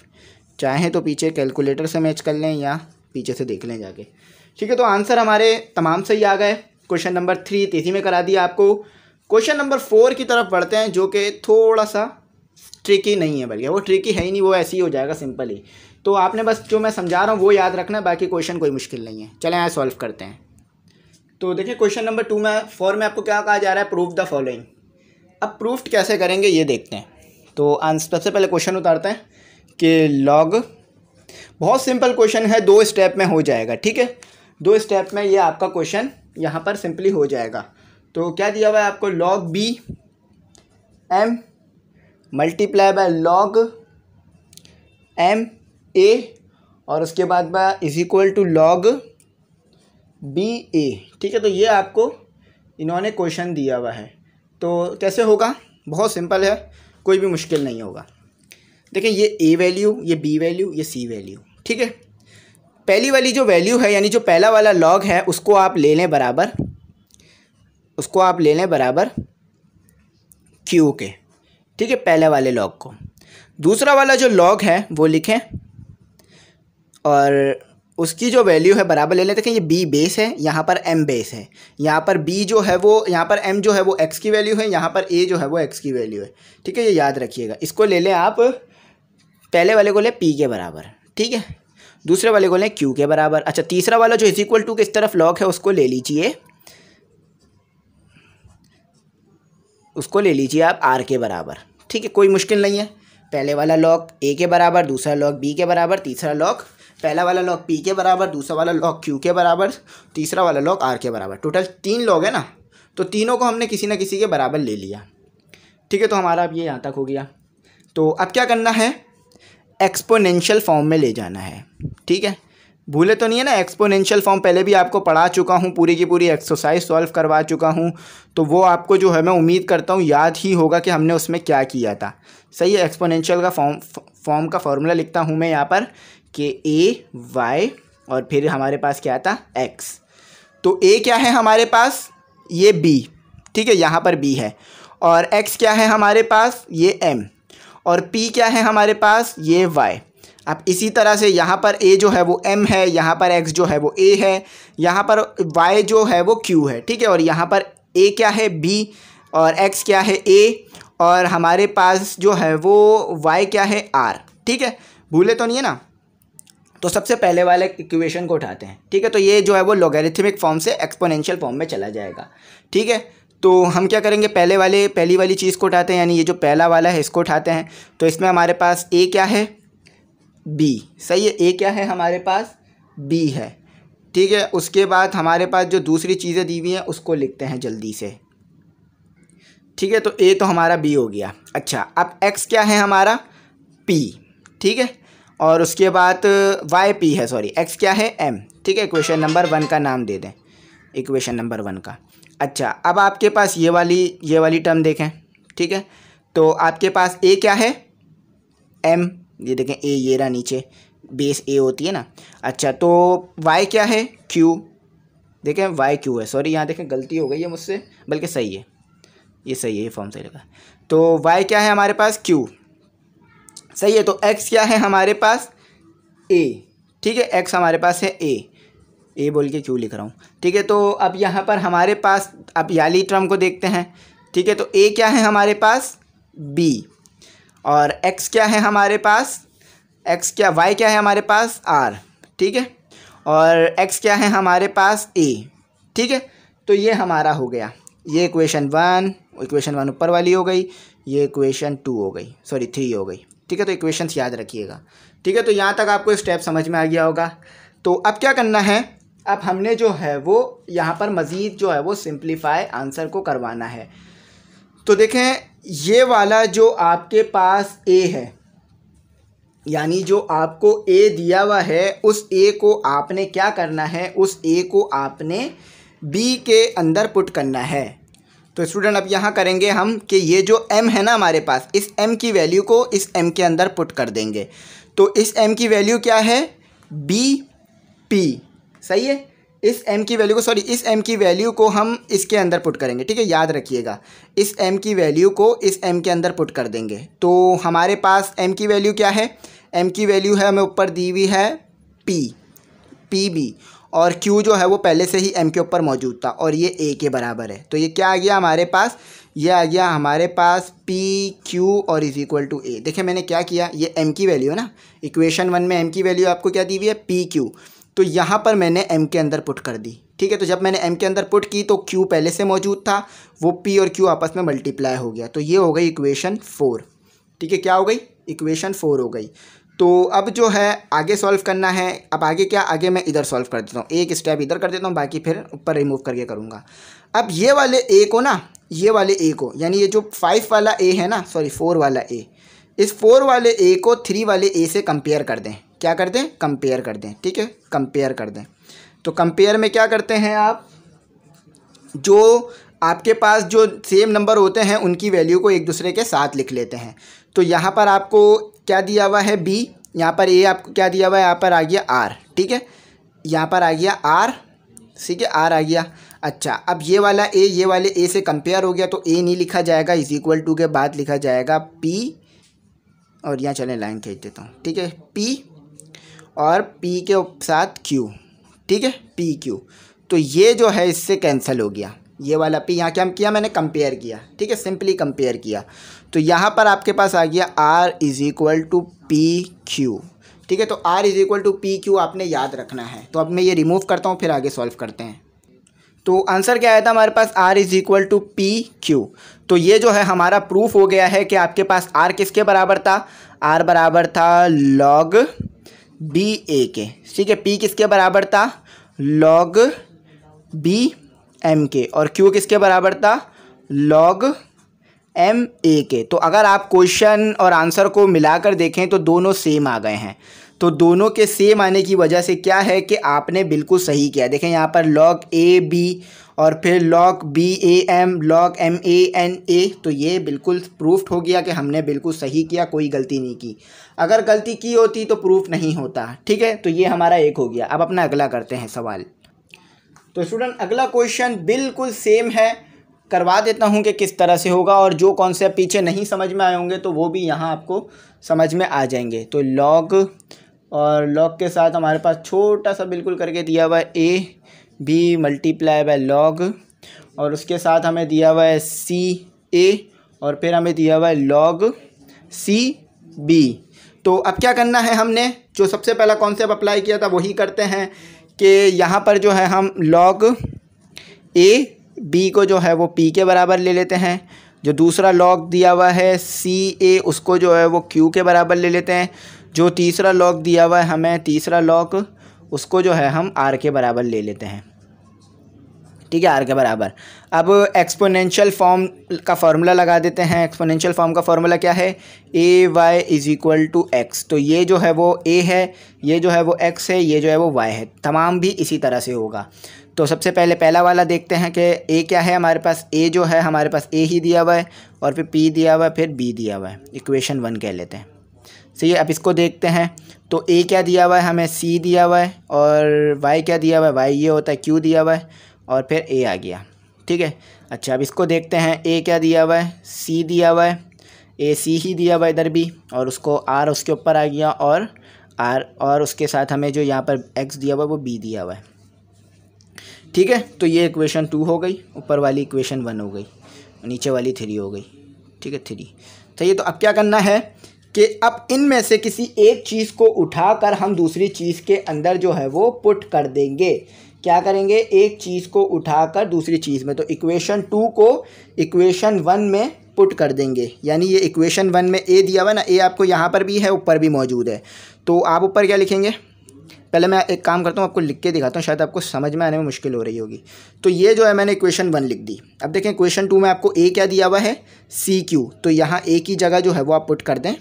चाहें तो पीछे कैलकुलेटर से मैच कर लें या पीछे से देख लें जाके ठीक है तो आंसर हमारे तमाम सही आ गए क्वेश्चन नंबर थ्री तेजी में करा दिया आपको क्वेश्चन नंबर फोर की तरफ बढ़ते हैं जो कि थोड़ा सा ट्रिकी नहीं है बल्कि वो ट्रिकी है ही नहीं वो ऐसे ही हो जाएगा सिंपल ही तो आपने बस जो मैं समझा रहा हूँ वो याद रखना बाकी क्वेश्चन कोई मुश्किल नहीं है चले आए सॉल्व करते हैं तो देखिए क्वेश्चन नंबर टू में फोर में आपको क्या कहा जा रहा है प्रूफ द फॉलोइंग अब प्रूफ कैसे करेंगे ये देखते हैं तो आंसर सबसे पहले क्वेश्चन उतारते हैं कि लॉग बहुत सिंपल क्वेश्चन है दो स्टेप में हो जाएगा ठीक है दो स्टेप में ये आपका क्वेश्चन यहाँ पर सिंपली हो जाएगा तो क्या दिया हुआ है आपको log B M multiply by log M A और उसके बाद में is equal to log B A ठीक है तो ये आपको इन्होंने क्वेश्चन दिया हुआ है तो कैसे होगा बहुत सिंपल है कोई भी मुश्किल नहीं होगा देखिए ये ए वैल्यू ये बी वैल्यू ये सी वैल्यू ठीक है पहली वाली जो वैल्यू है यानी जो पहला वाला लॉग है उसको आप ले लें बराबर उसको आप ले लें बराबर क्यू के ठीक है पहले वाले लॉग को दूसरा वाला जो लॉग है वो लिखें और उसकी जो वैल्यू है बराबर ले लेते हैं ये बी बेस है यहाँ पर एम बेस है यहाँ पर बी जो है वो यहाँ पर एम जो है वो एक्स की वैल्यू है यहाँ पर ए जो है वो एक्स की वैल्यू है ठीक है ये याद रखिएगा इसको ले लें आप पहले वाले को लें पी के बराबर ठीक है दूसरे वाले को लें क्यू के बराबर अच्छा तीसरा वाला जो इज इक्वल टू किस तरफ लॉक है उसको ले लीजिए उसको ले लीजिए आप आर के बराबर ठीक है कोई मुश्किल नहीं है पहले वाला लॉक ए के बराबर दूसरा लॉक बी के बराबर तीसरा लॉक पहला वाला लॉग पी के बराबर दूसरा वाला लॉग क्यू के बराबर तीसरा वाला लॉग आर के बराबर टोटल तीन लॉग है ना तो तीनों को हमने किसी ना किसी के बराबर ले लिया ठीक है तो हमारा अब ये यहाँ तक हो गया तो अब क्या करना है एक्सपोनेंशियल फॉर्म में ले जाना है ठीक है भूले तो नहीं है ना एक्सपोनेंशियल फॉर्म पहले भी आपको पढ़ा चुका हूँ पूरी की पूरी एक्सरसाइज सॉल्व करवा चुका हूँ तो वो आपको जो है मैं उम्मीद करता हूँ याद ही होगा कि हमने उसमें क्या किया था सही है एक्सपोनेंशियल का फॉर्म फॉर्म का फॉर्मूला लिखता हूँ मैं यहाँ पर के ए वाई और फिर हमारे पास क्या था एक्स तो ए क्या है हमारे पास ये बी ठीक है यहाँ पर बी है और एक्स क्या है हमारे पास ये एम और पी क्या है हमारे पास ये वाई अब इसी तरह से यहाँ पर ए जो है वो एम है यहाँ पर एक्स जो है वो ए है यहाँ पर वाई जो है वो क्यू है ठीक है और यहाँ पर ए क्या है बी और एक्स क्या है ए और हमारे पास जो है वो वाई क्या है आर ठीक है भूले तो नहीं है ना तो सबसे पहले वाले इक्वेशन को उठाते हैं ठीक है तो ये जो है वो लोगेरिथमिक फॉर्म से एक्सपोनेंशियल फॉर्म में चला जाएगा ठीक है तो हम क्या करेंगे पहले वाले पहली वाली चीज़ को उठाते हैं यानी ये जो पहला वाला है इसको उठाते हैं तो इसमें हमारे पास ए क्या है बी सही है ए क्या है हमारे पास बी है ठीक है उसके बाद हमारे पास जो दूसरी चीज़ें दी हुई हैं उसको लिखते हैं जल्दी से ठीक है तो ए तो हमारा बी हो गया अच्छा अब एक्स क्या है हमारा पी ठीक है और उसके बाद वाई पी है सॉरी एक्स क्या है एम ठीक है इक्वेशन नंबर वन का नाम दे दें इक्वेशन नंबर वन का अच्छा अब आपके पास ये वाली ये वाली टर्म देखें ठीक है तो आपके पास ए क्या है एम ये देखें ए ये रहा नीचे बेस ए होती है ना अच्छा तो वाई क्या है क्यू देखें वाई क्यू है सॉरी यहाँ देखें गलती हो गई है मुझसे बल्कि सही है ये सही है ये फॉर्म सही लगा तो वाई क्या है हमारे पास क्यू सही है तो एक्स क्या है हमारे पास ए ठीक है एक्स हमारे पास है ए ए बोल के क्यों लिख रहा हूँ ठीक है तो अब यहाँ पर हमारे पास अब याली टर्म को देखते हैं ठीक है तो ए क्या है हमारे पास बी और एक्स क्या है हमारे पास एक्स क्या वाई क्या है हमारे पास आर ठीक है और एक्स क्या है हमारे पास ए ठीक है तो ये हमारा हो गया ये इक्वेशन वन इक्वेशन वन ऊपर वाली हो गई ये इक्वेशन टू हो गई सॉरी थ्री हो गई ठीक है तो इक्वेशन याद रखिएगा ठीक है तो यहाँ तक आपको स्टेप समझ में आ गया होगा तो अब क्या करना है अब हमने जो है वो यहाँ पर मज़ीद जो है वो सिंप्लीफाई आंसर को करवाना है तो देखें ये वाला जो आपके पास ए है यानी जो आपको ए दिया हुआ है उस ए को आपने क्या करना है उस ए को आपने बी के अंदर पुट करना है तो स्टूडेंट अब यहाँ करेंगे हम कि ये जो एम है ना हमारे पास इस एम की वैल्यू को इस एम के अंदर पुट कर देंगे तो इस एम की वैल्यू क्या है बी पी सही है इस एम की वैल्यू को सॉरी इस एम की वैल्यू को हम इसके अंदर पुट करेंगे ठीक है याद रखिएगा इस एम की वैल्यू को इस एम के अंदर पुट कर देंगे तो हमारे पास एम की वैल्यू क्या है एम की वैल्यू है हमें ऊपर दी हुई है पी पी बी और Q जो है वो पहले से ही M के ऊपर मौजूद था और ये A के बराबर है तो ये क्या आ गया हमारे पास ये आ गया हमारे पास P Q और इज इक्वल टू ए देखिए मैंने क्या किया ये M की वैल्यू है ना इक्वेशन वन में M की वैल्यू आपको क्या दी हुई है पी क्यू तो यहाँ पर मैंने M के अंदर पुट कर दी ठीक है तो जब मैंने M के अंदर पुट की तो Q पहले से मौजूद था वो P और Q आपस में मल्टीप्लाई हो गया तो ये हो गई इक्वेशन फोर ठीक है क्या हो गई इक्वेशन फोर हो गई तो अब जो है आगे सॉल्व करना है अब आगे क्या आगे मैं इधर सॉल्व कर देता हूँ एक स्टेप इधर कर देता हूँ बाकी फिर ऊपर रिमूव करके करूँगा अब ये वाले ए को ना ये वाले ए को यानी ये जो फाइव वाला ए है ना सॉरी फोर वाला ए इस फोर वाले ए को थ्री वाले ए से कंपेयर कर दें क्या कर दें कंपेयर कर दें ठीक है कंपेयर कर दें तो कंपेयर में क्या करते हैं आप जो आपके पास जो सेम नंबर होते हैं उनकी वैल्यू को एक दूसरे के साथ लिख लेते हैं तो यहाँ पर आपको क्या दिया हुआ है बी यहाँ पर ए आपको क्या दिया हुआ है यहाँ पर आ गया आर ठीक है यहाँ पर आ गया आर ठीक है आर आ गया अच्छा अब ये वाला ए ये वाले ए से कंपेयर हो गया तो ए नहीं लिखा जाएगा इज इक्वल टू के बाद लिखा जाएगा पी और यहाँ चले लाइन खींच देता हूँ ठीक है पी और पी के साथ क्यू ठीक है पी क्यू तो ये जो है इससे कैंसिल हो गया ये वाला पी यहाँ क्या किया मैंने कंपेयर किया ठीक है सिंपली कंपेयर किया तो यहाँ पर आपके पास आ गया R is equal to P Q ठीक है तो R is equal to P Q आपने याद रखना है तो अब मैं ये रिमूव करता हूँ फिर आगे सॉल्व करते हैं तो आंसर क्या आया था हमारे पास R is equal to P Q तो ये जो है हमारा प्रूफ हो गया है कि आपके पास R किसके बराबर था R बराबर था log बी ए के ठीक है P किसके बराबर था log बी एम के और Q किसके बराबर था log एम ए के तो अगर आप क्वेश्चन और आंसर को मिलाकर देखें तो दोनों सेम आ गए हैं तो दोनों के सेम आने की वजह से क्या है कि आपने बिल्कुल सही किया देखें यहाँ पर लॉक ए बी और फिर log B A M log M A N A तो ये बिल्कुल प्रूफ हो गया कि हमने बिल्कुल सही किया कोई गलती नहीं की अगर गलती की होती तो प्रूफ नहीं होता ठीक है तो ये हमारा एक हो गया अब अपना अगला करते हैं सवाल तो स्टूडेंट अगला क्वेश्चन बिल्कुल सेम है करवा देता हूँ कि किस तरह से होगा और जो कॉन्सेप्ट पीछे नहीं समझ में आए होंगे तो वो भी यहाँ आपको समझ में आ जाएंगे तो लॉग और लॉग के साथ हमारे पास छोटा सा बिल्कुल करके दिया हुआ है A B multiply by log और उसके साथ हमें दिया हुआ है सी ए और फिर हमें दिया हुआ है लॉग सी बी तो अब क्या करना है हमने जो सबसे पहला कॉन्सेप्ट अप्लाई किया था वही करते हैं कि यहाँ पर जो है हम लॉग ए बी को जो है वो पी के बराबर ले लेते हैं जो दूसरा लॉग दिया हुआ है सी ए उसको जो है वो क्यू के बराबर ले लेते हैं जो तीसरा लॉग दिया हुआ है हमें तीसरा लॉग उसको जो है हम आर के बराबर ले लेते हैं ठीक है आर के बराबर अब एक्सपोनेंशियल फॉर्म का फार्मूला लगा देते हैं एक्सपोनेंशियल फॉर्म का फार्मूला क्या है A Y is equal to X तो ये जो है वो ए है ये जो है वो एक्स है ये जो है वो वाई है तमाम भी इसी तरह से होगा तो सबसे पहले पहला वाला देखते हैं कि ए क्या है हमारे पास ए जो है हमारे पास ए ही दिया हुआ है और फिर पी दिया हुआ है फिर बी दिया हुआ है इक्वेशन वन कह लेते हैं सही है अब इसको देखते हैं तो ए क्या दिया हुआ है हमें सी दिया हुआ है और वाई क्या दिया हुआ है वाई ये होता है क्यू दिया हुआ है और फिर ए आ गया ठीक है अच्छा अब इसको देखते हैं ए क्या दिया हुआ है सी दिया हुआ है ए सी ही दिया हुआ इधर भी और उसको आर उसके ऊपर आ गया और आर और उसके साथ हमें जो यहाँ पर एक्स दिया हुआ है वो बी दिया हुआ है ठीक है तो ये इक्वेशन टू हो गई ऊपर वाली इक्वेशन वन हो गई नीचे वाली थ्री हो गई ठीक है थ्री तो ये तो अब क्या करना है कि अब इनमें से किसी एक चीज़ को उठाकर हम दूसरी चीज़ के अंदर जो है वो पुट कर देंगे क्या करेंगे एक चीज़ को उठाकर दूसरी चीज़ में तो इक्वेशन टू को इक्वेशन वन में पुट कर देंगे यानी ये इक्वेशन वन में ए दिया हुआ ना ए आपको यहाँ पर भी है ऊपर भी मौजूद है तो आप ऊपर क्या लिखेंगे पहले मैं एक काम करता हूँ आपको लिख के दिखाता हूँ शायद आपको समझ में आने में मुश्किल हो रही होगी तो ये जो है मैंने क्वेश्चन वन लिख दी अब देखें क्वेश्चन टू में आपको ए क्या दिया हुआ है सी क्यू तो यहाँ ए की जगह जो है वो आप पुट कर दें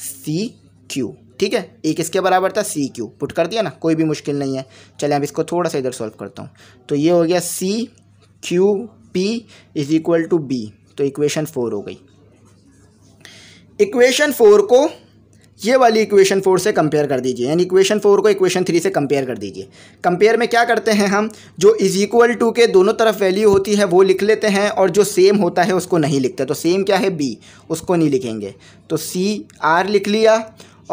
सी क्यू ठीक है ए किसके बराबर था सी क्यू पुट कर दिया ना कोई भी मुश्किल नहीं है चले अब इसको थोड़ा सा इधर सॉल्व करता हूँ तो ये हो गया C Q P is equal to B तो इक्वेशन फोर हो गई इक्वेशन फोर को ये वाली इक्वेशन फोर से कंपेयर कर दीजिए यानी इक्वेशन फोर को इक्वेशन थ्री से कंपेयर कर दीजिए कंपेयर में क्या करते हैं हम जो इज इक्वल टू के दोनों तरफ वैल्यू होती है वो लिख लेते हैं और जो सेम होता है उसको नहीं लिखते तो सेम क्या है बी उसको नहीं लिखेंगे तो सी आर लिख लिया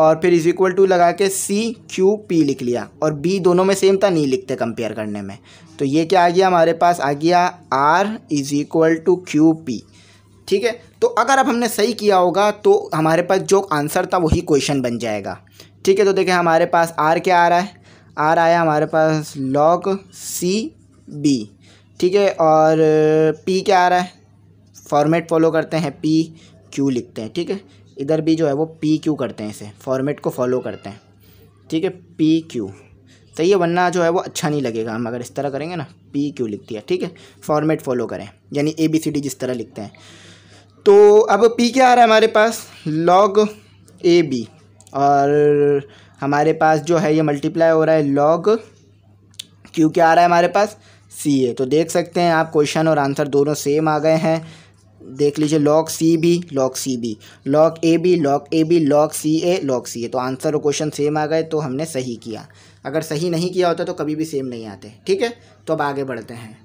और फिर इज इक्वल टू लगा के सी क्यू पी लिख लिया और बी दोनों में सेम था नहीं लिखते कंपेयर करने में तो ये क्या आ गया हमारे पास आ गया R is equal to Q P ठीक है तो अगर अब हमने सही किया होगा तो हमारे पास जो आंसर था वही क्वेश्चन बन जाएगा ठीक है तो देखें हमारे पास आर क्या आ रहा है आर आया हमारे पास लॉग सी बी ठीक है और पी क्या आ रहा है फॉर्मेट फॉलो करते हैं पी क्यू लिखते हैं ठीक है इधर भी जो है वो पी क्यू करते हैं इसे फॉर्मेट को फॉलो करते हैं ठीक है पी क्यू सही है वरना जो है वो अच्छा नहीं लगेगा हम अगर इस तरह करेंगे ना पी क्यू लिखती है ठीक है फॉर्मेट फॉलो करें यानी ए बी सी डी जिस तरह लिखते हैं तो अब पी क्या आ रहा है हमारे पास लॉग ए बी और हमारे पास जो है ये मल्टीप्लाई हो रहा है लॉग क्यू क्या आ रहा है हमारे पास सी ए तो देख सकते हैं आप क्वेश्चन और आंसर दोनों सेम आ गए हैं देख लीजिए log C B log C B log A B log A B log C A log C A तो आंसर और क्वेश्चन सेम आ गए तो हमने सही किया अगर सही नहीं किया होता तो कभी भी सेम नहीं आते ठीक है तो अब आगे बढ़ते हैं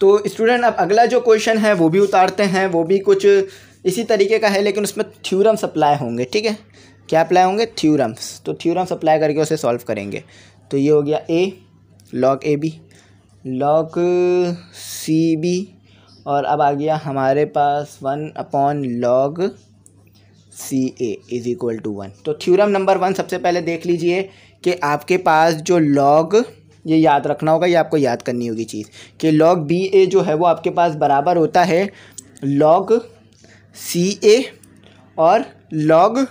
तो स्टूडेंट अब अगला जो क्वेश्चन है वो भी उतारते हैं वो भी कुछ इसी तरीके का है लेकिन उसमें थ्यूरम्स अप्लाई होंगे ठीक है क्या अप्लाई होंगे थ्यूरम्स तो थ्यूरम्स अप्लाई करके उसे सॉल्व करेंगे तो ये हो गया A log A B log C B और अब आ गया हमारे पास one upon log C A is equal to one तो थ्यूरम नंबर वन सबसे पहले देख लीजिए कि आपके पास जो लॉग ये याद रखना होगा ये आपको याद करनी होगी चीज़ कि लॉग बी ए जो है वो आपके पास बराबर होता है लॉग सी ए और लॉग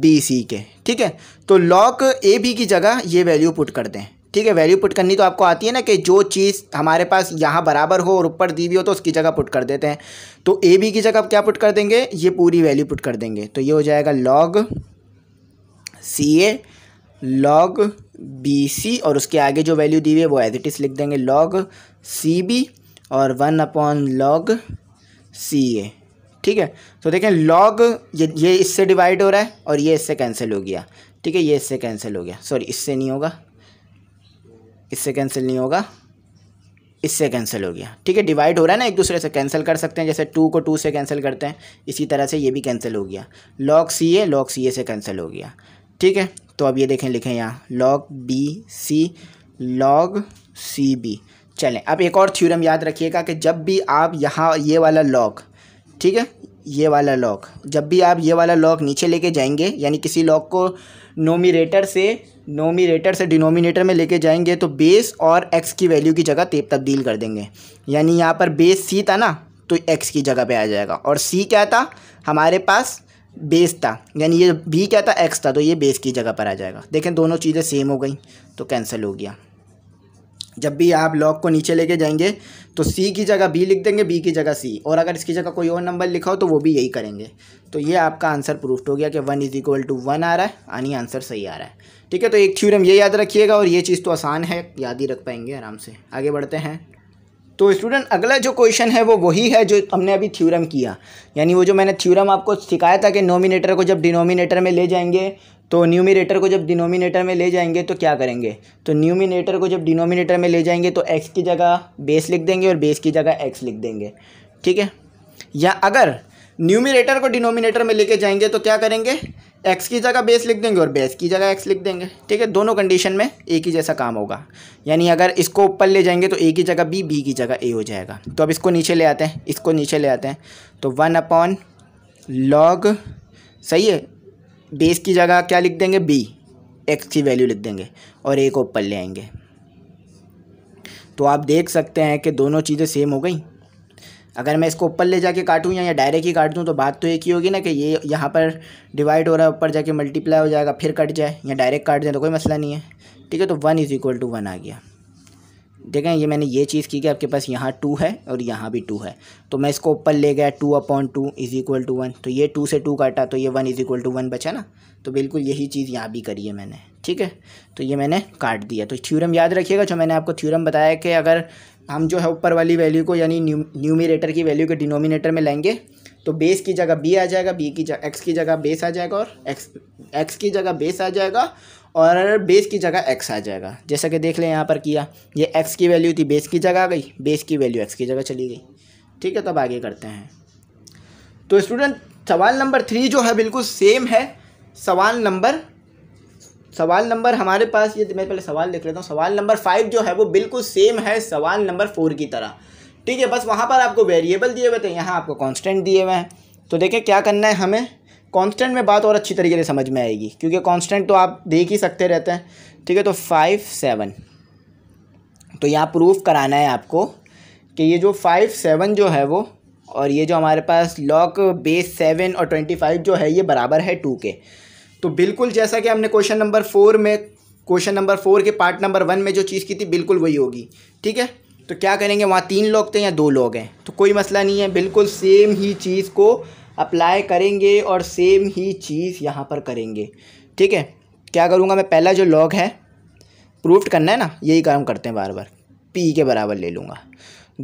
बी सी के ठीक है तो लॉग ए बी की जगह ये वैल्यू पुट कर दें ठीक है वैल्यू पुट करनी तो आपको आती है ना कि जो चीज़ हमारे पास यहाँ बराबर हो और ऊपर दी भी हो तो उसकी जगह पुट कर देते हैं तो ए बी की जगह आप क्या पुट कर देंगे ये पूरी वैल्यू पुट कर देंगे तो ये हो जाएगा log C A log B C और उसके आगे जो वैल्यू दी हुई है वो एज इट इज़ लिख देंगे लॉग सी बी और one upon log C A ठीक है तो देखें लॉग ये ये इससे डिवाइड हो रहा है और ये इससे कैंसिल हो गया ठीक है ये इससे कैंसिल हो गया सॉरी इससे नहीं होगा इससे कैंसिल नहीं होगा इससे कैंसिल हो गया ठीक है डिवाइड हो रहा है ना एक दूसरे से कैंसिल कर सकते हैं जैसे टू को टू से कैंसिल करते हैं इसी तरह से ये भी कैंसिल हो गया log C A log C ए से कैंसिल हो गया ठीक है तो अब ये देखें लिखें यहाँ log B C log C B चलें अब एक और थ्योरम याद रखिएगा कि जब भी आप यहाँ ये वाला लॉग ठीक है ये वाला लॉक जब भी आप ये वाला लॉक नीचे लेके जाएंगे यानी किसी लॉक को नोमिनेटर से नोमिनेटर से डिनोमिनेटर में लेके जाएंगे तो बेस और एक्स की वैल्यू की जगह तेप तब्दील कर देंगे यानी यहाँ पर बेस सी था ना तो एक्स की जगह पे आ जाएगा और सी क्या था हमारे पास बेस था यानी ये बी क्या था एक्स था तो ये बेस की जगह पर आ जाएगा देखें दोनों चीज़ें सेम हो गई तो कैंसिल हो गया जब भी आप लॉग को नीचे लेके जाएंगे तो सी की जगह बी लिख देंगे बी की जगह सी और अगर इसकी जगह कोई और नंबर लिखा हो तो वो भी यही करेंगे तो ये आपका आंसर प्रूफ हो गया कि one is equal to one आ रहा है यानी आंसर सही आ रहा है ठीक है तो एक थ्योरम ये याद रखिएगा और ये चीज़ तो आसान है याद ही रख पाएंगे आराम से आगे बढ़ते हैं तो स्टूडेंट अगला जो क्वेश्चन है वो वही है जो हमने अभी थ्योरम किया यानी वो जो मैंने थ्योरम आपको सिखाया था कि नोमिनेटर को जब डिनोमिनेटर में ले जाएंगे तो न्यूमिनेटर को जब डिनोमिनेटर में ले जाएंगे तो क्या करेंगे तो न्यूमिनेटर को जब डिनोमिनेटर में ले जाएंगे तो एक्स की जगह बेस लिख देंगे और बेस की जगह एक्स लिख देंगे ठीक है या अगर न्यूमिनेटर को डिनोमिनेटर में लेके जाएंगे तो क्या करेंगे एक्स की जगह बेस लिख देंगे और बेस की जगह एक्स लिख देंगे ठीक है दोनों कंडीशन में एक ही जैसा काम होगा यानी अगर इसको ऊपर ले जाएंगे तो ए की जगह बी बी की जगह ए हो जाएगा तो अब इसको नीचे ले आते हैं इसको नीचे ले आते हैं तो वन अपॉन लॉग सही है बेस की जगह क्या लिख देंगे बी एक्स की वैल्यू लिख देंगे और ए को ऊपर ले आएंगे तो आप देख सकते हैं कि दोनों चीज़ें सेम हो गई अगर मैं इसको ऊपर ले जाके काटूँ या, या डायरेक्ट ही काट दूँ तो बात तो एक ही होगी ना कि ये यहाँ पर डिवाइड हो रहा है ऊपर जाके मल्टीप्लाई हो जाएगा फिर कट जाए या डायरेक्ट काट जाए तो कोई मसला नहीं है ठीक है तो one is equal to one आ गया देखें ये मैंने ये चीज़ की कि आपके पास यहाँ टू है और यहाँ भी टू है तो मैं इसको ऊपर ले गया two upon two is equal to one तो ये टू से टू काटा तो ये one is equal to one बचा ना तो बिल्कुल यही चीज़ यहाँ भी करी है मैंने ठीक है तो ये मैंने काट दिया तो थ्योरम याद रखिएगा जो मैंने आपको थ्योरम बताया कि अगर हम जो है ऊपर वाली वैल्यू को यानी न्यूमिनेटर की वैल्यू के डिनोमिनेटर में लेंगे तो बेस की जगह बी आ जाएगा बी की जगह एक्स की जगह बेस आ जाएगा और एक्स एक्स की जगह बेस आ जाएगा और बेस की जगह एक्स आ जाएगा जैसा कि देख लें यहाँ पर किया ये एक्स की वैल्यू थी बेस की जगह आ गई बेस की वैल्यू एक्स की जगह चली गई ठीक है तब आगे करते हैं तो स्टूडेंट सवाल नंबर थ्री जो है बिल्कुल सेम है सवाल नंबर सवाल नंबर हमारे पास ये मैं पहले सवाल लिख लेता हूँ सवाल नंबर फाइव जो है वो बिल्कुल सेम है सवाल नंबर फोर की तरह ठीक है बस वहाँ पर आपको वेरिएबल दिए हुए थे यहाँ आपको कांस्टेंट दिए हुए हैं तो देखें क्या करना है हमें कांस्टेंट में बात और अच्छी तरीके से समझ में आएगी क्योंकि कांस्टेंट तो आप देख ही सकते रहते हैं ठीक है तो फाइव सेवन तो यहाँ प्रूफ कराना है आपको कि ये जो फाइव सेवन जो है वो और ये जो हमारे पास लॉक बेस सेवन और ट्वेंटी फाइव जो है ये बराबर है टू के तो बिल्कुल जैसा कि हमने क्वेश्चन नंबर फोर में क्वेश्चन नंबर फोर के पार्ट नंबर वन में जो चीज़ की थी बिल्कुल वही होगी ठीक है तो क्या करेंगे वहाँ तीन लोग थे या दो लोग हैं तो कोई मसला नहीं है बिल्कुल सेम ही चीज़ को अप्लाई करेंगे और सेम ही चीज़ यहाँ पर करेंगे ठीक है क्या करूँगा मैं पहला जो लॉग है प्रूफ करना है ना यही काम करते हैं बार बार पी के बराबर ले लूँगा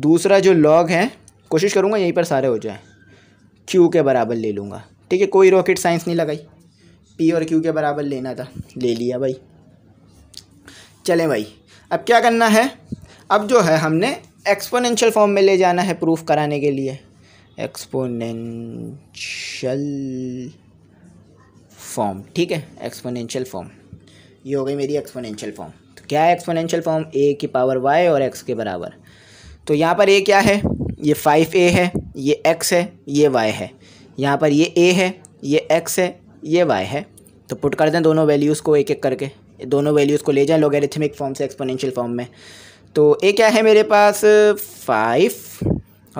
दूसरा जो लॉग है कोशिश करूँगा यहीं पर सारे हो जाए क्यू के बराबर ले लूँगा ठीक है कोई रॉकेट साइंस नहीं लगाई पी और क्यू के बराबर लेना था ले लिया भाई चलें भाई अब क्या करना है अब जो है हमने एक्सपोनेंशियल फॉर्म में ले जाना है प्रूफ कराने के लिए एक्सपोनेंशियल फॉर्म ठीक है एक्सपोनेंशियल फॉर्म ये हो गई मेरी एक्सपोनेंशियल फॉर्म तो क्या है एक्सपोनेंशियल फॉर्म ए की पावर वाई और एक्स के बराबर तो यहाँ पर ए क्या है ये फाइव ए है ये एक्स है ये वाई है यहाँ पर ये ए है ये एक्स है ये वाई है तो पुट कर दें दोनों वैल्यूज़ को एक एक करके दोनों वैल्यूज़ को ले जाएं लोगेरिथमिक फॉर्म से एक्सपोनेंशियल फॉर्म में तो ए क्या है मेरे पास फाइव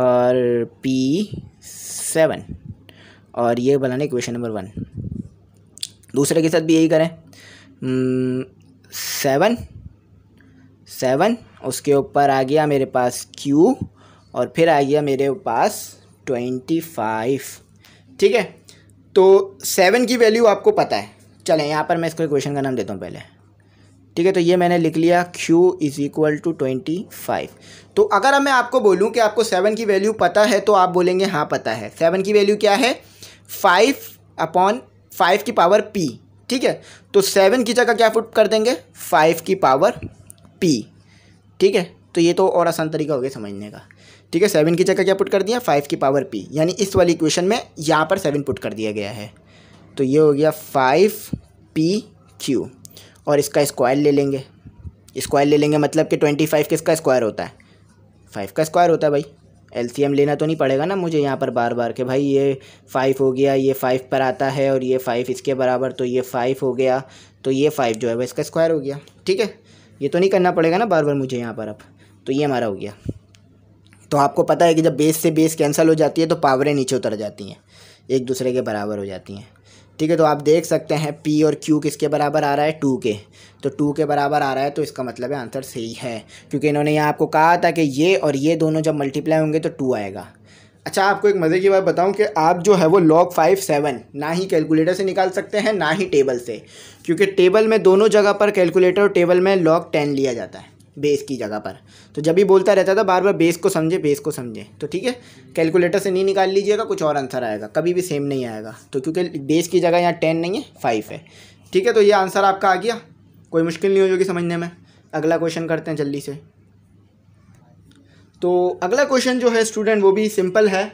और पी सेवन और ये बनाने क्वेश्चन नंबर वन दूसरे के साथ भी यही करें सेवन hmm, सेवन उसके ऊपर आ गया मेरे पास क्यू और फिर आ गया मेरे पास ट्वेंटी फाइव ठीक है तो सेवन की वैल्यू आपको पता है चलें यहाँ पर मैं इसको इक्वेशन का नाम देता हूँ पहले ठीक है तो ये मैंने लिख लिया Q is equal to twenty five तो अगर मैं आपको बोलूँ कि आपको सेवन की वैल्यू पता है तो आप बोलेंगे हाँ पता है सेवन की वैल्यू क्या है फाइव अपॉन फाइव की पावर पी ठीक है तो सेवन की जगह क्या फुट कर देंगे फाइव की पावर पी ठीक है तो ये तो और आसान तरीका हो गया समझने का ठीक है सेवन की जगह क्या पुट कर दिया फाइव की पावर पी यानी इस वाली इक्वेशन में यहाँ पर सेवन पुट कर दिया गया है तो ये हो गया फाइव पी क्यू और इसका स्क्वायर ले लेंगे स्क्वायर ले लेंगे मतलब कि ट्वेंटी फाइव किसका स्क्वायर होता है फाइव का स्क्वायर होता है भाई एम लेना तो नहीं पड़ेगा ना मुझे यहाँ पर बार बार के भाई ये फ़ाइव हो गया ये फ़ाइव पर आता है और ये फ़ाइव इसके बराबर तो ये फ़ाइव हो गया तो ये फ़ाइव जो है वह इसका स्क्वायर हो गया ठीक है ये तो नहीं करना पड़ेगा ना बार बार मुझे यहाँ पर अब तो ये हमारा हो गया तो आपको पता है कि जब बेस से बेस कैंसिल हो जाती है तो पावरें नीचे उतर जाती हैं एक दूसरे के बराबर हो जाती हैं ठीक है तो आप देख सकते हैं पी और क्यू किसके बराबर आ रहा है टू के तो टू के बराबर आ रहा है तो इसका मतलब है आंसर सही है क्योंकि इन्होंने यहाँ आपको कहा था कि ये और ये दोनों जब मल्टीप्लाई होंगे तो टू आएगा अच्छा आपको एक मज़े की बात बताऊं कि आप जो है वो लॉग फाइव सेवन ना ही कैलकुलेटर से निकाल सकते हैं ना ही टेबल से क्योंकि टेबल में दोनों जगह पर कैलकुलेटर और टेबल में लॉग टेन लिया जाता है बेस की जगह पर तो जब भी बोलता रहता था बार बार बेस को समझे बेस को समझे तो ठीक है कैलकुलेटर से नहीं निकाल लीजिएगा कुछ और आंसर आएगा कभी भी सेम नहीं आएगा तो क्योंकि बेस की जगह यहाँ टेन नहीं है फाइव है ठीक है तो ये आंसर आपका आ गया कोई मुश्किल नहीं हो जाएगी समझने में अगला क्वेश्चन करते हैं जल्दी से तो अगला क्वेश्चन जो है स्टूडेंट वो भी सिंपल है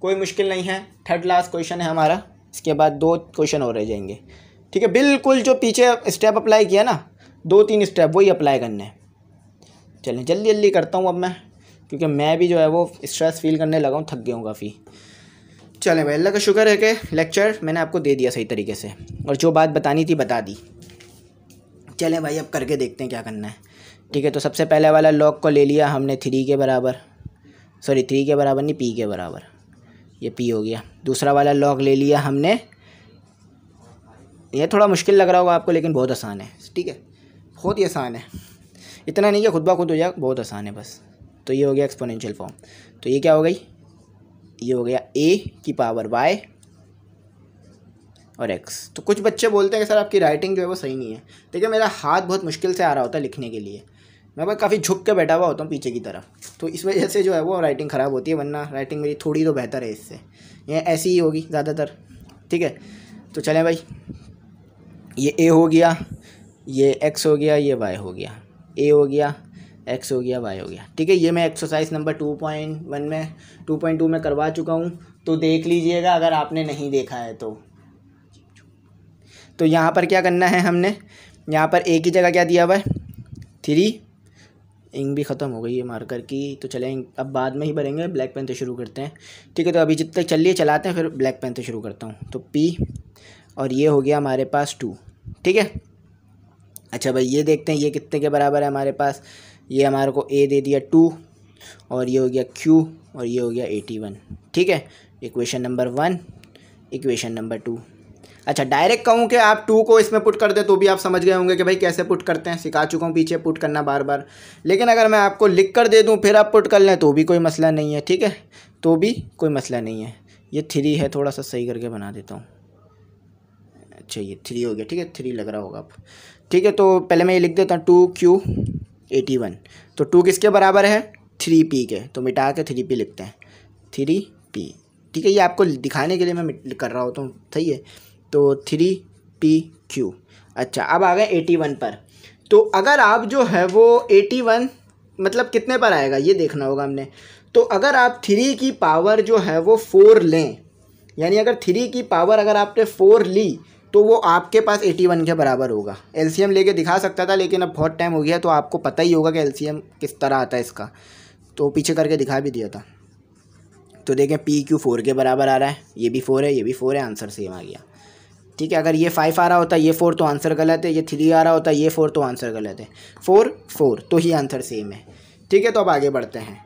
कोई मुश्किल नहीं है थर्ड लास्ट क्वेश्चन है हमारा इसके बाद दो क्वेश्चन और रह जाएंगे ठीक है बिल्कुल जो पीछे स्टेप अप्लाई किया ना दो तीन स्टेप वही अप्लाई करने हैं चलें जल्दी जल्दी करता हूँ अब मैं क्योंकि मैं भी जो है वो स्ट्रेस फील करने लगा हूँ थक गया हूँ काफ़ी चलें भाई अल्लाह का शुक्र है कि लेक्चर मैंने आपको दे दिया सही तरीके से और जो बात बतानी थी बता दी चलें भाई अब करके देखते हैं क्या करना है ठीक है तो सबसे पहले वाला लॉक को ले लिया हमने थ्री के बराबर सॉरी थ्री के बराबर नहीं पी के बराबर ये पी हो गया दूसरा वाला लॉक ले लिया हमने ये थोड़ा मुश्किल लग रहा होगा आपको लेकिन बहुत आसान है ठीक है बहुत ही आसान है इतना नहीं कि खुद ब खुद हो जाएगा बहुत आसान है बस तो ये हो गया एक्सपोनेंशियल फॉर्म तो ये क्या हो गई ये हो गया ए की पावर वाई और एक्स तो कुछ बच्चे बोलते हैं कि सर आपकी राइटिंग जो है वो सही नहीं है देखिए मेरा हाथ बहुत मुश्किल से आ रहा होता है लिखने के लिए मैं बस काफ़ी झुक के बैठा हुआ होता हूँ पीछे की तरफ तो इस वजह से जो है वो राइटिंग ख़राब होती है वरना राइटिंग मेरी थोड़ी तो बेहतर है इससे ये ऐसी ही होगी ज़्यादातर ठीक है तो चलें भाई ये ए हो गया ये एक्स हो गया ये वाई हो गया ए हो गया एक्स हो गया वाई हो गया ठीक है ये मैं exercise number two point one में टू पॉइंट टू में करवा चुका हूँ तो देख लीजिएगा अगर आपने नहीं देखा है तो तो यहाँ पर क्या करना है हमने यहाँ पर ए की जगह क्या दिया हुआ है थ्री इंक भी ख़त्म हो गई है मार्कर की तो चलें अब बाद में ही भरेंगे ब्लैक पेन तो शुरू करते हैं ठीक है तो अभी जितने चलिए चलाते हैं फिर ब्लैक पेन तो शुरू करता हूँ तो पी और ये हो गया हमारे पास टू ठीक है अच्छा भाई ये देखते हैं ये कितने के बराबर है हमारे पास ये हमारे को ए दे दिया टू और ये हो गया क्यू और ये हो गया एटी वन ठीक है equation number one equation number two अच्छा डायरेक्ट कहूँ कि आप टू को इसमें पुट कर दे तो भी आप समझ गए होंगे कि भाई कैसे पुट करते हैं सिखा चुका हूँ पीछे पुट करना बार बार लेकिन अगर मैं आपको लिख कर दे दूँ फिर आप पुट कर लें तो भी कोई मसला नहीं है ठीक है तो भी कोई मसला नहीं है ये थ्री है थोड़ा सा सही करके बना देता हूँ अच्छा ये थ्री हो गया ठीक है थ्री लग रहा होगा आप ठीक है तो पहले मैं ये लिख देता हूँ टू क्यू एटी वन तो टू किसके बराबर है थ्री पी के तो मिटा के थ्री पी लिखते हैं थ्री पी ठीक है ये आपको दिखाने के लिए मैं कर रहा होता हूँ तो सही है तो थ्री पी क्यू अच्छा अब आ गए एटी वन पर तो अगर आप जो है वो एटी वन मतलब कितने पर आएगा ये देखना होगा हमने तो अगर आप थ्री की पावर जो है वो फोर लें यानी अगर थ्री की पावर अगर आपने फोर ली तो वो आपके पास 81 के बराबर होगा एल लेके दिखा सकता था लेकिन अब बहुत टाइम हो गया तो आपको पता ही होगा कि एल किस तरह आता है इसका तो पीछे करके दिखा भी दिया था तो देखें पी क्यू फोर के बराबर आ रहा है ये भी फोर है ये भी फोर है आंसर सेम आ गया ठीक है अगर ये फाइव आ रहा होता ये फोर तो आंसर गलत है ये थ्री आ रहा होता ये फोर तो आंसर गलत है फोर फोर तो ही आंसर सेम है ठीक है तो अब आगे बढ़ते हैं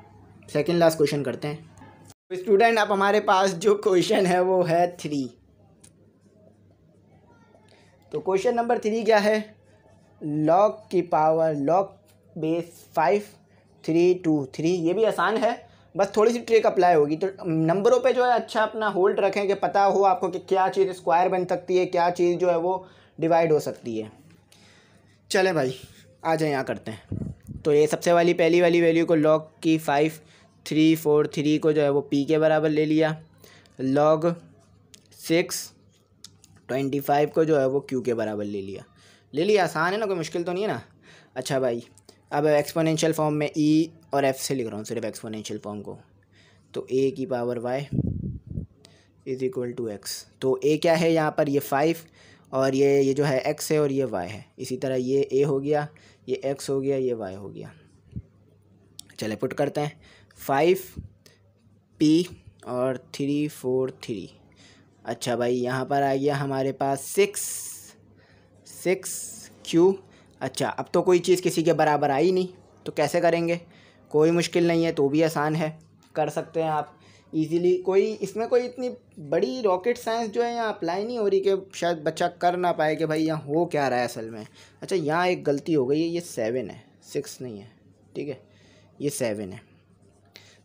सेकेंड लास्ट क्वेश्चन करते हैं स्टूडेंट अब हमारे पास जो क्वेश्चन है वो है थ्री तो क्वेश्चन नंबर थ्री क्या है लॉक की power log base five three two three ये भी आसान है बस थोड़ी सी ट्रिक अप्लाई होगी तो नंबरों पे जो है अच्छा अपना होल्ड रखें कि पता हो आपको कि क्या चीज़ स्क्वायर बन सकती है क्या चीज़ जो है वो डिवाइड हो सकती है चलें भाई आ जाए यहाँ करते हैं तो ये सबसे वाली पहली वाली वैल्यू को लॉग की फाइव थ्री फोर थ्री को जो है वो पी के बराबर ले लिया लॉग सिक्स ट्वेंटी फाइव को जो है वो क्यू के बराबर ले लिया ले लिया आसान है ना कोई मुश्किल तो नहीं है ना अच्छा भाई अब एक्सपोनेंशियल फॉर्म में ई e और एफ से लिख रहा हूँ सिर्फ एक्सपोनेंशियल फॉर्म को तो ए की power Y is equal to X तो ए क्या है यहाँ पर ये फाइव और ये ये जो है एक्स है और ये वाई है इसी तरह ये ए हो गया ये एक्स हो गया ये वाई हो गया चले पुट करते हैं फाइव पी और थ्री फोर थ्री अच्छा भाई यहाँ पर आ गया हमारे पास सिक्स सिक्स क्यू अच्छा अब तो कोई चीज़ किसी के बराबर आई नहीं तो कैसे करेंगे कोई मुश्किल नहीं है तो भी आसान है कर सकते हैं आप इजीली कोई इसमें कोई इतनी बड़ी रॉकेट साइंस जो है यहाँ अप्लाई नहीं हो रही कि शायद बच्चा कर ना पाए कि भाई यहाँ हो क्या रहा है असल में अच्छा यहाँ एक गलती हो गई है ये सेवन है सिक्स नहीं है ठीक है ये सेवन है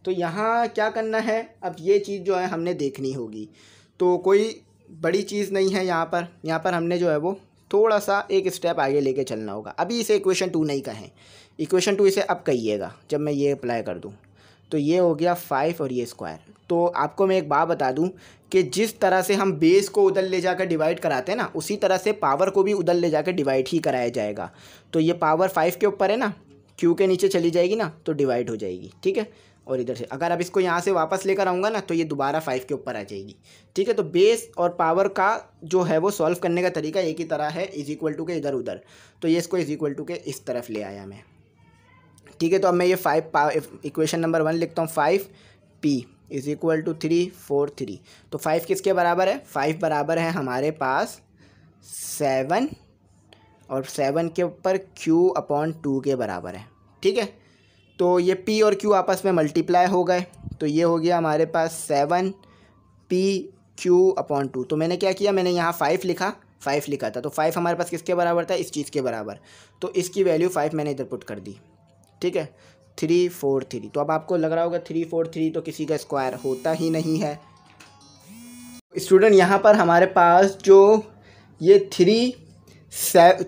तो यहाँ क्या करना है अब ये चीज़ जो है हमने देखनी होगी तो कोई बड़ी चीज़ नहीं है यहाँ पर यहाँ पर हमने जो है वो थोड़ा सा एक स्टेप आगे लेके चलना होगा अभी इसे इक्वेशन टू नहीं कहें इक्वेशन टू इसे अब कहिएगा जब मैं ये अप्लाई कर दूँ तो ये हो गया फाइव और ये स्क्वायर तो आपको मैं एक बात बता दूं कि जिस तरह से हम बेस को उधर ले जाकर डिवाइड कराते हैं ना उसी तरह से पावर को भी उधर ले जाकर डिवाइड ही कराया जाएगा तो ये पावर फाइव के ऊपर है ना क्यू के नीचे चली जाएगी ना तो डिवाइड हो जाएगी ठीक है और इधर से अगर अब इसको यहाँ से वापस लेकर आऊँगा ना तो ये दोबारा फाइव के ऊपर आ जाएगी ठीक है तो बेस और पावर का जो है वो सॉल्व करने का तरीका एक ही तरह है इज इक्वल टू के इधर उधर तो ये इसको इज इक्वल टू के इस तरफ ले आया मैं ठीक है तो अब मैं ये फाइव इक्वेशन नंबर वन लिखता हूँ five P is equal to three four three तो फाइव किसके बराबर है फाइव बराबर है हमारे पास सेवन और सेवन के ऊपर क्यू अपॉन टू के बराबर है ठीक है तो ये पी और क्यू आपस में मल्टीप्लाई हो गए तो ये हो गया हमारे पास seven P Q upon two तो मैंने क्या किया मैंने यहाँ फाइव लिखा फाइव लिखा था तो फाइव हमारे पास किसके बराबर था इस चीज़ के बराबर तो इसकी वैल्यू फाइव मैंने इधर पुट कर दी ठीक है थ्री फोर थ्री तो अब आपको लग रहा होगा थ्री फोर थ्री तो किसी का स्क्वायर होता ही नहीं है स्टूडेंट यहाँ पर हमारे पास जो ये थ्री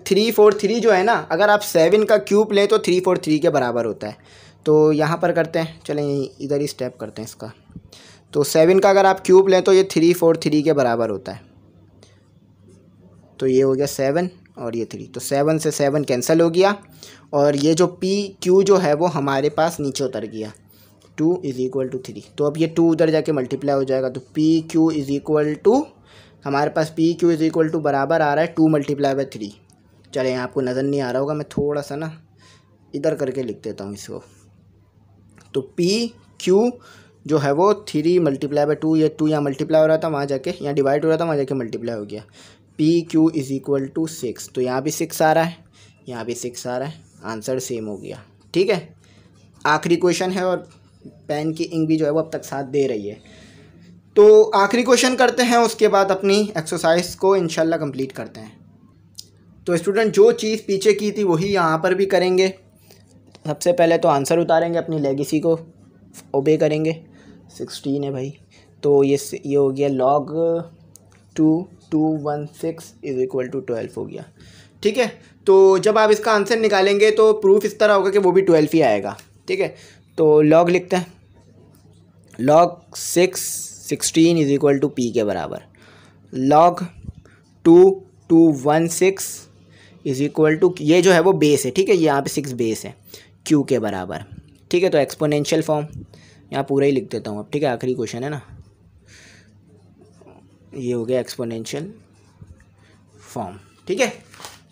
थ्री फोर थ्री जो है ना अगर आप सेवन का क्यूब लें तो थ्री फोर थ्री के बराबर होता है तो यहाँ पर करते हैं चलें इधर ही स्टेप करते हैं इसका तो सेवन का अगर आप क्यूब लें तो ये थ्री फोर थ्री के बराबर होता है तो ये हो गया सेवन और ये थ्री तो सेवन से सेवन कैंसिल हो गया और ये जो पी क्यू जो है वो हमारे पास नीचे उतर गया two is equal to three तो अब ये टू उधर जाके मल्टीप्लाई हो जाएगा तो P Q is equal to हमारे पास P Q is equal to बराबर आ रहा है टू मल्टीप्लाई बाई थ्री चले आपको नज़र नहीं आ रहा होगा मैं थोड़ा सा ना इधर करके लिख देता हूँ इसको तो पी क्यू जो है वो थ्री मल्टीप्लाई बाई टू या टू यहाँ मल्टीप्लाई हो रहा था वहाँ जाके यहाँ डिवाइड हो रहा था वहाँ जाके मल्टीप्लाई हो गया P Q is equal to six तो यहाँ भी सिक्स आ रहा है यहाँ भी सिक्स आ रहा है आंसर सेम हो गया ठीक है आखिरी क्वेश्चन है और पेन की इंक भी जो है वो अब तक साथ दे रही है तो आखिरी क्वेश्चन करते हैं उसके बाद अपनी एक्सरसाइज को इनशाला कंप्लीट करते हैं तो स्टूडेंट जो चीज़ पीछे की थी वही यहाँ पर भी करेंगे सबसे पहले तो आंसर उतारेंगे अपनी लेगेसी को ओबे करेंगे सिक्सटीन है भाई तो ये ये हो गया log two two one six is equal to twelve हो गया ठीक है तो जब आप इसका आंसर निकालेंगे तो प्रूफ इस तरह होगा कि वो भी ट्वेल्व ही आएगा ठीक है तो लॉग लिखते हैं log six sixteen is equal to P के बराबर log two two one six is equal to ये जो है वो बेस है ठीक है यहाँ पे सिक्स बेस है क्यू के बराबर ठीक है तो एक्सपोनेंशियल फॉर्म यहाँ पूरा ही लिख देता हूँ अब ठीक है आखिरी क्वेश्चन है ना ये हो गया एक्सपोनेंशियल फॉर्म ठीक है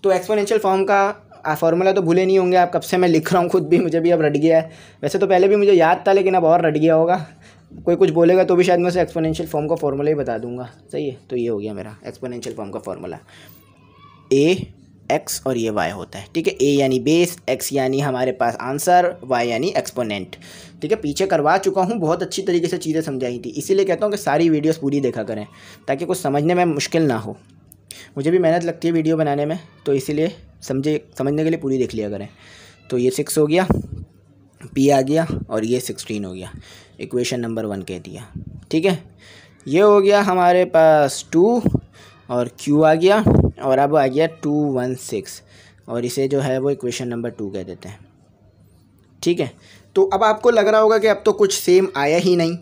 तो एक्सपोनेंशियल फॉर्म का फार्मूला तो भूले नहीं होंगे आप कब से मैं लिख रहा हूँ खुद भी मुझे भी अब रट गया है वैसे तो पहले भी मुझे याद था लेकिन अब और रट गया होगा कोई कुछ बोलेगा तो भी शायद मैं उसे एक्सपोनेंशियल फॉर्म का फॉर्मूला ही बता दूंगा सही है तो ये हो गया मेरा एक्सपोनेंशियल फॉर्म का फॉर्मूला ए एक्स और ये वाई होता है ठीक है ए यानी बेस एक्स यानी हमारे पास आंसर वाई यानी एक्सपोनेंट ठीक है पीछे करवा चुका हूँ बहुत अच्छी तरीके से चीज़ें समझाई थी इसीलिए कहता हूँ कि सारी वीडियोज़ पूरी देखा करें ताकि कुछ समझने में मुश्किल ना हो मुझे भी मेहनत लगती है वीडियो बनाने में तो इसीलिए समझे समझने के लिए पूरी देख लिया करें तो ये सिक्स हो गया पी आ गया और ये सिक्सटीन हो गया इक्वेशन नंबर वन कह दिया ठीक है ये हो गया हमारे पास टू और क्यू आ गया और अब आ गया टू वन सिक्स और इसे जो है वो इक्वेशन नंबर टू कह देते हैं ठीक है तो अब आपको लग रहा होगा कि अब तो कुछ सेम आया ही नहीं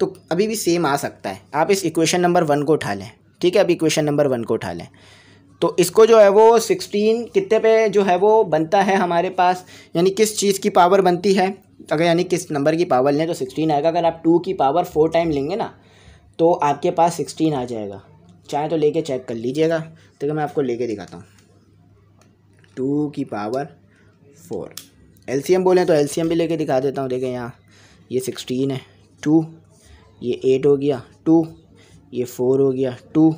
तो अभी भी सेम आ सकता है आप इस इक्वेशन नंबर वन को उठा लें ठीक है अब इक्वेशन नंबर वन को उठा लें तो इसको जो है वो सिक्सटीन कितने पे जो है वो बनता है हमारे पास यानी किस चीज़ की पावर बनती है अगर यानी किस नंबर की पावर लें तो सिक्सटीन आएगा अगर आप टू की पावर फोर टाइम लेंगे ना तो आपके पास सिक्सटीन आ जाएगा चाहे तो लेके चेक कर लीजिएगा तो मैं आपको लेके दिखाता हूँ टू की पावर फोर एलसीएम बोलें तो एलसीएम भी लेके दिखा देता हूँ देखें यहाँ ये सिक्सटीन है टू ये एट हो गया टू ये फोर हो गया टू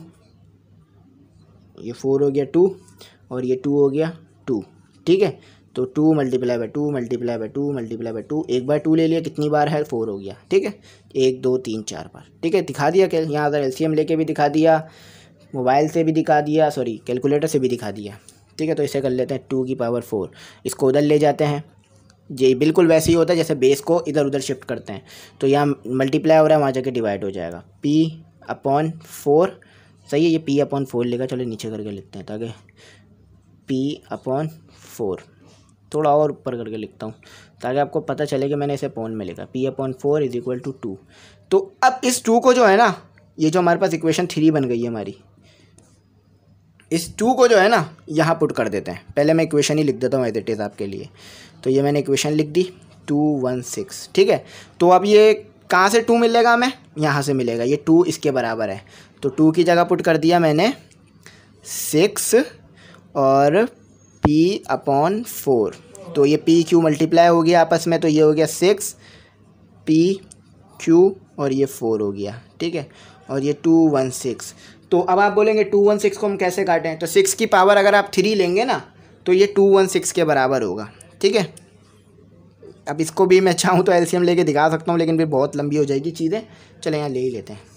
ये फोर हो गया टू और ये टू हो गया टू ठीक है तो two multiply by two multiply by two multiply by two एक बार टू ले लिया कितनी बार है फोर हो गया ठीक है एक दो तीन चार बार ठीक है दिखा दिया क्या यहाँ अगर एल लेके भी दिखा दिया मोबाइल से भी दिखा दिया सॉरी कैलकुलेटर से भी दिखा दिया ठीक है तो इसे कर लेते हैं टू की पावर फोर इसको उधर ले जाते हैं ये बिल्कुल वैसे ही होता है जैसे बेस को इधर उधर शिफ्ट करते हैं तो यहाँ मल्टीप्लाई हो रहा है वहाँ जाके डिवाइड हो जाएगा पी अपॉन फोर सही है ये पी अपॉन फोर लेगा चलो नीचे करके लेते हैं ताकि पी अपॉन फोर थोड़ा और ऊपर करके लिखता हूँ ताकि आपको पता चले कि मैंने इसे पॉन में लिखा P upon four is equal to two तो अब इस टू को जो है ना ये जो हमारे पास इक्वेशन थ्री बन गई है हमारी इस टू को जो है ना यहाँ पुट कर देते हैं पहले मैं इक्वेशन ही लिख देता हूँ एज आपके लिए तो ये मैंने इक्वेशन लिख दी टू वन सिक्स ठीक है तो अब ये कहाँ से टू मिलेगा हमें यहाँ से मिलेगा ये टू इसके बराबर है तो टू की जगह पुट कर दिया मैंने सिक्स और पी अपॉन फोर तो ये पी क्यू मल्टीप्लाई हो गया आपस में तो ये हो गया सिक्स पी क्यू और ये फोर हो गया ठीक है और ये टू वन सिक्स तो अब आप बोलेंगे टू वन सिक्स को हम कैसे काटें तो सिक्स की पावर अगर आप थ्री लेंगे ना तो ये टू वन सिक्स के बराबर होगा ठीक है अब इसको भी मैं चाहूँ तो एलसीएम लेके दिखा सकता हूँ लेकिन फिर बहुत लंबी हो जाएगी चीज़ें चले यहाँ ले ही लेते हैं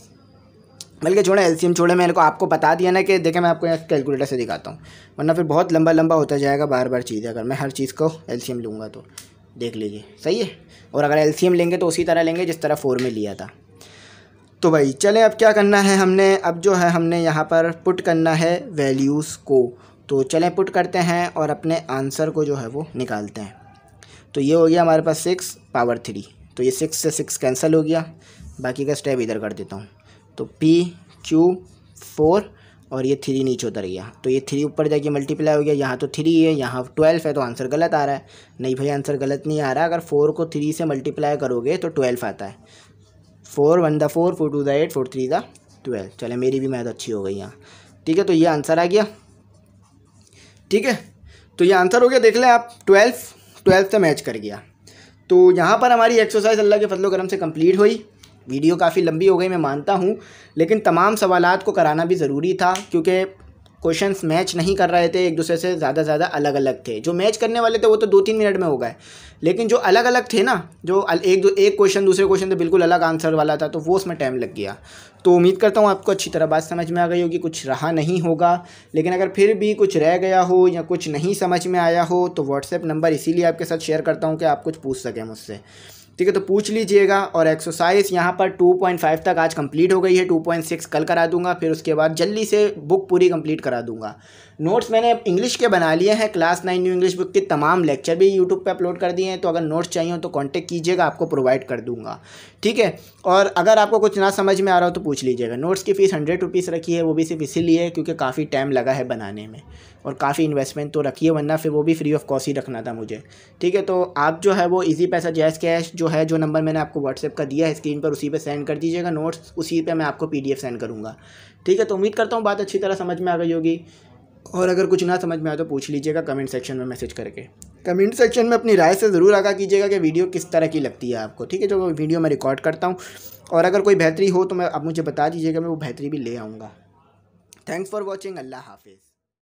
बल्कि छोड़ें एलसीएम छोड़ें मैंने को आपको बता दिया ना कि देखें मैं आपको यहाँ कैलकुलेटर से दिखाता हूँ वरना फिर बहुत लंबा लंबा होता जाएगा बार बार चीज़ें अगर मैं हर चीज़ को एलसीएम लूँगा तो देख लीजिए सही है और अगर एलसीएम लेंगे तो उसी तरह लेंगे जिस तरह फोर में लिया था तो भाई चलें अब क्या करना है हमने अब जो है हमने यहाँ पर पुट करना है वैल्यूज़ को तो चलें पुट करते हैं और अपने आंसर को जो है वो निकालते हैं तो ये हो गया हमारे पास सिक्स पावर थ्री तो ये सिक्स से सिक्स कैंसिल हो गया बाकी का स्टेप इधर कर देता हूँ तो पी क्यू फोर और ये थ्री नीचे उतर गया तो ये थ्री ऊपर जाके मल्टीप्लाई हो गया यहाँ तो थ्री है यहाँ ट्वेल्व है तो आंसर गलत आ रहा है नहीं भाई आंसर गलत नहीं आ रहा अगर फोर को थ्री से मल्टीप्लाई करोगे तो ट्वेल्व आता है four one the four four two the eight four three the twelve चले मेरी भी मैथ अच्छी हो गई यहाँ ठीक है तो ये आंसर आ गया ठीक है तो ये आंसर हो गया देख लें आप ट्वेल्व ट्वेल्व से मैच कर गया तो यहाँ पर हमारी एक्सरसाइज अल्लाह के फतलोक्रम करम से कम्प्लीट हुई वीडियो काफ़ी लंबी हो गई मैं मानता हूँ लेकिन तमाम सवाल को कराना भी ज़रूरी था क्योंकि क्वेश्चन मैच नहीं कर रहे थे एक दूसरे से ज़्यादा ज़्यादा अलग अलग थे जो मैच करने वाले थे वो तो दो तीन मिनट में हो गए लेकिन जो अलग अलग थे ना जो एक दो एक क्वेश्चन दूसरे क्वेश्चन तो बिल्कुल अलग आंसर वाला था तो वो उसमें टाइम लग गया तो उम्मीद करता हूँ आपको अच्छी तरह बात समझ में आ गई होगी कुछ रहा नहीं होगा लेकिन अगर फिर भी कुछ रह गया हो या कुछ नहीं समझ में आया हो तो व्हाट्सएप नंबर इसीलिए आपके साथ शेयर करता हूँ कि आप कुछ पूछ सकें मुझसे ठीक है तो पूछ लीजिएगा और एक्सरसाइज यहाँ पर 2.5 तक आज कंप्लीट हो गई है 2.6 कल करा दूंगा फिर उसके बाद जल्दी से बुक पूरी कंप्लीट करा दूंगा नोट्स मैंने इंग्लिश के बना लिए हैं class nine new English book के तमाम लेक्चर भी यूट्यूब पे अपलोड कर दिए हैं तो अगर नोट्स चाहिए तो कांटेक्ट कीजिएगा आपको प्रोवाइड कर दूंगा ठीक है और अगर आपको कुछ ना समझ में आ रहा हो तो पूछ लीजिएगा नोट्स की फ़ीस हंड्रेड रुपीज़ रखी है वो भी सिर्फ इसीलिए क्योंकि काफ़ी टाइम लगा है बनाने में और काफ़ी इन्वेस्टमेंट तो रखी है वरना फिर वो भी फ्री ऑफ कॉस्ट ही रखना था मुझे ठीक है तो आप जो है वो इजी पैसा जैस कैश जो है जो नंबर मैंने आपको व्हाट्सएप का दिया है स्क्रीन पर उसी पर सेंड कर दीजिएगा नोट्स उसी पर मैं आपको पी सेंड करूँगा ठीक है तो उम्मीद करता हूँ बात अच्छी तरह समझ में आ गई होगी और अगर कुछ ना समझ में आए तो पूछ लीजिएगा कमेंट सेक्शन में मैसेज करके कमेंट सेक्शन में अपनी राय से ज़रूर आगा कीजिएगा कि वीडियो किस तरह की लगती है आपको ठीक है जो तो वीडियो मैं रिकॉर्ड करता हूँ और अगर कोई बेहतरी हो तो मैं आप मुझे बता दीजिएगा मैं वो बेहतरी भी ले आऊँगा थैंक्स फॉर वॉचिंग अल्लाह हाफिज़